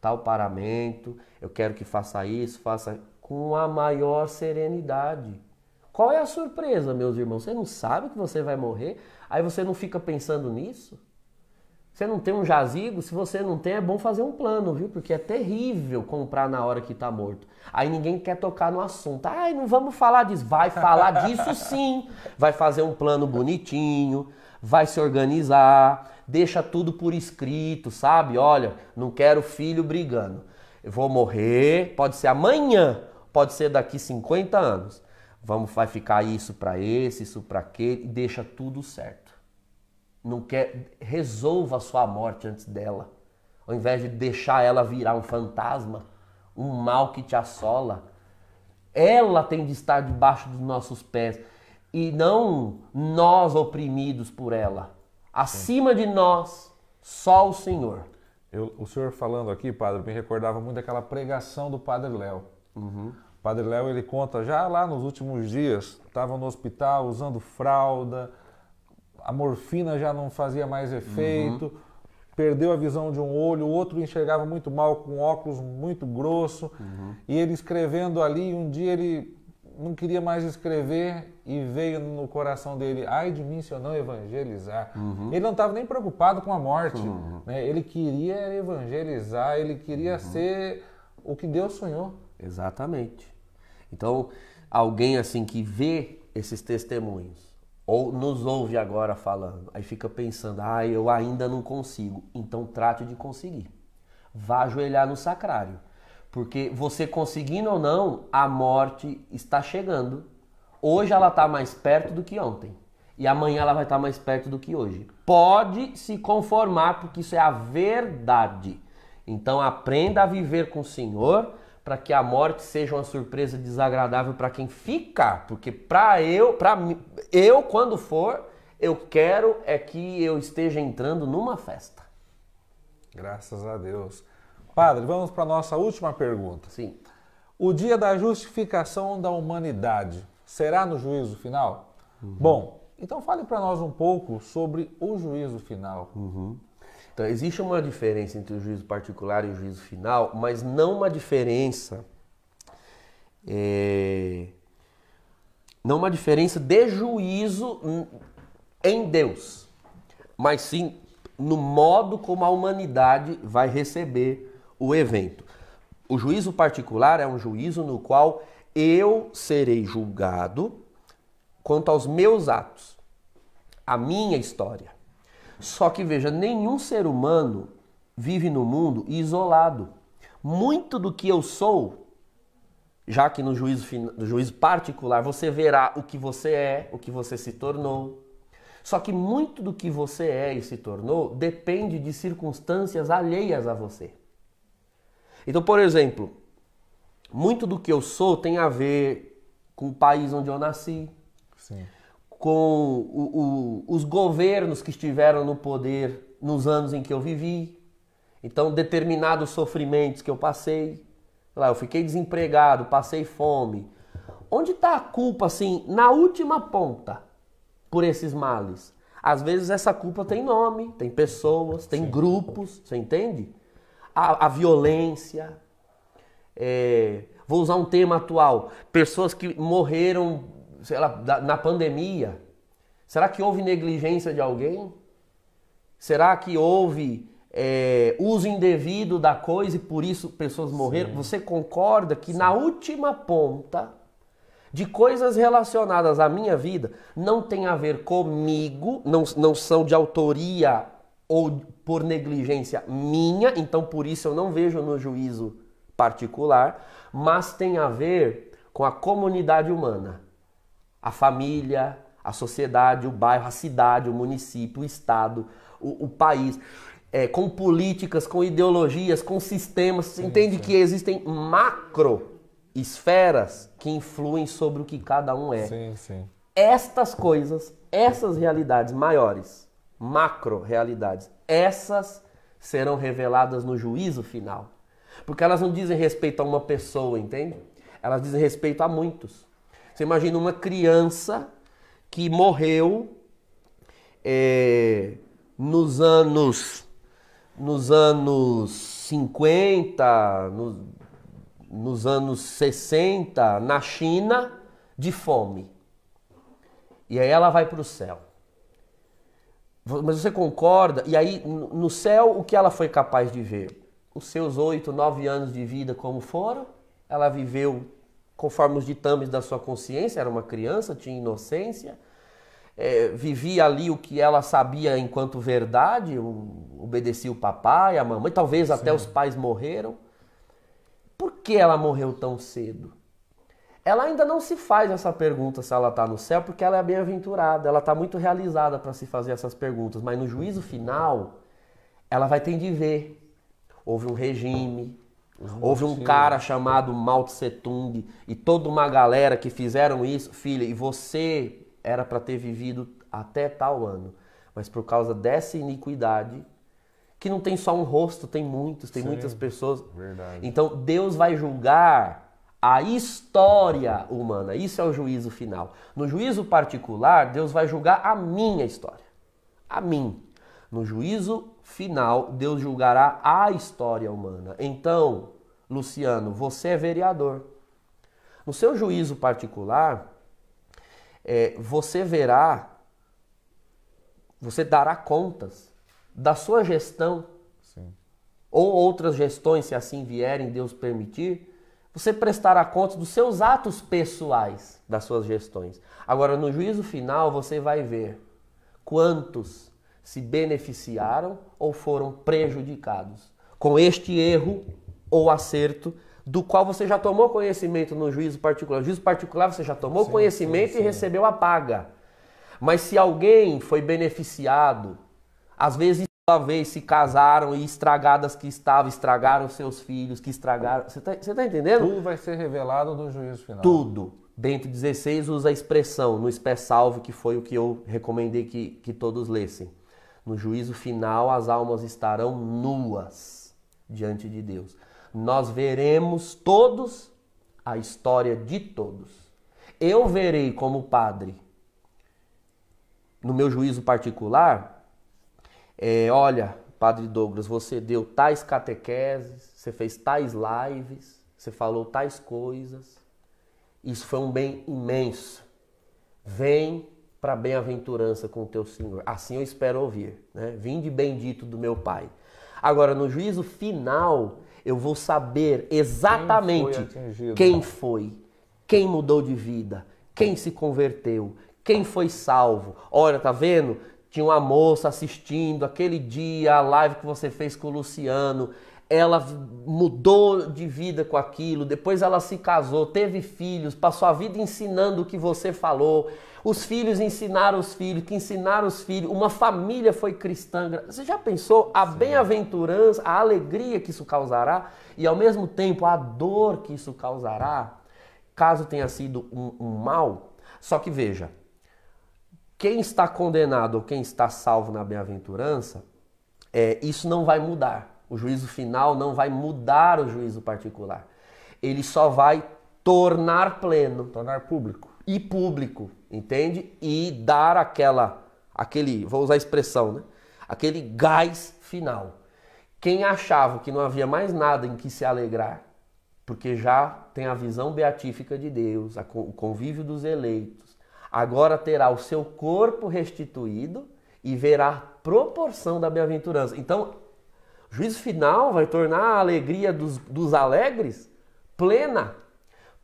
tal paramento, eu quero que faça isso, faça com a maior serenidade. Qual é a surpresa, meus irmãos? Você não sabe que você vai morrer? Aí você não fica pensando nisso? Você não tem um jazigo? Se você não tem, é bom fazer um plano, viu? Porque é terrível comprar na hora que tá morto. Aí ninguém quer tocar no assunto. Ai, não vamos falar disso. Vai falar disso sim. Vai fazer um plano bonitinho, vai se organizar, deixa tudo por escrito, sabe? Olha, não quero filho brigando. Eu vou morrer, pode ser amanhã, pode ser daqui 50 anos. Vamos, vai ficar isso para esse, isso para aquele, e deixa tudo certo não quer, resolva a sua morte antes dela, ao invés de deixar ela virar um fantasma, um mal que te assola. Ela tem de estar debaixo dos nossos pés e não nós oprimidos por ela. Acima Sim. de nós, só o Senhor. Eu, o senhor falando aqui, padre, me recordava muito daquela pregação do padre Léo. Uhum. Padre Léo, ele conta já lá nos últimos dias, estava no hospital usando fralda, a morfina já não fazia mais efeito, uhum. perdeu a visão de um olho, o outro enxergava muito mal com óculos muito grosso. Uhum. E ele escrevendo ali, um dia ele não queria mais escrever e veio no coração dele, ai de mim se eu não evangelizar. Uhum. Ele não estava nem preocupado com a morte, uhum. né? ele queria evangelizar, ele queria uhum. ser o que Deus sonhou. Exatamente. Então, alguém assim que vê esses testemunhos ou nos ouve agora falando, aí fica pensando, ah, eu ainda não consigo. Então trate de conseguir. Vá ajoelhar no sacrário. Porque você conseguindo ou não, a morte está chegando. Hoje ela está mais perto do que ontem. E amanhã ela vai estar tá mais perto do que hoje. Pode se conformar, porque isso é a verdade. Então aprenda a viver com o Senhor para que a morte seja uma surpresa desagradável para quem fica, porque para eu, para eu quando for, eu quero é que eu esteja entrando numa festa. Graças a Deus. Padre, vamos para a nossa última pergunta. Sim. O dia da justificação da humanidade será no juízo final? Uhum. Bom, então fale para nós um pouco sobre o juízo final. Uhum. Então, existe uma diferença entre o juízo particular e o juízo final, mas não uma diferença. É, não uma diferença de juízo em Deus, mas sim no modo como a humanidade vai receber o evento. O juízo particular é um juízo no qual eu serei julgado quanto aos meus atos, a minha história. Só que veja, nenhum ser humano vive no mundo isolado. Muito do que eu sou, já que no juízo, no juízo particular você verá o que você é, o que você se tornou. Só que muito do que você é e se tornou depende de circunstâncias alheias a você. Então, por exemplo, muito do que eu sou tem a ver com o país onde eu nasci. Sim com o, o, os governos que estiveram no poder nos anos em que eu vivi. Então, determinados sofrimentos que eu passei. Lá, eu fiquei desempregado, passei fome. Onde está a culpa, assim, na última ponta, por esses males? Às vezes essa culpa tem nome, tem pessoas, tem Sim. grupos, você entende? A, a violência. É, vou usar um tema atual: pessoas que morreram sei lá, na pandemia? Será que houve negligência de alguém? Será que houve é, uso indevido da coisa e por isso pessoas morreram? Sim. Você concorda que Sim. na última ponta de coisas relacionadas à minha vida não tem a ver comigo, não, não são de autoria ou por negligência minha, então por isso eu não vejo no juízo particular, mas tem a ver com a comunidade humana a família, a sociedade, o bairro, a cidade, o município, o estado, o, o país. É, com políticas, com ideologias, com sistemas. Você entende sim. que existem macro esferas que influem sobre o que cada um é. Sim, sim. Estas coisas, essas realidades maiores, macro realidades, essas serão reveladas no juízo final. Porque elas não dizem respeito a uma pessoa, entende? Elas dizem respeito a muitos. Você imagina uma criança que morreu é, nos anos nos anos 50, nos, nos anos 60, na China, de fome. E aí ela vai para o céu. Mas você concorda? E aí, no céu, o que ela foi capaz de ver? Os seus oito, nove anos de vida, como foram? Ela viveu conforme os ditames da sua consciência, era uma criança, tinha inocência, é, vivia ali o que ela sabia enquanto verdade, um, obedecia o papai, a mamãe, talvez Sim. até os pais morreram. Por que ela morreu tão cedo? Ela ainda não se faz essa pergunta se ela está no céu, porque ela é bem-aventurada, ela está muito realizada para se fazer essas perguntas, mas no juízo final, ela vai ter de ver. Houve um regime, Houve um cara chamado Mao Tse Tung e toda uma galera que fizeram isso. Filha, e você era para ter vivido até tal ano. Mas por causa dessa iniquidade, que não tem só um rosto, tem muitos, tem Sim, muitas pessoas. Verdade. Então Deus vai julgar a história humana. Isso é o juízo final. No juízo particular, Deus vai julgar a minha história. A mim. No juízo final, Deus julgará a história humana. Então, Luciano, você é vereador. No seu juízo particular, é, você verá, você dará contas da sua gestão, Sim. ou outras gestões, se assim vierem, Deus permitir, você prestará conta dos seus atos pessoais, das suas gestões. Agora, no juízo final, você vai ver quantos se beneficiaram ou foram prejudicados com este erro ou acerto do qual você já tomou conhecimento no juízo particular. No juízo particular você já tomou sim, conhecimento sim, e recebeu a paga. Mas se alguém foi beneficiado, às vezes uma vez se casaram e estragadas que estavam, estragaram seus filhos, que estragaram. Você está tá entendendo? Tudo vai ser revelado no juízo final. Tudo. Bento 16 usa a expressão no espé salve, que foi o que eu recomendei que, que todos lessem. No juízo final, as almas estarão nuas diante de Deus nós veremos todos a história de todos. Eu verei como padre, no meu juízo particular, é, olha, Padre Douglas, você deu tais catequeses, você fez tais lives, você falou tais coisas. Isso foi um bem imenso. Vem para a bem-aventurança com o teu Senhor. Assim eu espero ouvir. Né? Vinde bendito do meu Pai. Agora, no juízo final, eu vou saber exatamente quem foi, quem, foi, quem mudou de vida, quem se converteu, quem foi salvo. Olha, tá vendo? Tinha uma moça assistindo aquele dia a live que você fez com o Luciano ela mudou de vida com aquilo, depois ela se casou, teve filhos, passou a vida ensinando o que você falou, os filhos ensinaram os filhos, que ensinaram os filhos, uma família foi cristã. Você já pensou a bem-aventurança, a alegria que isso causará e ao mesmo tempo a dor que isso causará, caso tenha sido um, um mal? Só que veja, quem está condenado ou quem está salvo na bem-aventurança, é, isso não vai mudar o juízo final não vai mudar o juízo particular. Ele só vai tornar pleno. Tornar público. E público, entende? E dar aquela, aquele, vou usar a expressão, né? Aquele gás final. Quem achava que não havia mais nada em que se alegrar, porque já tem a visão beatífica de Deus, o convívio dos eleitos, agora terá o seu corpo restituído e verá a proporção da bem-aventurança. Então, juízo final vai tornar a alegria dos, dos alegres plena.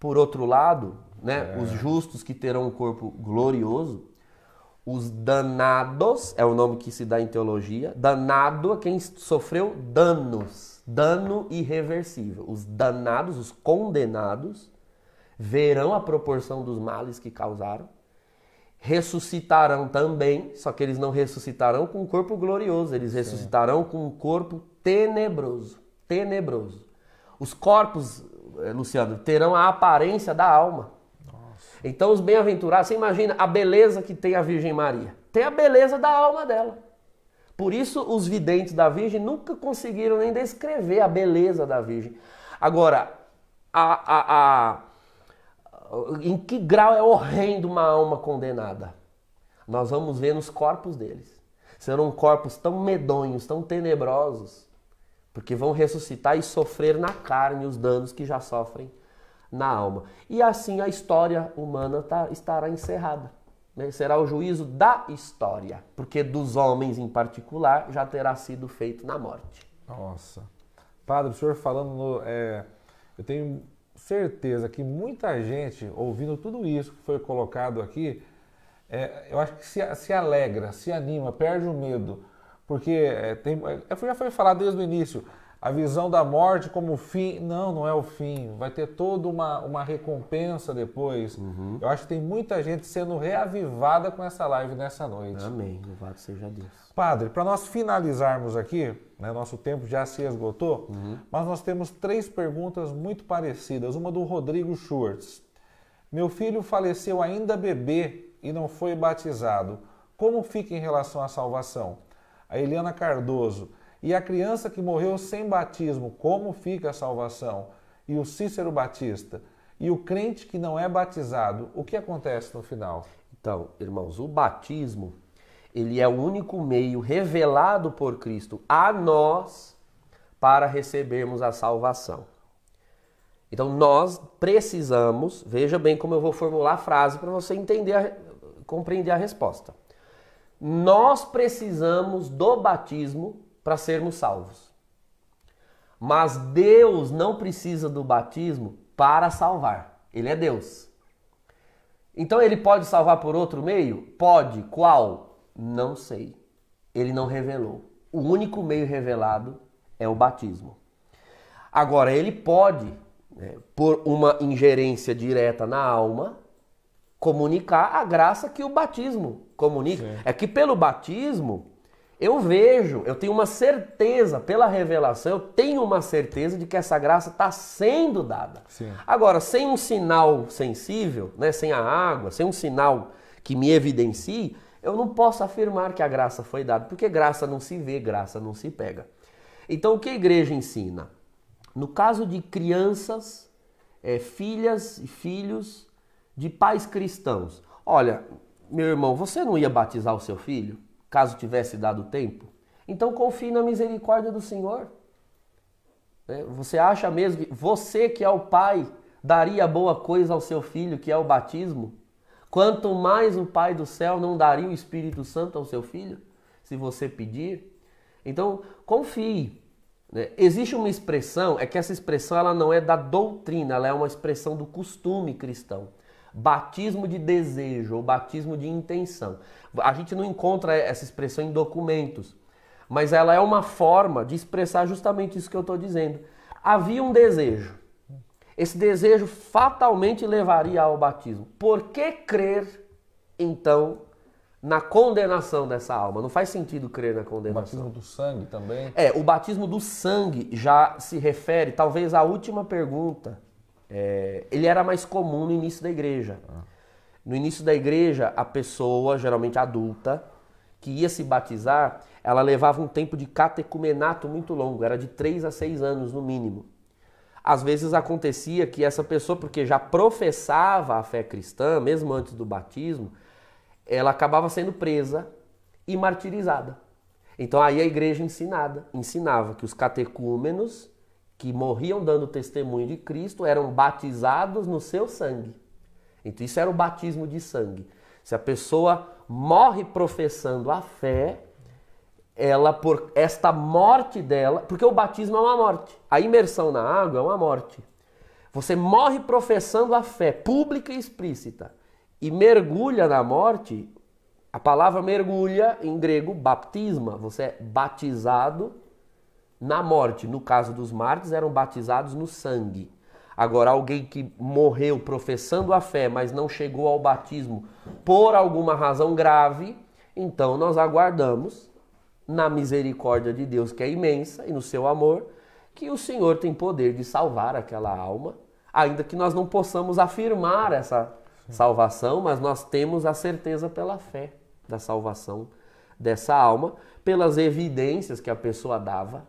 Por outro lado, né, é. os justos que terão um corpo glorioso, os danados, é o nome que se dá em teologia, danado é quem sofreu danos, dano irreversível. Os danados, os condenados, verão a proporção dos males que causaram ressuscitarão também, só que eles não ressuscitarão com um corpo glorioso, eles ressuscitarão Sim. com um corpo tenebroso. Tenebroso. Os corpos, eh, Luciano, terão a aparência da alma. Nossa. Então, os bem-aventurados, você imagina a beleza que tem a Virgem Maria? Tem a beleza da alma dela. Por isso, os videntes da Virgem nunca conseguiram nem descrever a beleza da Virgem. Agora, a, a, a em que grau é horrendo uma alma condenada? Nós vamos ver nos corpos deles. Serão corpos tão medonhos, tão tenebrosos, porque vão ressuscitar e sofrer na carne os danos que já sofrem na alma. E assim a história humana tá, estará encerrada. Né? Será o juízo da história, porque dos homens em particular já terá sido feito na morte. Nossa. Padre, o senhor falando. é, eu tenho certeza que muita gente, ouvindo tudo isso que foi colocado aqui, é, eu acho que se, se, alegra, se anima, perde o medo. Porque é, tem, é, já foi falado desde o início, a visão da morte como fim. Não, não é o fim. Vai ter toda uma, uma recompensa depois. Uhum. Eu acho que tem muita gente sendo reavivada com essa live nessa noite. Amém. Louvado seja Deus. Padre, para nós finalizarmos aqui, né, nosso tempo já se esgotou, uhum. mas nós temos três perguntas muito parecidas. Uma do Rodrigo Schwartz. Meu filho faleceu ainda bebê e não foi batizado. Como fica em relação à salvação? A Eliana Cardoso. E a criança que morreu sem batismo, como fica a salvação? E o Cícero Batista? E o crente que não é batizado, o que acontece no final? Então, irmãos, o batismo, ele é o único meio revelado por Cristo a nós para recebermos a salvação. Então, nós precisamos, veja bem como eu vou formular a frase para você entender, a, compreender a resposta. Nós precisamos do batismo para sermos salvos. Mas Deus não precisa do batismo para salvar. Ele é Deus. Então ele pode salvar por outro meio? Pode. Qual? Não sei. Ele não revelou. O único meio revelado é o batismo. Agora, ele pode, né, por uma ingerência direta na alma, comunicar a graça que o batismo comunica. Sim. É que pelo batismo eu vejo, eu tenho uma certeza pela revelação, eu tenho uma certeza de que essa graça está sendo dada. Sim. Agora, sem um sinal sensível, né, sem a água, sem um sinal que me evidencie, eu não posso afirmar que a graça foi dada, porque graça não se vê, graça não se pega. Então, o que a igreja ensina? No caso de crianças, é, filhas e filhos de pais cristãos, olha, meu irmão, você não ia batizar o seu filho? caso tivesse dado tempo? Então confie na misericórdia do Senhor. É, você acha mesmo que você que é o pai daria boa coisa ao seu filho, que é o batismo? Quanto mais o Pai do céu não daria o Espírito Santo ao seu filho, se você pedir? Então, confie. Né? Existe uma expressão, é que essa expressão ela não é da doutrina, ela é uma expressão do costume cristão. Batismo de desejo ou batismo de intenção. A gente não encontra essa expressão em documentos, mas ela é uma forma de expressar justamente isso que eu estou dizendo. Havia um desejo. Esse desejo fatalmente levaria ao batismo. Por que crer, então, na condenação dessa alma. Não faz sentido crer na condenação. O batismo do sangue também? É, o batismo do sangue já se refere, talvez, à última pergunta é, ele era mais comum no início da igreja. Ah. No início da igreja, a pessoa, geralmente adulta, que ia se batizar, ela levava um tempo de catecumenato muito longo, era de 3 a 6 anos no mínimo. Às vezes acontecia que essa pessoa, porque já professava a fé cristã, mesmo antes do batismo, ela acabava sendo presa e martirizada. Então aí a igreja ensinada, ensinava que os catecúmenos que morriam dando testemunho de Cristo eram batizados no seu sangue. Então, isso era o batismo de sangue. Se a pessoa morre professando a fé, ela, por esta morte dela, porque o batismo é uma morte, a imersão na água é uma morte. Você morre professando a fé pública e explícita e mergulha na morte. A palavra mergulha em grego baptisma, você é batizado na morte, no caso dos mártires, eram batizados no sangue. Agora, alguém que morreu professando a fé, mas não chegou ao batismo por alguma razão grave, então nós aguardamos, na misericórdia de Deus, que é imensa, e no seu amor, que o Senhor tem poder de salvar aquela alma, ainda que nós não possamos afirmar essa salvação, mas nós temos a certeza pela fé da salvação dessa alma, pelas evidências que a pessoa dava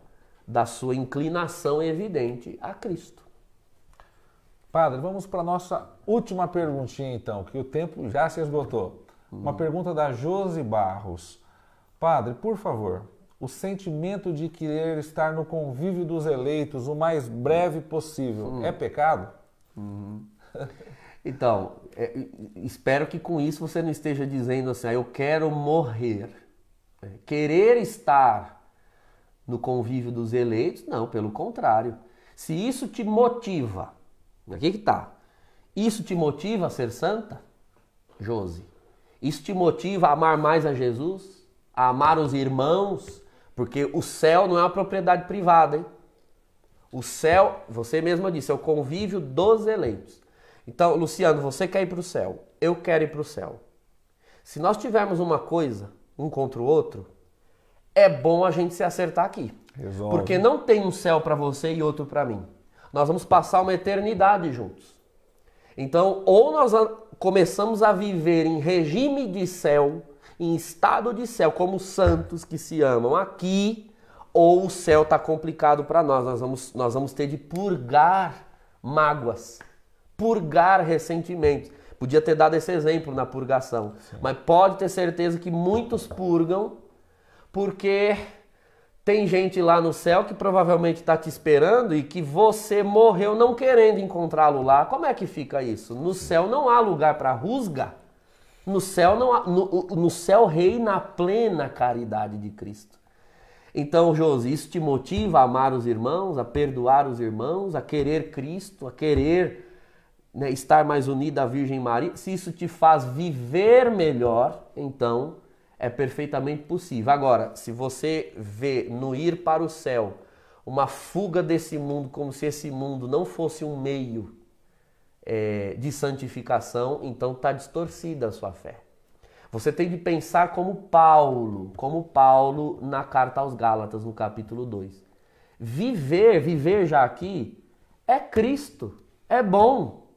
da sua inclinação evidente a Cristo. Padre, vamos para a nossa última perguntinha então, que o tempo já se esgotou. Hum. Uma pergunta da Josi Barros. Padre, por favor, o sentimento de querer estar no convívio dos eleitos o mais breve possível hum. é pecado? Hum. Então, é, espero que com isso você não esteja dizendo assim, ah, eu quero morrer. É, querer estar no convívio dos eleitos? Não, pelo contrário. Se isso te motiva, aqui que tá. Isso te motiva a ser santa, Josi? Isso te motiva a amar mais a Jesus? A amar os irmãos? Porque o céu não é uma propriedade privada, hein? O céu, você mesma disse, é o convívio dos eleitos. Então, Luciano, você quer ir para o céu, eu quero ir para o céu. Se nós tivermos uma coisa um contra o outro, é bom a gente se acertar aqui. Resolve. Porque não tem um céu para você e outro para mim. Nós vamos passar uma eternidade juntos. Então, ou nós começamos a viver em regime de céu, em estado de céu, como santos que se amam aqui, ou o céu está complicado para nós. Nós vamos, nós vamos ter de purgar mágoas, purgar ressentimentos. Podia ter dado esse exemplo na purgação, Sim. mas pode ter certeza que muitos purgam porque tem gente lá no céu que provavelmente está te esperando e que você morreu não querendo encontrá-lo lá. Como é que fica isso? No céu não há lugar para rusga. No céu não há, no, no céu reina a plena caridade de Cristo. Então, Josi, isso te motiva a amar os irmãos, a perdoar os irmãos, a querer Cristo, a querer né, estar mais unida à Virgem Maria. Se isso te faz viver melhor, então é perfeitamente possível. Agora, se você vê no ir para o céu uma fuga desse mundo, como se esse mundo não fosse um meio é, de santificação, então está distorcida a sua fé. Você tem de pensar como Paulo, como Paulo na carta aos Gálatas, no capítulo 2. Viver, viver já aqui, é Cristo, é bom.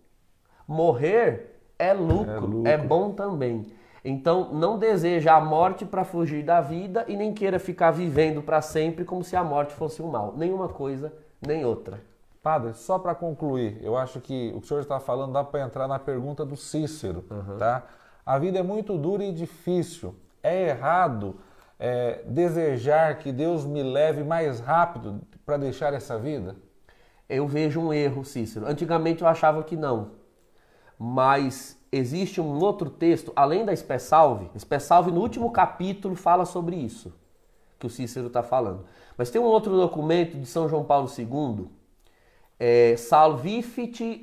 Morrer é lucro, é, é lucro. é bom também. Então, não deseja a morte para fugir da vida e nem queira ficar vivendo para sempre como se a morte fosse um mal. Nenhuma coisa, nem outra. Padre, só para concluir, eu acho que o que o senhor está falando dá para entrar na pergunta do Cícero, uhum. tá? A vida é muito dura e difícil. É errado é, desejar que Deus me leve mais rápido para deixar essa vida? Eu vejo um erro, Cícero. Antigamente eu achava que não mas existe um outro texto, além da Espé Salve. Salve, no último capítulo, fala sobre isso que o Cícero está falando. Mas tem um outro documento de São João Paulo II, é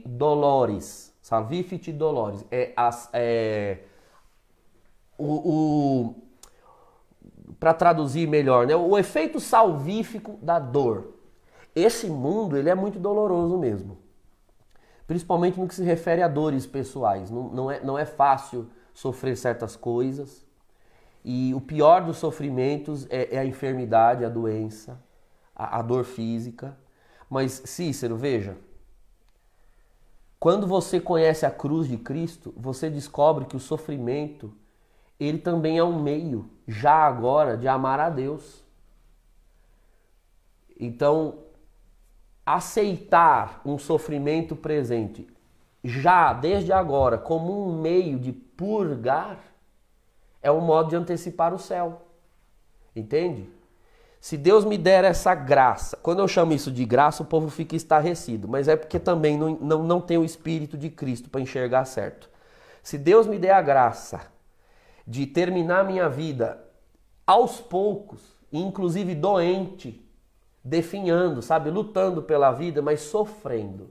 Dolores. Salvifici Dolores. É, as, é o, o para traduzir melhor, né? O efeito salvífico da dor. Esse mundo ele é muito doloroso mesmo principalmente no que se refere a dores pessoais. Não, não, é, não é fácil sofrer certas coisas. E o pior dos sofrimentos é, é a enfermidade, a doença, a, a dor física. Mas Cícero, veja. Quando você conhece a cruz de Cristo, você descobre que o sofrimento ele também é um meio, já agora, de amar a Deus. Então, aceitar um sofrimento presente já desde agora como um meio de purgar é um modo de antecipar o céu. Entende? Se Deus me der essa graça, quando eu chamo isso de graça, o povo fica estarrecido, mas é porque também não, não, não tem o Espírito de Cristo para enxergar certo. Se Deus me der a graça de terminar minha vida aos poucos, inclusive doente, definhando, sabe? Lutando pela vida, mas sofrendo.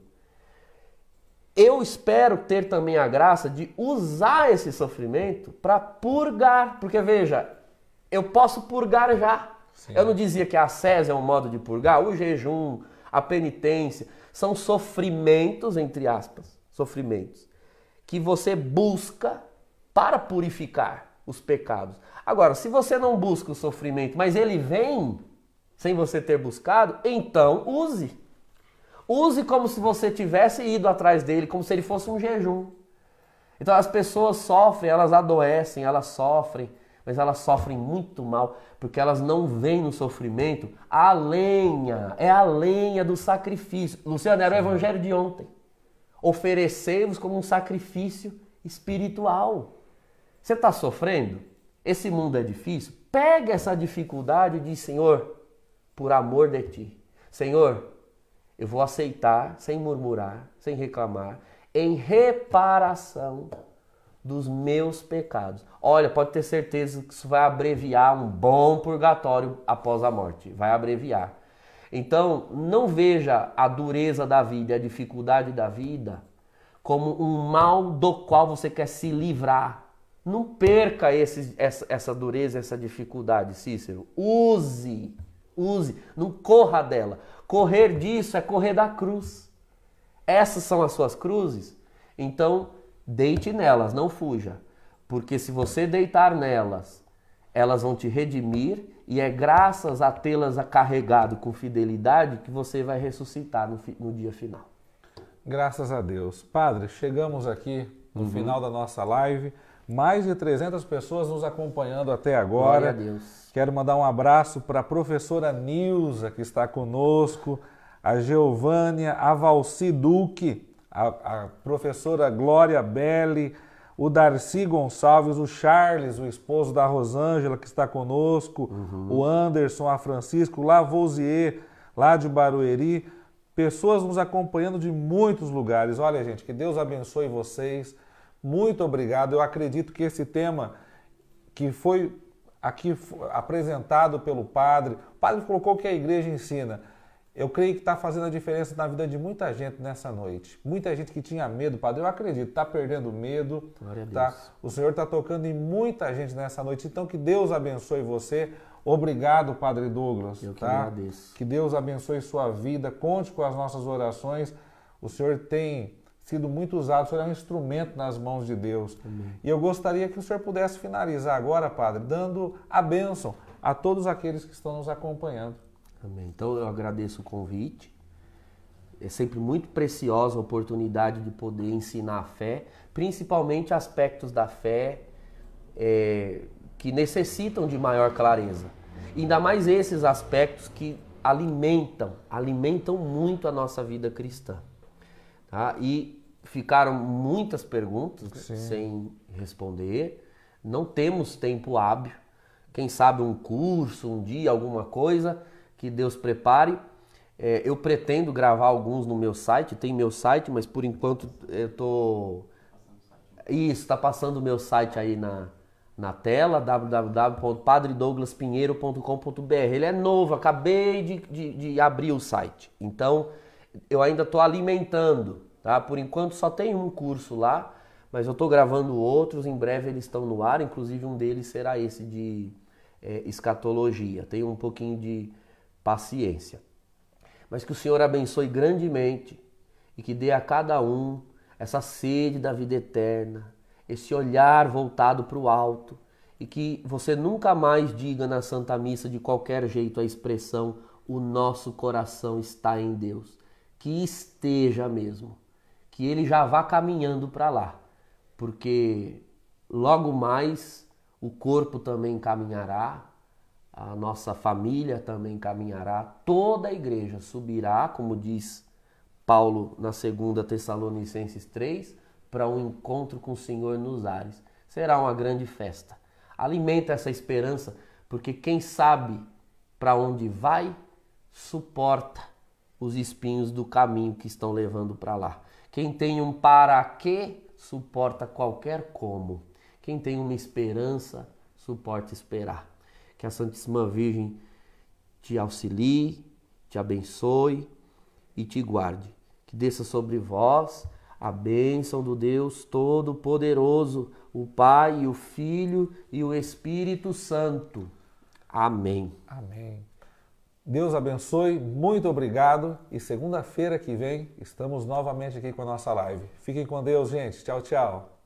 Eu espero ter também a graça de usar esse sofrimento para purgar, porque veja, eu posso purgar já. Sim. Eu não dizia que a ascese é um modo de purgar, o jejum, a penitência, são sofrimentos entre aspas, sofrimentos que você busca para purificar os pecados. Agora, se você não busca o sofrimento, mas ele vem, sem você ter buscado, então use. Use como se você tivesse ido atrás dele, como se ele fosse um jejum. Então as pessoas sofrem, elas adoecem, elas sofrem, mas elas sofrem muito mal, porque elas não veem no sofrimento a lenha, é a lenha do sacrifício. Luciano, era o evangelho de ontem. Oferecei-vos como um sacrifício espiritual. Você está sofrendo? Esse mundo é difícil? Pega essa dificuldade e diz, Senhor, por amor de ti. Senhor, eu vou aceitar sem murmurar, sem reclamar, em reparação dos meus pecados. Olha, pode ter certeza que isso vai abreviar um bom purgatório após a morte. Vai abreviar. Então, não veja a dureza da vida, a dificuldade da vida, como um mal do qual você quer se livrar. Não perca esse, essa, essa dureza, essa dificuldade, Cícero. Use Use, não corra dela. Correr disso é correr da cruz. Essas são as suas cruzes? Então, deite nelas, não fuja. Porque se você deitar nelas, elas vão te redimir e é graças a tê-las carregado com fidelidade que você vai ressuscitar no, no, dia final. Graças a Deus. Padre, chegamos aqui no uhum. final da nossa live. Mais de 300 pessoas nos acompanhando até agora. Glória a Deus. Quero mandar um abraço para a professora Nilza, que está conosco, a Geovânia, a Valci Duque, a, a professora Glória Belli, o Darcy Gonçalves, o Charles, o esposo da Rosângela, que está conosco, uhum. o Anderson, a Francisco, o Lavoisier, lá de Barueri. Pessoas nos acompanhando de muitos lugares. Olha, gente, que Deus abençoe vocês. Muito obrigado. Eu acredito que esse tema que foi aqui apresentado pelo padre, o padre colocou que a igreja ensina. Eu creio que está fazendo a diferença na vida de muita gente nessa noite. Muita gente que tinha medo, padre, eu acredito, está perdendo medo. Tá? O Senhor está tocando em muita gente nessa noite. Então, que Deus abençoe você. Obrigado, Padre Douglas. Eu tá? que agradeço. Que Deus abençoe sua vida. Conte com as nossas orações. O Senhor tem sido muito usado, o senhor é um instrumento nas mãos de Deus. Amém. E eu gostaria que o senhor pudesse finalizar agora, Padre, dando a bênção a todos aqueles que estão nos acompanhando. Amém. Então eu agradeço o convite. É sempre muito preciosa a oportunidade de poder ensinar a fé, principalmente aspectos da fé é, que necessitam de maior clareza. Ainda mais esses aspectos que alimentam, alimentam muito a nossa vida cristã. Tá? E Ficaram muitas perguntas Sim. sem responder. Não temos tempo hábil. Quem sabe um curso, um dia, alguma coisa que Deus prepare. É, eu pretendo gravar alguns no meu site, tem meu site, mas por enquanto eu tô. Isso, está passando o meu site aí na, na tela, www.padredouglaspinheiro.com.br. Ele é novo, acabei de, de, de abrir o site. Então, eu ainda estou alimentando Tá? Por enquanto só tem um curso lá, mas eu estou gravando outros, em breve eles estão no ar, inclusive um deles será esse de é, escatologia. Tenha um pouquinho de paciência. Mas que o Senhor abençoe grandemente e que dê a cada um essa sede da vida eterna, esse olhar voltado para o alto e que você nunca mais diga na Santa Missa de qualquer jeito a expressão o nosso coração está em Deus. Que esteja mesmo que ele já vá caminhando para lá, porque logo mais o corpo também caminhará, a nossa família também caminhará, toda a igreja subirá, como diz Paulo na segunda Tessalonicenses 3, para um encontro com o Senhor nos ares. Será uma grande festa. Alimenta essa esperança, porque quem sabe para onde vai, suporta os espinhos do caminho que estão levando para lá. Quem tem um para quê suporta qualquer como. Quem tem uma esperança suporta esperar. Que a Santíssima Virgem te auxilie, te abençoe e te guarde. Que desça sobre vós a bênção do Deus Todo-Poderoso, o Pai, o Filho e o Espírito Santo. Amém. Amém. Deus abençoe, muito obrigado e segunda-feira que vem estamos novamente aqui com a nossa live. Fiquem com Deus, gente. Tchau, tchau.